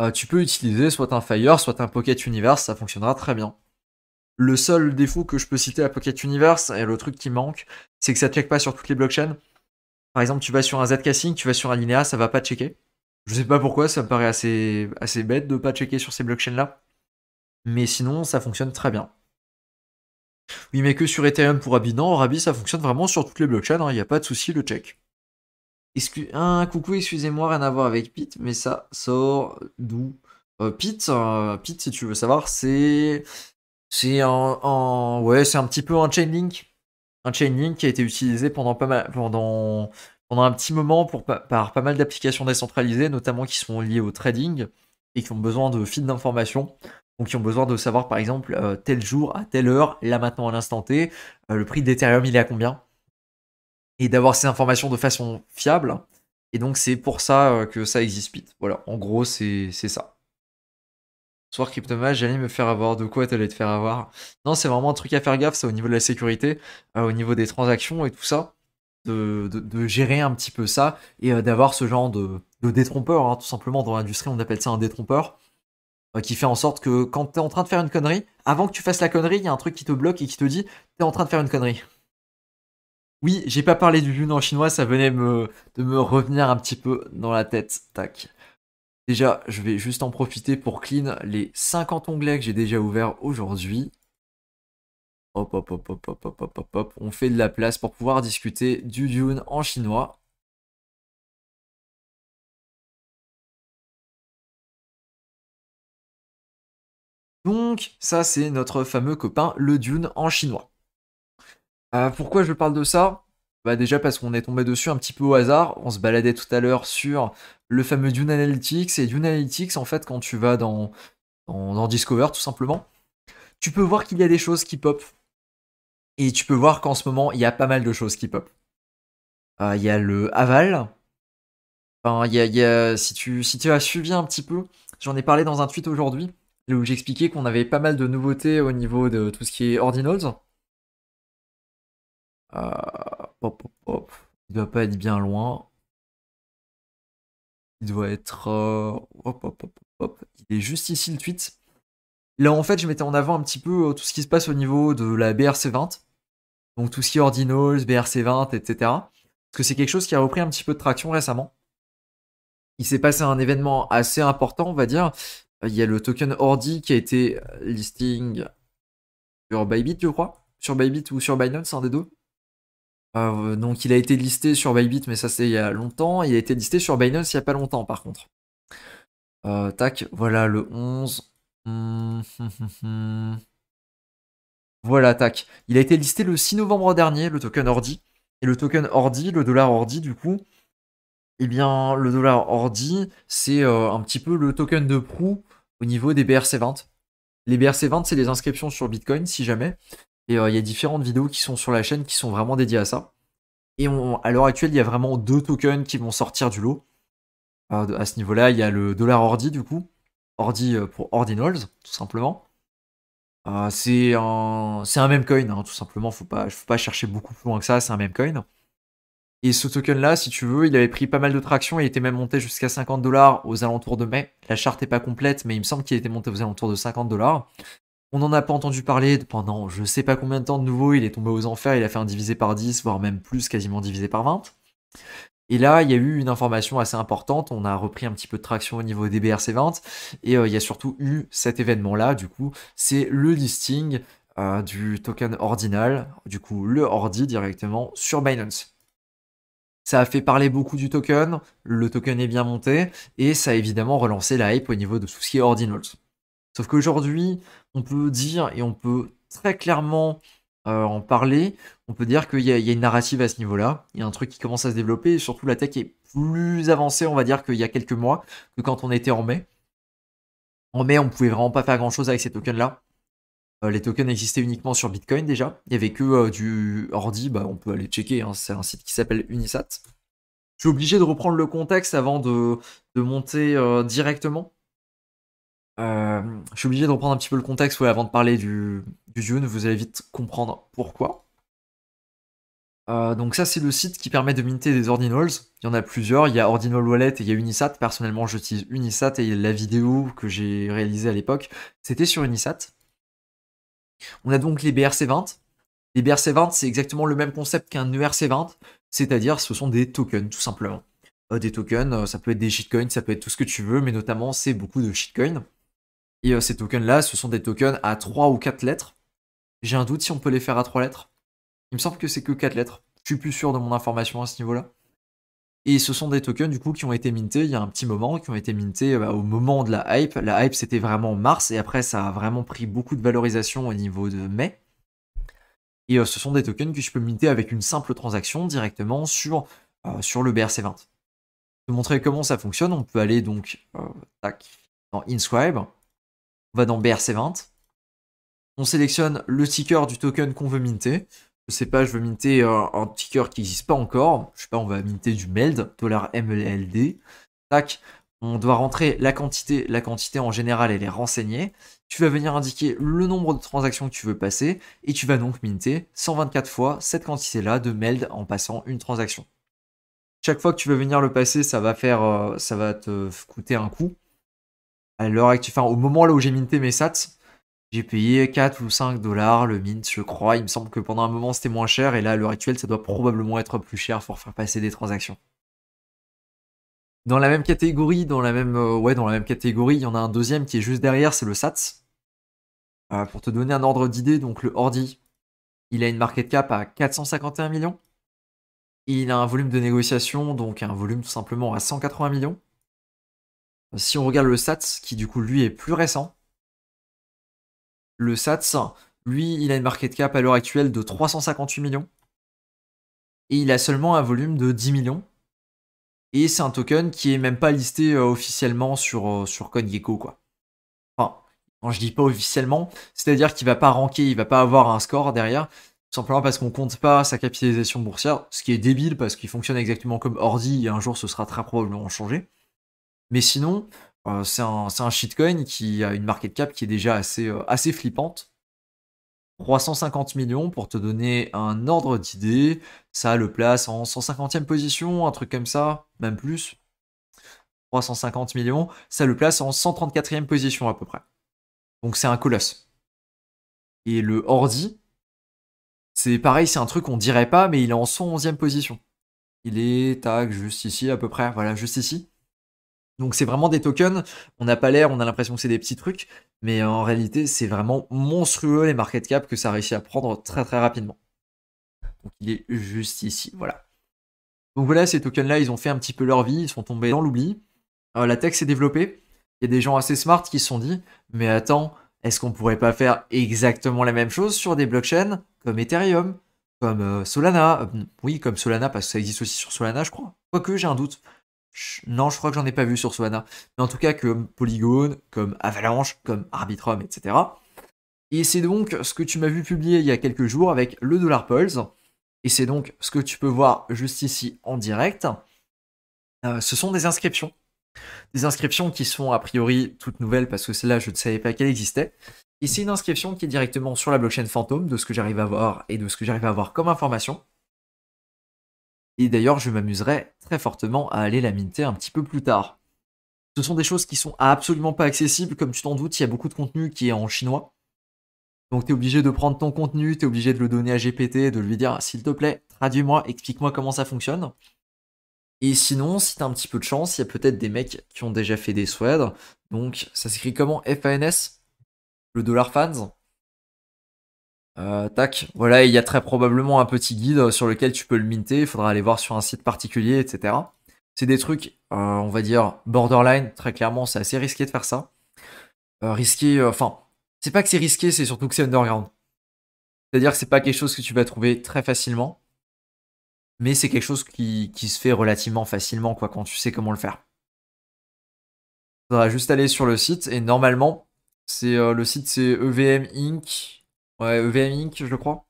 euh, tu peux utiliser soit un Fire, soit un Pocket Universe, ça fonctionnera très bien. Le seul défaut que je peux citer à Pocket Universe, et le truc qui manque, c'est que ça ne check pas sur toutes les blockchains. Par exemple, tu vas sur un Zcasting, tu vas sur un Linéa, ça va pas checker. Je ne sais pas pourquoi, ça me paraît assez, assez bête de ne pas checker sur ces blockchains-là. Mais sinon, ça fonctionne très bien. Oui, mais que sur Ethereum pour Abinant, non, Rabi, ça fonctionne vraiment sur toutes les blockchains, il hein, n'y a pas de souci, le check. coucou, excusez-moi, rien à voir avec Pit, mais ça sort d'où euh, Pete? Euh, Pit, si tu veux savoir, c'est. C'est un, Ouais, c'est un petit peu un Chainlink. Un Chainlink qui a été utilisé pendant pas mal. Pendant, pendant un petit moment pour, par pas mal d'applications décentralisées, notamment qui sont liées au trading et qui ont besoin de feeds d'informations donc qui ont besoin de savoir par exemple euh, tel jour, à telle heure, là maintenant à l'instant T, euh, le prix d'Ethereum il est à combien, et d'avoir ces informations de façon fiable. Et donc c'est pour ça euh, que ça existe Pit. Voilà, en gros c'est ça. Soir CryptoMage, j'allais me faire avoir. De quoi t'allais te faire avoir Non, c'est vraiment un truc à faire gaffe, ça au niveau de la sécurité, au niveau des transactions et tout ça. De, gérer un petit peu ça et d'avoir ce genre de, de détrompeur, hein, tout simplement. Dans l'industrie, on appelle ça un détrompeur. Euh, qui fait en sorte que quand tu es en train de faire une connerie, avant que tu fasses la connerie, il y a un truc qui te bloque et qui te dit tu es en train de faire une connerie. Oui, j'ai pas parlé du en chinois, ça venait de me revenir un petit peu dans la tête. Tac. Déjà, je vais juste en profiter pour clean les 50 onglets que j'ai déjà ouverts aujourd'hui. Hop, hop, hop, hop, hop, hop, hop, hop, hop. On fait de la place pour pouvoir discuter du Dune en chinois. Donc ça c'est notre fameux copain le Dune en chinois. Euh, pourquoi je parle de ça bah déjà parce qu'on est tombé dessus un petit peu au hasard. On se baladait tout à l'heure sur le fameux Dune Analytics. Et Dune Analytics, en fait, quand tu vas dans, dans, Discover, tout simplement, tu peux voir qu'il y a des choses qui pop. Et tu peux voir qu'en ce moment, il y a pas mal de choses qui pop. Euh, il y a le Aval. Enfin, y y a, si, tu, si tu as suivi un petit peu, j'en ai parlé dans un tweet aujourd'hui où j'expliquais qu'on avait pas mal de nouveautés au niveau de tout ce qui est Ordinals. hop, euh, hop, hop. Il doit pas être bien loin. Il doit être... Euh, hop, hop, hop, hop. Il est juste ici le tweet. Là, en fait, je mettais en avant un petit peu euh, tout ce qui se passe au niveau de la BRC20. Donc tout ce qui est Ordinals, BRC20, etc. Parce que c'est quelque chose qui a repris un petit peu de traction récemment. Il s'est passé un événement assez important, on va dire, il y a le token Ordi qui a été euh, listing sur Bybit, je crois. Sur Bybit ou sur Binance, un des deux. Euh, donc il a été listé sur Bybit, mais ça c'est il y a longtemps. Il a été listé sur Binance il n'y a pas longtemps par contre. Euh, tac, voilà le 11. voilà, tac. Il a été listé le 6 novembre dernier, le token Ordi. Et le token Ordi, le dollar Ordi, du coup, eh bien, le dollar ordi, c'est euh, un petit peu le token de proue au niveau des BRC20. Les BRC20, c'est les inscriptions sur Bitcoin, si jamais. Et euh, il y a différentes vidéos qui sont sur la chaîne qui sont vraiment dédiées à ça. Et à l'heure actuelle, il y a vraiment deux tokens qui vont sortir du lot. Euh, à ce niveau-là, il y a le dollar ordi, du coup. Ordi pour ordinals, tout simplement. c'est un, même coin, hein, tout simplement. Il ne faut pas chercher beaucoup plus loin que ça, c'est un même coin. Et ce token-là, si tu veux, il avait pris pas mal de traction il était même monté jusqu'à 50 dollars aux alentours de mai. La charte n'est pas complète, mais il me semble qu'il était monté aux alentours de 50 dollars. On n'en a pas entendu parler pendant je sais pas combien de temps de nouveau. Il est tombé aux enfers, il a fait un divisé par 10, voire même plus, quasiment divisé par 20. Et là, il y a eu une information assez importante. On a repris un petit peu de traction au niveau des BRC20. Et euh, il y a surtout eu cet événement-là, du coup. C'est le listing euh, du token ordinal, du coup le ordi directement sur Binance. Ça a fait parler beaucoup du token, le token est bien monté, et ça a évidemment relancé la hype au niveau de tout ce qui est ordinals. Sauf qu'aujourd'hui, on peut dire, et on peut très clairement euh, en parler, on peut dire qu'il y, a une narrative à ce niveau-là, il y a un truc qui commence à se développer, et surtout la tech est plus avancée, on va dire, qu'il y a quelques mois, que quand on était en mai. En mai, on ne pouvait vraiment pas faire grand-chose avec ces tokens-là. Euh, les tokens existaient uniquement sur Bitcoin déjà. Il n'y avait que euh, du ordi, bah, on peut aller checker, hein. c'est un site qui s'appelle Unisat. Je suis obligé de reprendre le contexte avant de, monter euh, directement. je suis obligé de reprendre un petit peu le contexte avant de parler du, du vous allez vite comprendre pourquoi. donc ça c'est le site qui permet de minter des ordinals. Il y en a plusieurs, il y a Ordinal Wallet et il y a Unisat. Personnellement j'utilise Unisat et la vidéo que j'ai réalisée à l'époque, c'était sur Unisat. On a donc les BRC20. Les BRC20, c'est exactement le même concept qu'un ERC20, c'est-à-dire ce sont des tokens, tout simplement. Euh, des tokens, euh, ça peut être des shitcoins, ça peut être tout ce que tu veux, mais notamment, c'est beaucoup de shitcoins. Et euh, ces tokens-là, ce sont des tokens à 3 ou 4 lettres. J'ai un doute si on peut les faire à 3 lettres. Il me semble que c'est que 4 lettres. Je suis plus sûr de mon information à ce niveau-là. Et ce sont des tokens du coup qui ont été mintés il y a un petit moment, qui ont été mintés euh, bah, au moment de la hype. La hype c'était vraiment mars et après ça a vraiment pris beaucoup de valorisation au niveau de mai. Et euh, ce sont des tokens que je peux minter avec une simple transaction directement sur, euh, le BRC20. Pour montrer comment ça fonctionne, on peut aller donc dans Inscribe, on va dans BRC20, on sélectionne le ticker du token qu'on veut minter je sais pas, je veux minter un, ticker qui n'existe pas encore. Je sais pas, on va minter du MELD, dollar MELD. Tac, on doit rentrer la quantité. La quantité en général, et les renseigner. Tu vas venir indiquer le nombre de transactions que tu veux passer et tu vas donc minter 124 fois cette quantité-là de MELD en passant une transaction. Chaque fois que tu veux venir le passer, ça va faire, euh, ça va te coûter un coup. À l'heure enfin, au moment là où j'ai minté mes sats, j'ai payé 4 ou 5 dollars le mint, je crois. Il me semble que pendant un moment c'était moins cher et là à l'heure ça doit probablement être plus cher pour faire passer des transactions. Dans la même catégorie, dans la même, euh, ouais, dans la même catégorie, il y en a un deuxième qui est juste derrière, c'est le SATS. Euh, pour te donner un ordre d'idée, donc le Ordi, il a une market cap à 451 millions. Il a un volume de négociation, donc un volume tout simplement à 180 millions. Si on regarde le SATS, qui du coup lui est plus récent, le SATS, lui, il a une market cap à l'heure actuelle de 358 millions. Et il a seulement un volume de 10 millions. Et c'est un token qui est même pas listé euh, officiellement sur, euh, sur CoinGecko, quoi. Enfin, quand je dis pas officiellement, c'est-à-dire qu'il va pas ranker, il va pas avoir un score derrière, simplement parce qu'on compte pas sa capitalisation boursière, ce qui est débile parce qu'il fonctionne exactement comme Ordi et un jour ce sera très probablement changé. Mais sinon, euh, c'est un, shitcoin qui a une market cap qui est déjà assez, euh, flippante. 350 millions pour te donner un ordre d'idée. Ça le place en 150e position, un truc comme ça, même plus. 350 millions, ça le place en 134e position à peu près. Donc c'est un colosse. Et le Ordi, c'est pareil, c'est un truc qu'on dirait pas, mais il est en 111e position. Il est, tac, juste ici à peu près, voilà, juste ici. Donc c'est vraiment des tokens, on n'a pas l'air, on a l'impression que c'est des petits trucs, mais euh, en réalité c'est vraiment monstrueux les market cap que ça réussit à prendre très très rapidement. Donc il est juste ici, voilà. Donc voilà, ces tokens-là, ils ont fait un petit peu leur vie, ils sont tombés dans l'oubli. Euh, la tech s'est développée, il y a des gens assez smart qui se sont dit, mais attends, est-ce qu'on pourrait pas faire exactement la même chose sur des blockchains comme Ethereum, comme euh, Solana, oui, comme Solana, parce que ça existe aussi sur Solana, je crois. Quoique, j'ai un doute. Non, je crois que j'en ai pas vu sur Swana, Mais en tout cas, comme Polygon, comme Avalanche, comme Arbitrum, etc. Et c'est donc ce que tu m'as vu publier il y a quelques jours avec le Dollar Pulse. Et c'est donc ce que tu peux voir juste ici en direct. Euh, ce sont des inscriptions. Des inscriptions qui sont a priori toutes nouvelles parce que celle-là, je ne savais pas qu'elle existait. Et c'est une inscription qui est directement sur la blockchain fantôme de ce que j'arrive à voir et de ce que j'arrive à voir comme information. Et d'ailleurs, je m'amuserai très fortement à aller la minter un petit peu plus tard. Ce sont des choses qui sont absolument pas accessibles, comme tu t'en doutes, il y a beaucoup de contenu qui est en chinois. Donc tu es obligé de prendre ton contenu, tu es obligé de le donner à GPT, de lui dire s'il te plaît, traduis-moi, explique-moi comment ça fonctionne. Et sinon, si t'as un petit peu de chance, il y a peut-être des mecs qui ont déjà fait des sweats. Donc ça s'écrit comment FANS Le dollar fans euh, tac, voilà, il y a très probablement un petit guide sur lequel tu peux le minter, il faudra aller voir sur un site particulier, etc. C'est des trucs, euh, on va dire, borderline, très clairement, c'est assez risqué de faire ça. Euh, risqué, enfin, c'est pas que c'est risqué, c'est surtout que c'est underground. C'est-à-dire que c'est pas quelque chose que tu vas trouver très facilement, mais c'est quelque chose qui, qui, se fait relativement facilement, quoi, quand tu sais comment le faire. Il faudra juste aller sur le site, et normalement, c'est le site c'est EVM Inc Ouais, EVM Inc, je crois.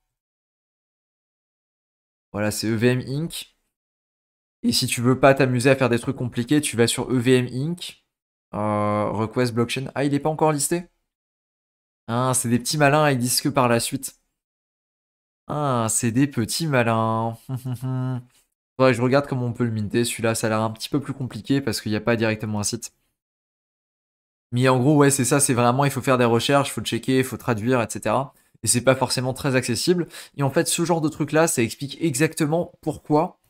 Voilà, c'est EVM Inc. Et si tu veux pas t'amuser à faire des trucs compliqués, tu vas sur EVM Inc. Euh, request blockchain. Ah, il est pas encore listé Ah, c'est des petits malins, ils disent que par la suite. Ah, c'est des petits malins. je regarde comment on peut le minter. Celui-là, ça a l'air un petit peu plus compliqué parce qu'il n'y a pas directement un site. Mais en gros, ouais, c'est ça, c'est vraiment, il faut faire des recherches, il faut checker, il faut traduire, etc et c'est pas forcément très accessible. Et en fait, ce genre de truc là, ça explique exactement pourquoi,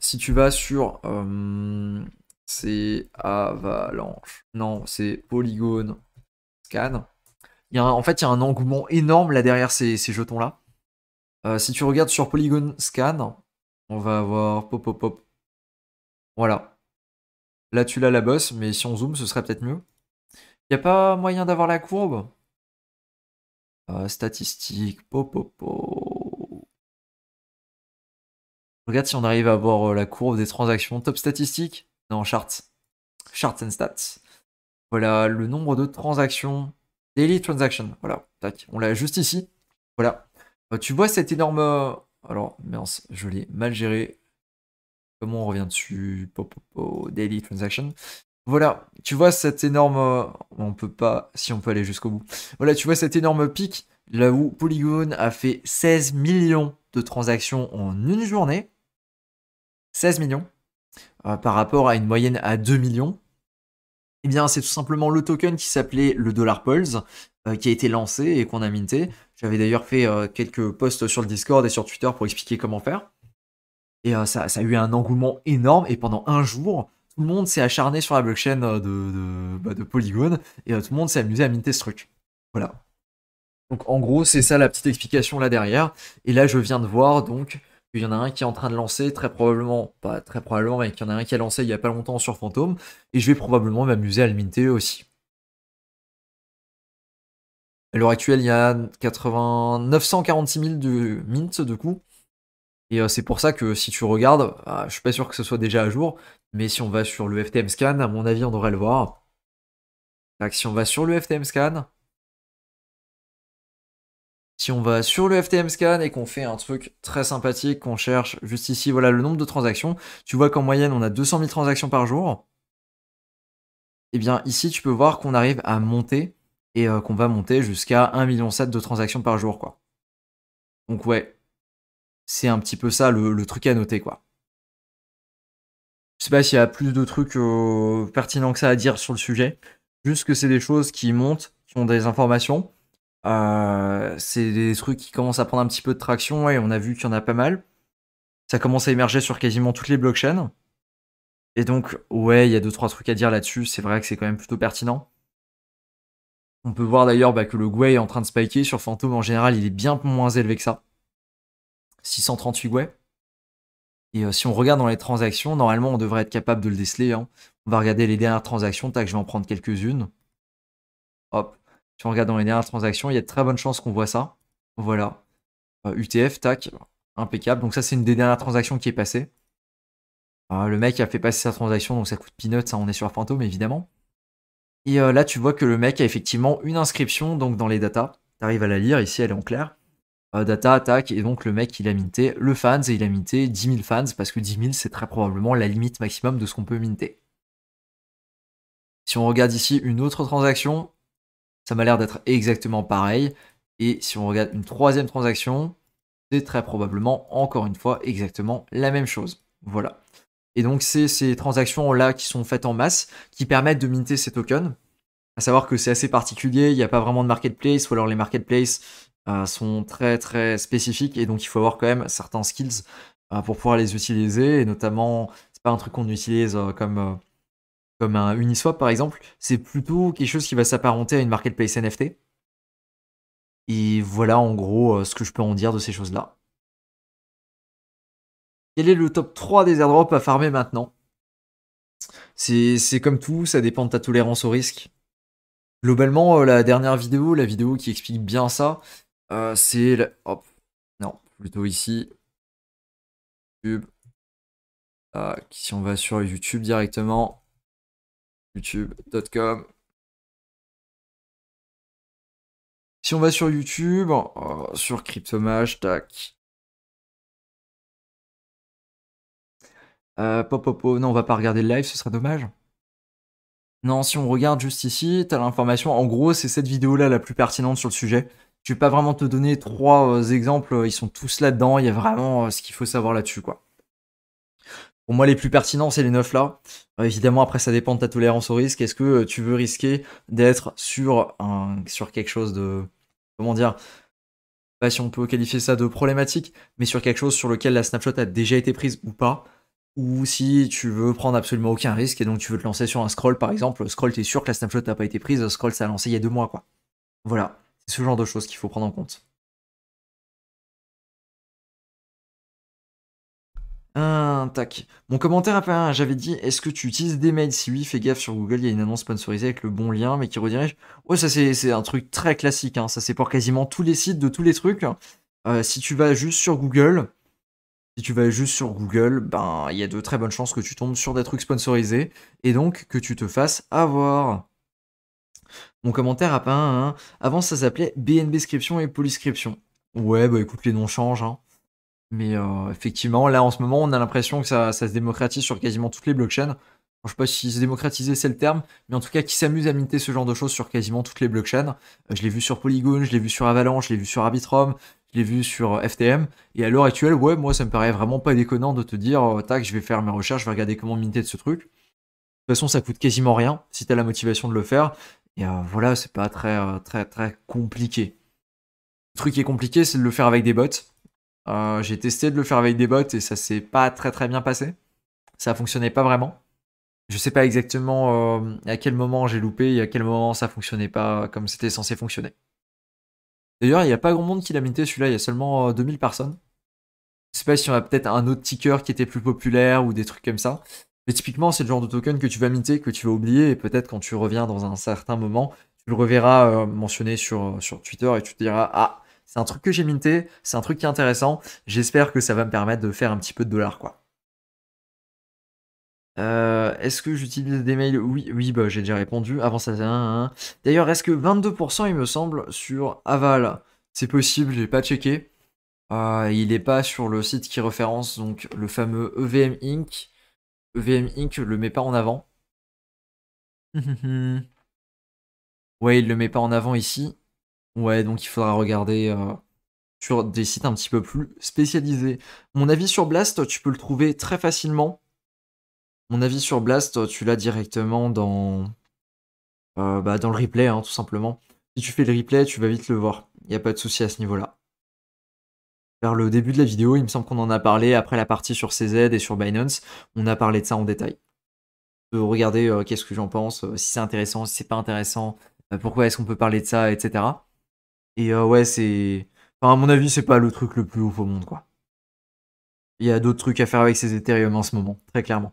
si tu vas sur. Euh, c'est Avalanche. Non, c'est Polygon Scan. y a en fait, il y a un engouement énorme là derrière ces, jetons là. Euh, si tu regardes sur Polygon Scan, on va avoir pop pop pop. Voilà. Là, tu l'as la bosse, mais si on zoome, ce serait peut-être mieux. Il n'y a pas moyen d'avoir la courbe euh, statistique, statistiques, popopo. Regarde si on arrive à voir euh, la courbe des transactions. Top statistiques Non, charts. Charts and stats. Voilà le nombre de transactions. Daily transaction. Voilà. Tac. On l'a juste ici. Voilà. Euh, tu vois cette énorme. Alors, mince, je l'ai mal géré. Comment on revient dessus Popopo. Daily transaction. Voilà, tu vois cet énorme. Euh, on peut pas, si on peut aller jusqu'au bout. Voilà, tu vois cet énorme pic là où Polygon a fait 16 millions de transactions en une journée. 16 millions euh, par rapport à une moyenne à 2 millions. Eh bien, c'est tout simplement le token qui s'appelait le dollar pulse euh, qui a été lancé et qu'on a minté. J'avais d'ailleurs fait quelques posts sur le Discord et sur Twitter pour expliquer comment faire. Et ça, a eu un engouement énorme. Et pendant un jour, tout le monde s'est acharné sur la blockchain euh, de, bah, de, Polygon et euh, tout le monde s'est amusé à minter ce truc. Voilà. Donc en gros, c'est ça la petite explication là derrière. Et là, je viens de voir donc qu'il y en a un qui est en train de lancer, très probablement, pas très probablement, mais qu'il y en a un qui a lancé il n'y a pas longtemps sur Phantom. Et je vais probablement m'amuser à le minter aussi. À l'heure actuelle, il y a 946 000 de mint de coup. Et euh, c'est pour ça que si tu regardes, euh, je suis pas sûr que ce soit déjà à jour, mais si on va sur le FTM scan, à mon avis, on devrait le voir. si on va sur le FTM scan, si on va sur le FTM scan et qu'on fait un truc très sympathique, qu'on cherche juste ici, voilà le nombre de transactions, tu vois qu'en moyenne on a 200 000 transactions par jour. Et eh bien ici tu peux voir qu'on arrive à monter et euh, qu'on va monter jusqu'à 1,7 million de transactions par jour quoi. Donc ouais, c'est un petit peu ça le, truc à noter, quoi. Je sais pas s'il y a plus de trucs euh, pertinents que ça à dire sur le sujet. Juste que c'est des choses qui montent, qui ont des informations. Euh, c'est des trucs qui commencent à prendre un petit peu de traction, et on a vu qu'il y en a pas mal. Ça commence à émerger sur quasiment toutes les blockchains. Et donc, ouais, il y a deux, trois trucs à dire là-dessus. C'est vrai que c'est quand même plutôt pertinent. On peut voir d'ailleurs bah, que le Gwei est en train de spiker. Sur Phantom, en général, il est bien moins élevé que ça. 638 ouais Et euh, si on regarde dans les transactions, normalement, on devrait être capable de le déceler. Hein. On va regarder les dernières transactions. Tac, je vais en prendre quelques-unes. Hop. Si on regarde dans les dernières transactions, il y a de très bonnes chances qu'on voit ça. Voilà. UTF, euh, tac. Impeccable. Donc ça, c'est une des dernières transactions qui est passée. Ah, le mec a fait passer sa transaction, donc ça coûte peanut. Ça, hein, on est sur Fantôme, évidemment. Et euh, là, tu vois que le mec a effectivement une inscription donc dans les datas. Tu arrives à la lire. Ici, elle est en clair. Euh, data, attaque et donc le mec il a minté le fans et il a minté 10 000 fans parce que 10 000 c'est très probablement la limite maximum de ce qu'on peut minter. Si on regarde ici une autre transaction, ça m'a l'air d'être exactement pareil. Et si on regarde une troisième transaction, c'est très probablement encore une fois exactement la même chose. Voilà. Et donc c'est ces transactions-là qui sont faites en masse qui permettent de minter ces tokens. À savoir que c'est assez particulier, il n'y a pas vraiment de marketplace, ou alors les marketplaces euh, sont très très spécifiques et donc il faut avoir quand même certains skills euh, pour pouvoir les utiliser et notamment c'est pas un truc qu'on utilise euh, comme comme un Uniswap par exemple c'est plutôt quelque chose qui va s'apparenter à une marketplace NFT et voilà en gros ce que je peux en dire de ces choses là quel est le top 3 des airdrops à farmer maintenant c'est comme tout, ça dépend de ta tolérance au risque. Globalement, la dernière vidéo, la vidéo qui explique bien ça, euh, c'est Hop. Non, plutôt ici. YouTube. Euh, si on va sur YouTube directement. YouTube.com. Si on va sur YouTube, euh, sur Cryptomage, tac. pop, pop, Non, on va pas regarder le live, ce serait dommage. Non, si on regarde juste ici, tu as l'information. En gros, c'est cette vidéo-là la plus pertinente sur le sujet je vais pas vraiment te donner trois euh, exemples, euh, ils sont tous là-dedans, il y a vraiment euh, ce qu'il faut savoir là-dessus, quoi. Pour moi, les plus pertinents, c'est les neuf là. évidemment, après, ça dépend de ta tolérance au risque. Est-ce que tu veux risquer d'être sur, un, sur quelque chose de. Comment dire Pas si on peut qualifier ça de problématique, mais sur quelque chose sur lequel la snapshot a déjà été prise ou pas. Ou si tu veux prendre absolument aucun risque et donc tu veux te lancer sur un scroll, par exemple. Scroll, t'es sûr que la snapshot n'a pas été prise. Scroll, ça a lancé il y a deux mois, quoi. Voilà. C'est ce genre de choses qu'il faut prendre en compte. Un hein, tac. Mon commentaire à hein. j'avais dit est-ce que tu utilises des mails Si oui, fais gaffe sur Google, il y a une annonce sponsorisée avec le bon lien, mais qui redirige. Oh, ça c'est un truc très classique, hein. ça c'est pour quasiment tous les sites de tous les trucs. Euh, si tu vas juste sur Google, si tu vas juste sur Google, ben il y a de très bonnes chances que tu tombes sur des trucs sponsorisés et donc que tu te fasses avoir. Mon commentaire a pas un, Avant, ça s'appelait BNB scription et Polyscription. Ouais, bah écoute, les noms changent. Hein. Mais euh, effectivement, là en ce moment, on a l'impression que ça, se démocratise sur quasiment toutes les blockchains. je sais pas si se démocratiser c'est le terme, mais en tout cas, qui s'amuse à minter ce genre de choses sur quasiment toutes les blockchains. Euh, je l'ai vu sur Polygon, je l'ai vu sur Avalanche, je l'ai vu sur Arbitrum, je l'ai vu sur euh, FTM. Et à l'heure actuelle, ouais, moi ça me paraît vraiment pas déconnant de te dire, tac, je vais faire mes recherches, je vais regarder comment minter de ce truc. De toute façon, ça coûte quasiment rien si tu as la motivation de le faire. Et euh, voilà, c'est pas très, euh, très, très compliqué. Le truc qui est compliqué, c'est de le faire avec des bots. Euh, j'ai testé de le faire avec des bots et ça s'est pas très très bien passé. Ça fonctionnait pas vraiment. Je sais pas exactement à quel moment j'ai loupé et à quel moment ça fonctionnait pas comme c'était censé fonctionner. D'ailleurs, il n'y a pas grand monde qui l'a minté celui-là, il y a seulement 2000 personnes. Je sais pas si on a peut-être un autre ticker qui était plus populaire ou des trucs comme ça. Mais typiquement, c'est le genre de token que tu vas minter, que tu vas oublier, et peut-être quand tu reviens dans un certain moment, tu le reverras euh, mentionné euh, sur, Twitter et tu te diras Ah, c'est un truc que j'ai minté, c'est un truc qui est intéressant, j'espère que ça va me permettre de faire un petit peu de dollars, quoi. Euh, est-ce que j'utilise des mails Oui, oui, bah, j'ai déjà répondu. Avant ça, hein, hein. d'ailleurs, est-ce que 22% il me semble sur Aval C'est possible, j'ai pas checké. il n'est pas sur le site qui référence donc le fameux EVM Inc. VM Inc. le met pas en avant. Mhm. ouais, il le met pas en avant ici. Ouais, donc il faudra regarder euh, sur des sites un petit peu plus spécialisés. Mon avis sur Blast, tu peux le trouver très facilement. Mon avis sur Blast, tu l'as directement dans, euh, bah, dans le replay, hein, tout simplement. Si tu fais le replay, tu vas vite le voir. Il n'y a pas de souci à ce niveau-là vers le début de la vidéo. Il me semble qu'on en a parlé après la partie sur CZ et sur Binance. On a parlé de ça en détail. Regardez regarder euh, qu'est-ce que j'en pense, euh, si c'est intéressant, si c'est pas intéressant, euh, pourquoi est-ce qu'on peut parler de ça, etc. Et ouais, c'est. Enfin, à mon avis, c'est pas le truc le plus ouf au monde, quoi. Il y a d'autres trucs à faire avec ces Ethereum en ce moment, très clairement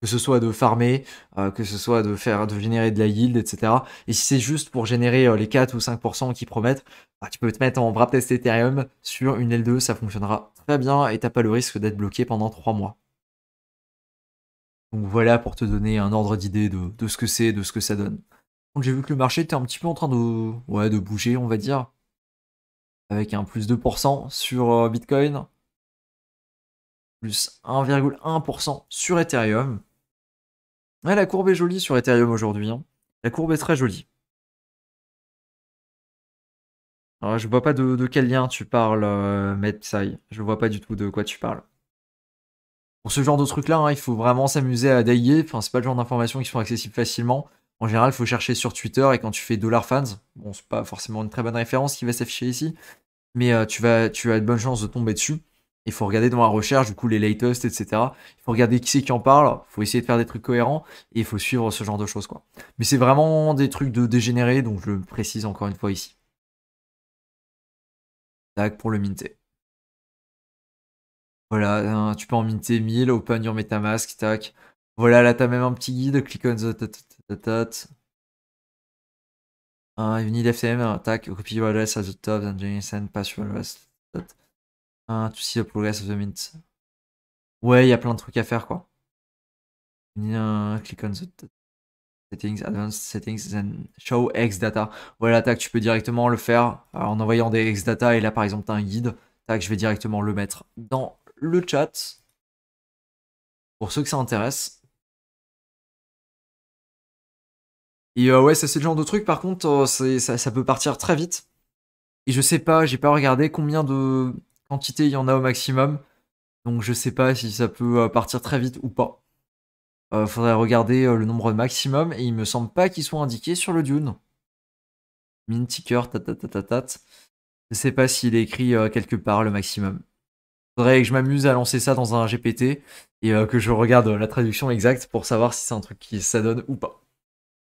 que ce soit de farmer, euh, que ce soit de faire de générer de la yield, etc. Et si c'est juste pour générer euh, les 4 ou 5% qu'ils promettent, bah, tu peux te mettre en bras test Ethereum sur une L2, ça fonctionnera très bien et t'as pas le risque d'être bloqué pendant 3 mois. Donc voilà pour te donner un ordre d'idée de, ce que c'est, de ce que ça donne. Donc j'ai vu que le marché était un petit peu en train de, de bouger, on va dire, avec un plus 2% sur euh, Bitcoin, plus 1,1% sur Ethereum la courbe est jolie sur Ethereum aujourd'hui. Hein. La courbe est très jolie. Alors, ah, je vois pas de, quel lien tu parles, euh, Je vois pas du tout de quoi tu parles. Pour ce genre de truc-là, hein, il faut vraiment s'amuser à dailler. Enfin, c'est pas le genre d'informations qui sont accessibles facilement. En général, il faut chercher sur Twitter et quand tu fais dollar fans, bon, c'est pas forcément une très bonne référence qui va s'afficher ici, mais euh, tu, vas, tu as de bonnes chances de tomber dessus. Il faut regarder dans la recherche, du coup, les latest, etc. Il faut regarder qui c'est qui en parle. Il faut essayer de faire des trucs cohérents et il faut suivre ce genre de choses, quoi. Mais c'est vraiment des trucs de dégénérer, donc je le précise encore une fois ici. Tac pour le minter. Voilà, hein, tu peux en minter 1000, open your metamask, tac. Voilà, là, t'as même un petit guide, click on the hein, Un FTM, tac, copy your address at the top, then send pass your ah, tu sais progress of the mint. Ouais, il y a plein de trucs à faire, quoi. click on the settings, advanced settings, then show ex data Voilà, tac, tu peux directement le faire euh, en envoyant des ex data Et là, par exemple, t'as un guide. Tac, je vais directement le mettre dans le chat. Pour ceux que ça intéresse. Et euh, ouais, c'est ce genre de truc, par contre, euh, ça peut partir très vite. Et je sais pas, j'ai pas regardé combien de, quantité il y en a au maximum. Donc je sais pas si ça peut euh, partir très vite ou pas. Euh, faudrait regarder euh, le nombre maximum et il me semble pas qu'il soit indiqué sur le Dune. Min ticker, tatatatatat. Je sais pas s'il est écrit quelque part le maximum. Faudrait que je m'amuse à lancer ça dans un GPT et que je regarde la traduction exacte pour savoir si c'est un truc qui s'adonne ou pas.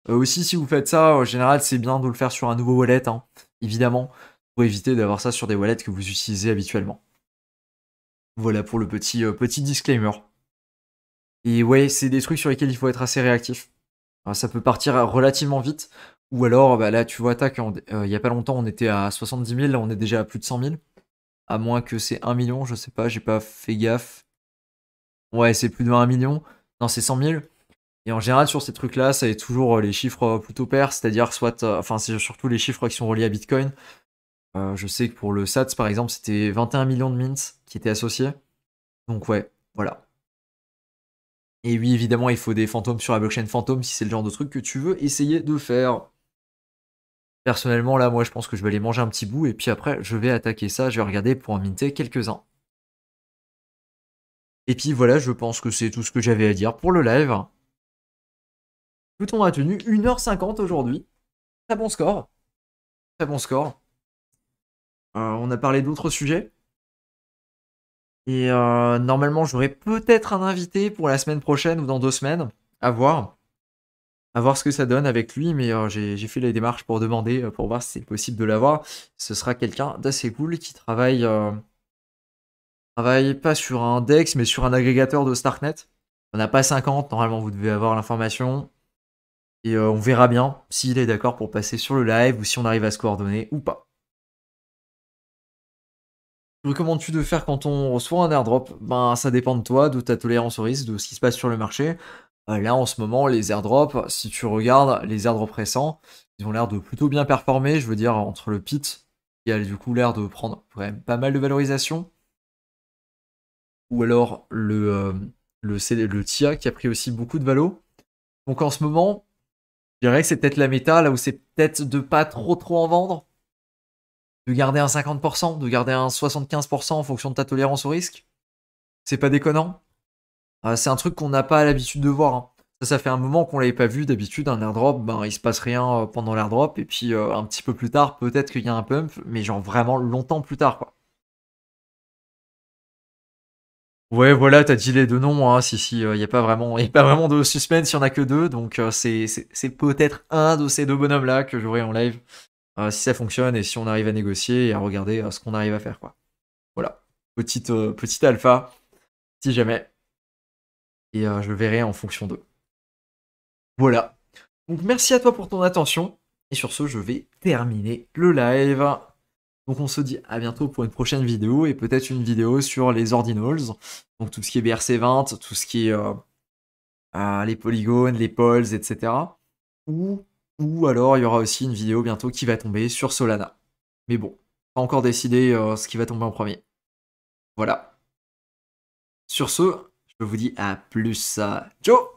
aussi, si vous faites ça, en général, c'est bien de le faire sur un nouveau wallet, hein, évidemment pour éviter d'avoir ça sur des wallets que vous utilisez habituellement. Voilà pour le petit, euh, petit disclaimer. Et ouais, c'est des trucs sur lesquels il faut être assez réactif. ça peut partir relativement vite. Ou alors, bah là, tu vois, tac, euh, il n'y a pas longtemps, on était à 70 000, là, on est déjà à plus de 100 000. À moins que c'est 1 million, je sais pas, j'ai pas fait gaffe. Ouais, c'est plus de 1 million. Non, c'est 100 000. Et en général, sur ces trucs-là, ça est toujours euh, les chiffres plutôt pairs, c'est-à-dire soit, enfin, c'est surtout les chiffres qui sont reliés à Bitcoin, euh, je sais que pour le SATS, par exemple, c'était 21 millions de mints qui étaient associés. Donc ouais, voilà. Et oui, évidemment, il faut des fantômes sur la blockchain fantôme si c'est le genre de truc que tu veux essayer de faire. Personnellement, là, moi, je pense que je vais aller manger un petit bout et puis après, je vais attaquer ça. Je vais regarder pour en minter quelques-uns. Et puis voilà, je pense que c'est tout ce que j'avais à dire pour le live. Tout on a tenu 1h50 aujourd'hui. Très bon score. Très bon score. Euh, on a parlé d'autres sujets. Et euh, normalement, j'aurais peut-être un invité pour la semaine prochaine ou dans deux semaines. À voir. À voir ce que ça donne avec lui. Mais euh, j'ai fait les démarches pour demander, pour voir si c'est possible de l'avoir. Ce sera quelqu'un d'assez cool qui travaille travaille pas sur un DEX, mais sur un agrégateur de Starknet. On n'a pas 50, normalement vous devez avoir l'information. Et on verra bien s'il est d'accord pour passer sur le live ou si on arrive à se coordonner ou pas recommandes-tu de faire quand on reçoit un airdrop Ben, ça dépend de toi, de ta tolérance au risque, de ce qui se passe sur le marché. Euh, là, en ce moment, les airdrops, si tu regardes les airdrops récents, ils ont l'air de plutôt bien performer. Je veux dire, entre le pit, qui a du coup l'air de prendre pas mal de valorisation, ou alors le, euh, le, le TIA qui a pris aussi beaucoup de valo. Donc en ce moment, je dirais que c'est peut-être la méta, là où c'est peut-être de pas trop trop en vendre de garder un 50%, de garder un 75% en fonction de ta tolérance au risque. C'est pas déconnant. Euh, c'est un truc qu'on n'a pas l'habitude de voir. Hein. Ça, ça fait un moment qu'on l'avait pas vu. D'habitude, un airdrop, ben, il se passe rien euh, pendant l'airdrop. Et puis, euh, un petit peu plus tard, peut-être qu'il y a un pump, mais genre vraiment longtemps plus tard, quoi. Ouais, voilà, t'as dit les deux noms. Hein. Si, si, il n'y a, pas vraiment, a pas vraiment de suspense, il n'y en a que deux. Donc, c'est peut-être un de ces deux bonhommes-là que j'aurai en live si ça fonctionne et si on arrive à négocier et à regarder euh, ce qu'on arrive à faire. Quoi. Voilà, petite, euh, petite alpha, si jamais. Et euh, je verrai en fonction d'eux. Voilà. Donc merci à toi pour ton attention. Et sur ce, je vais terminer le live. Donc on se dit à bientôt pour une prochaine vidéo et peut-être une vidéo sur les ordinals. Donc tout ce qui est BRC20, tout ce qui est ah, les polygones, les poles, etc. Ou ou alors il y aura aussi une vidéo bientôt qui va tomber sur Solana. Mais bon, pas encore décidé euh, ce qui va tomber en premier. Voilà. Sur ce, je vous dis à plus. Ciao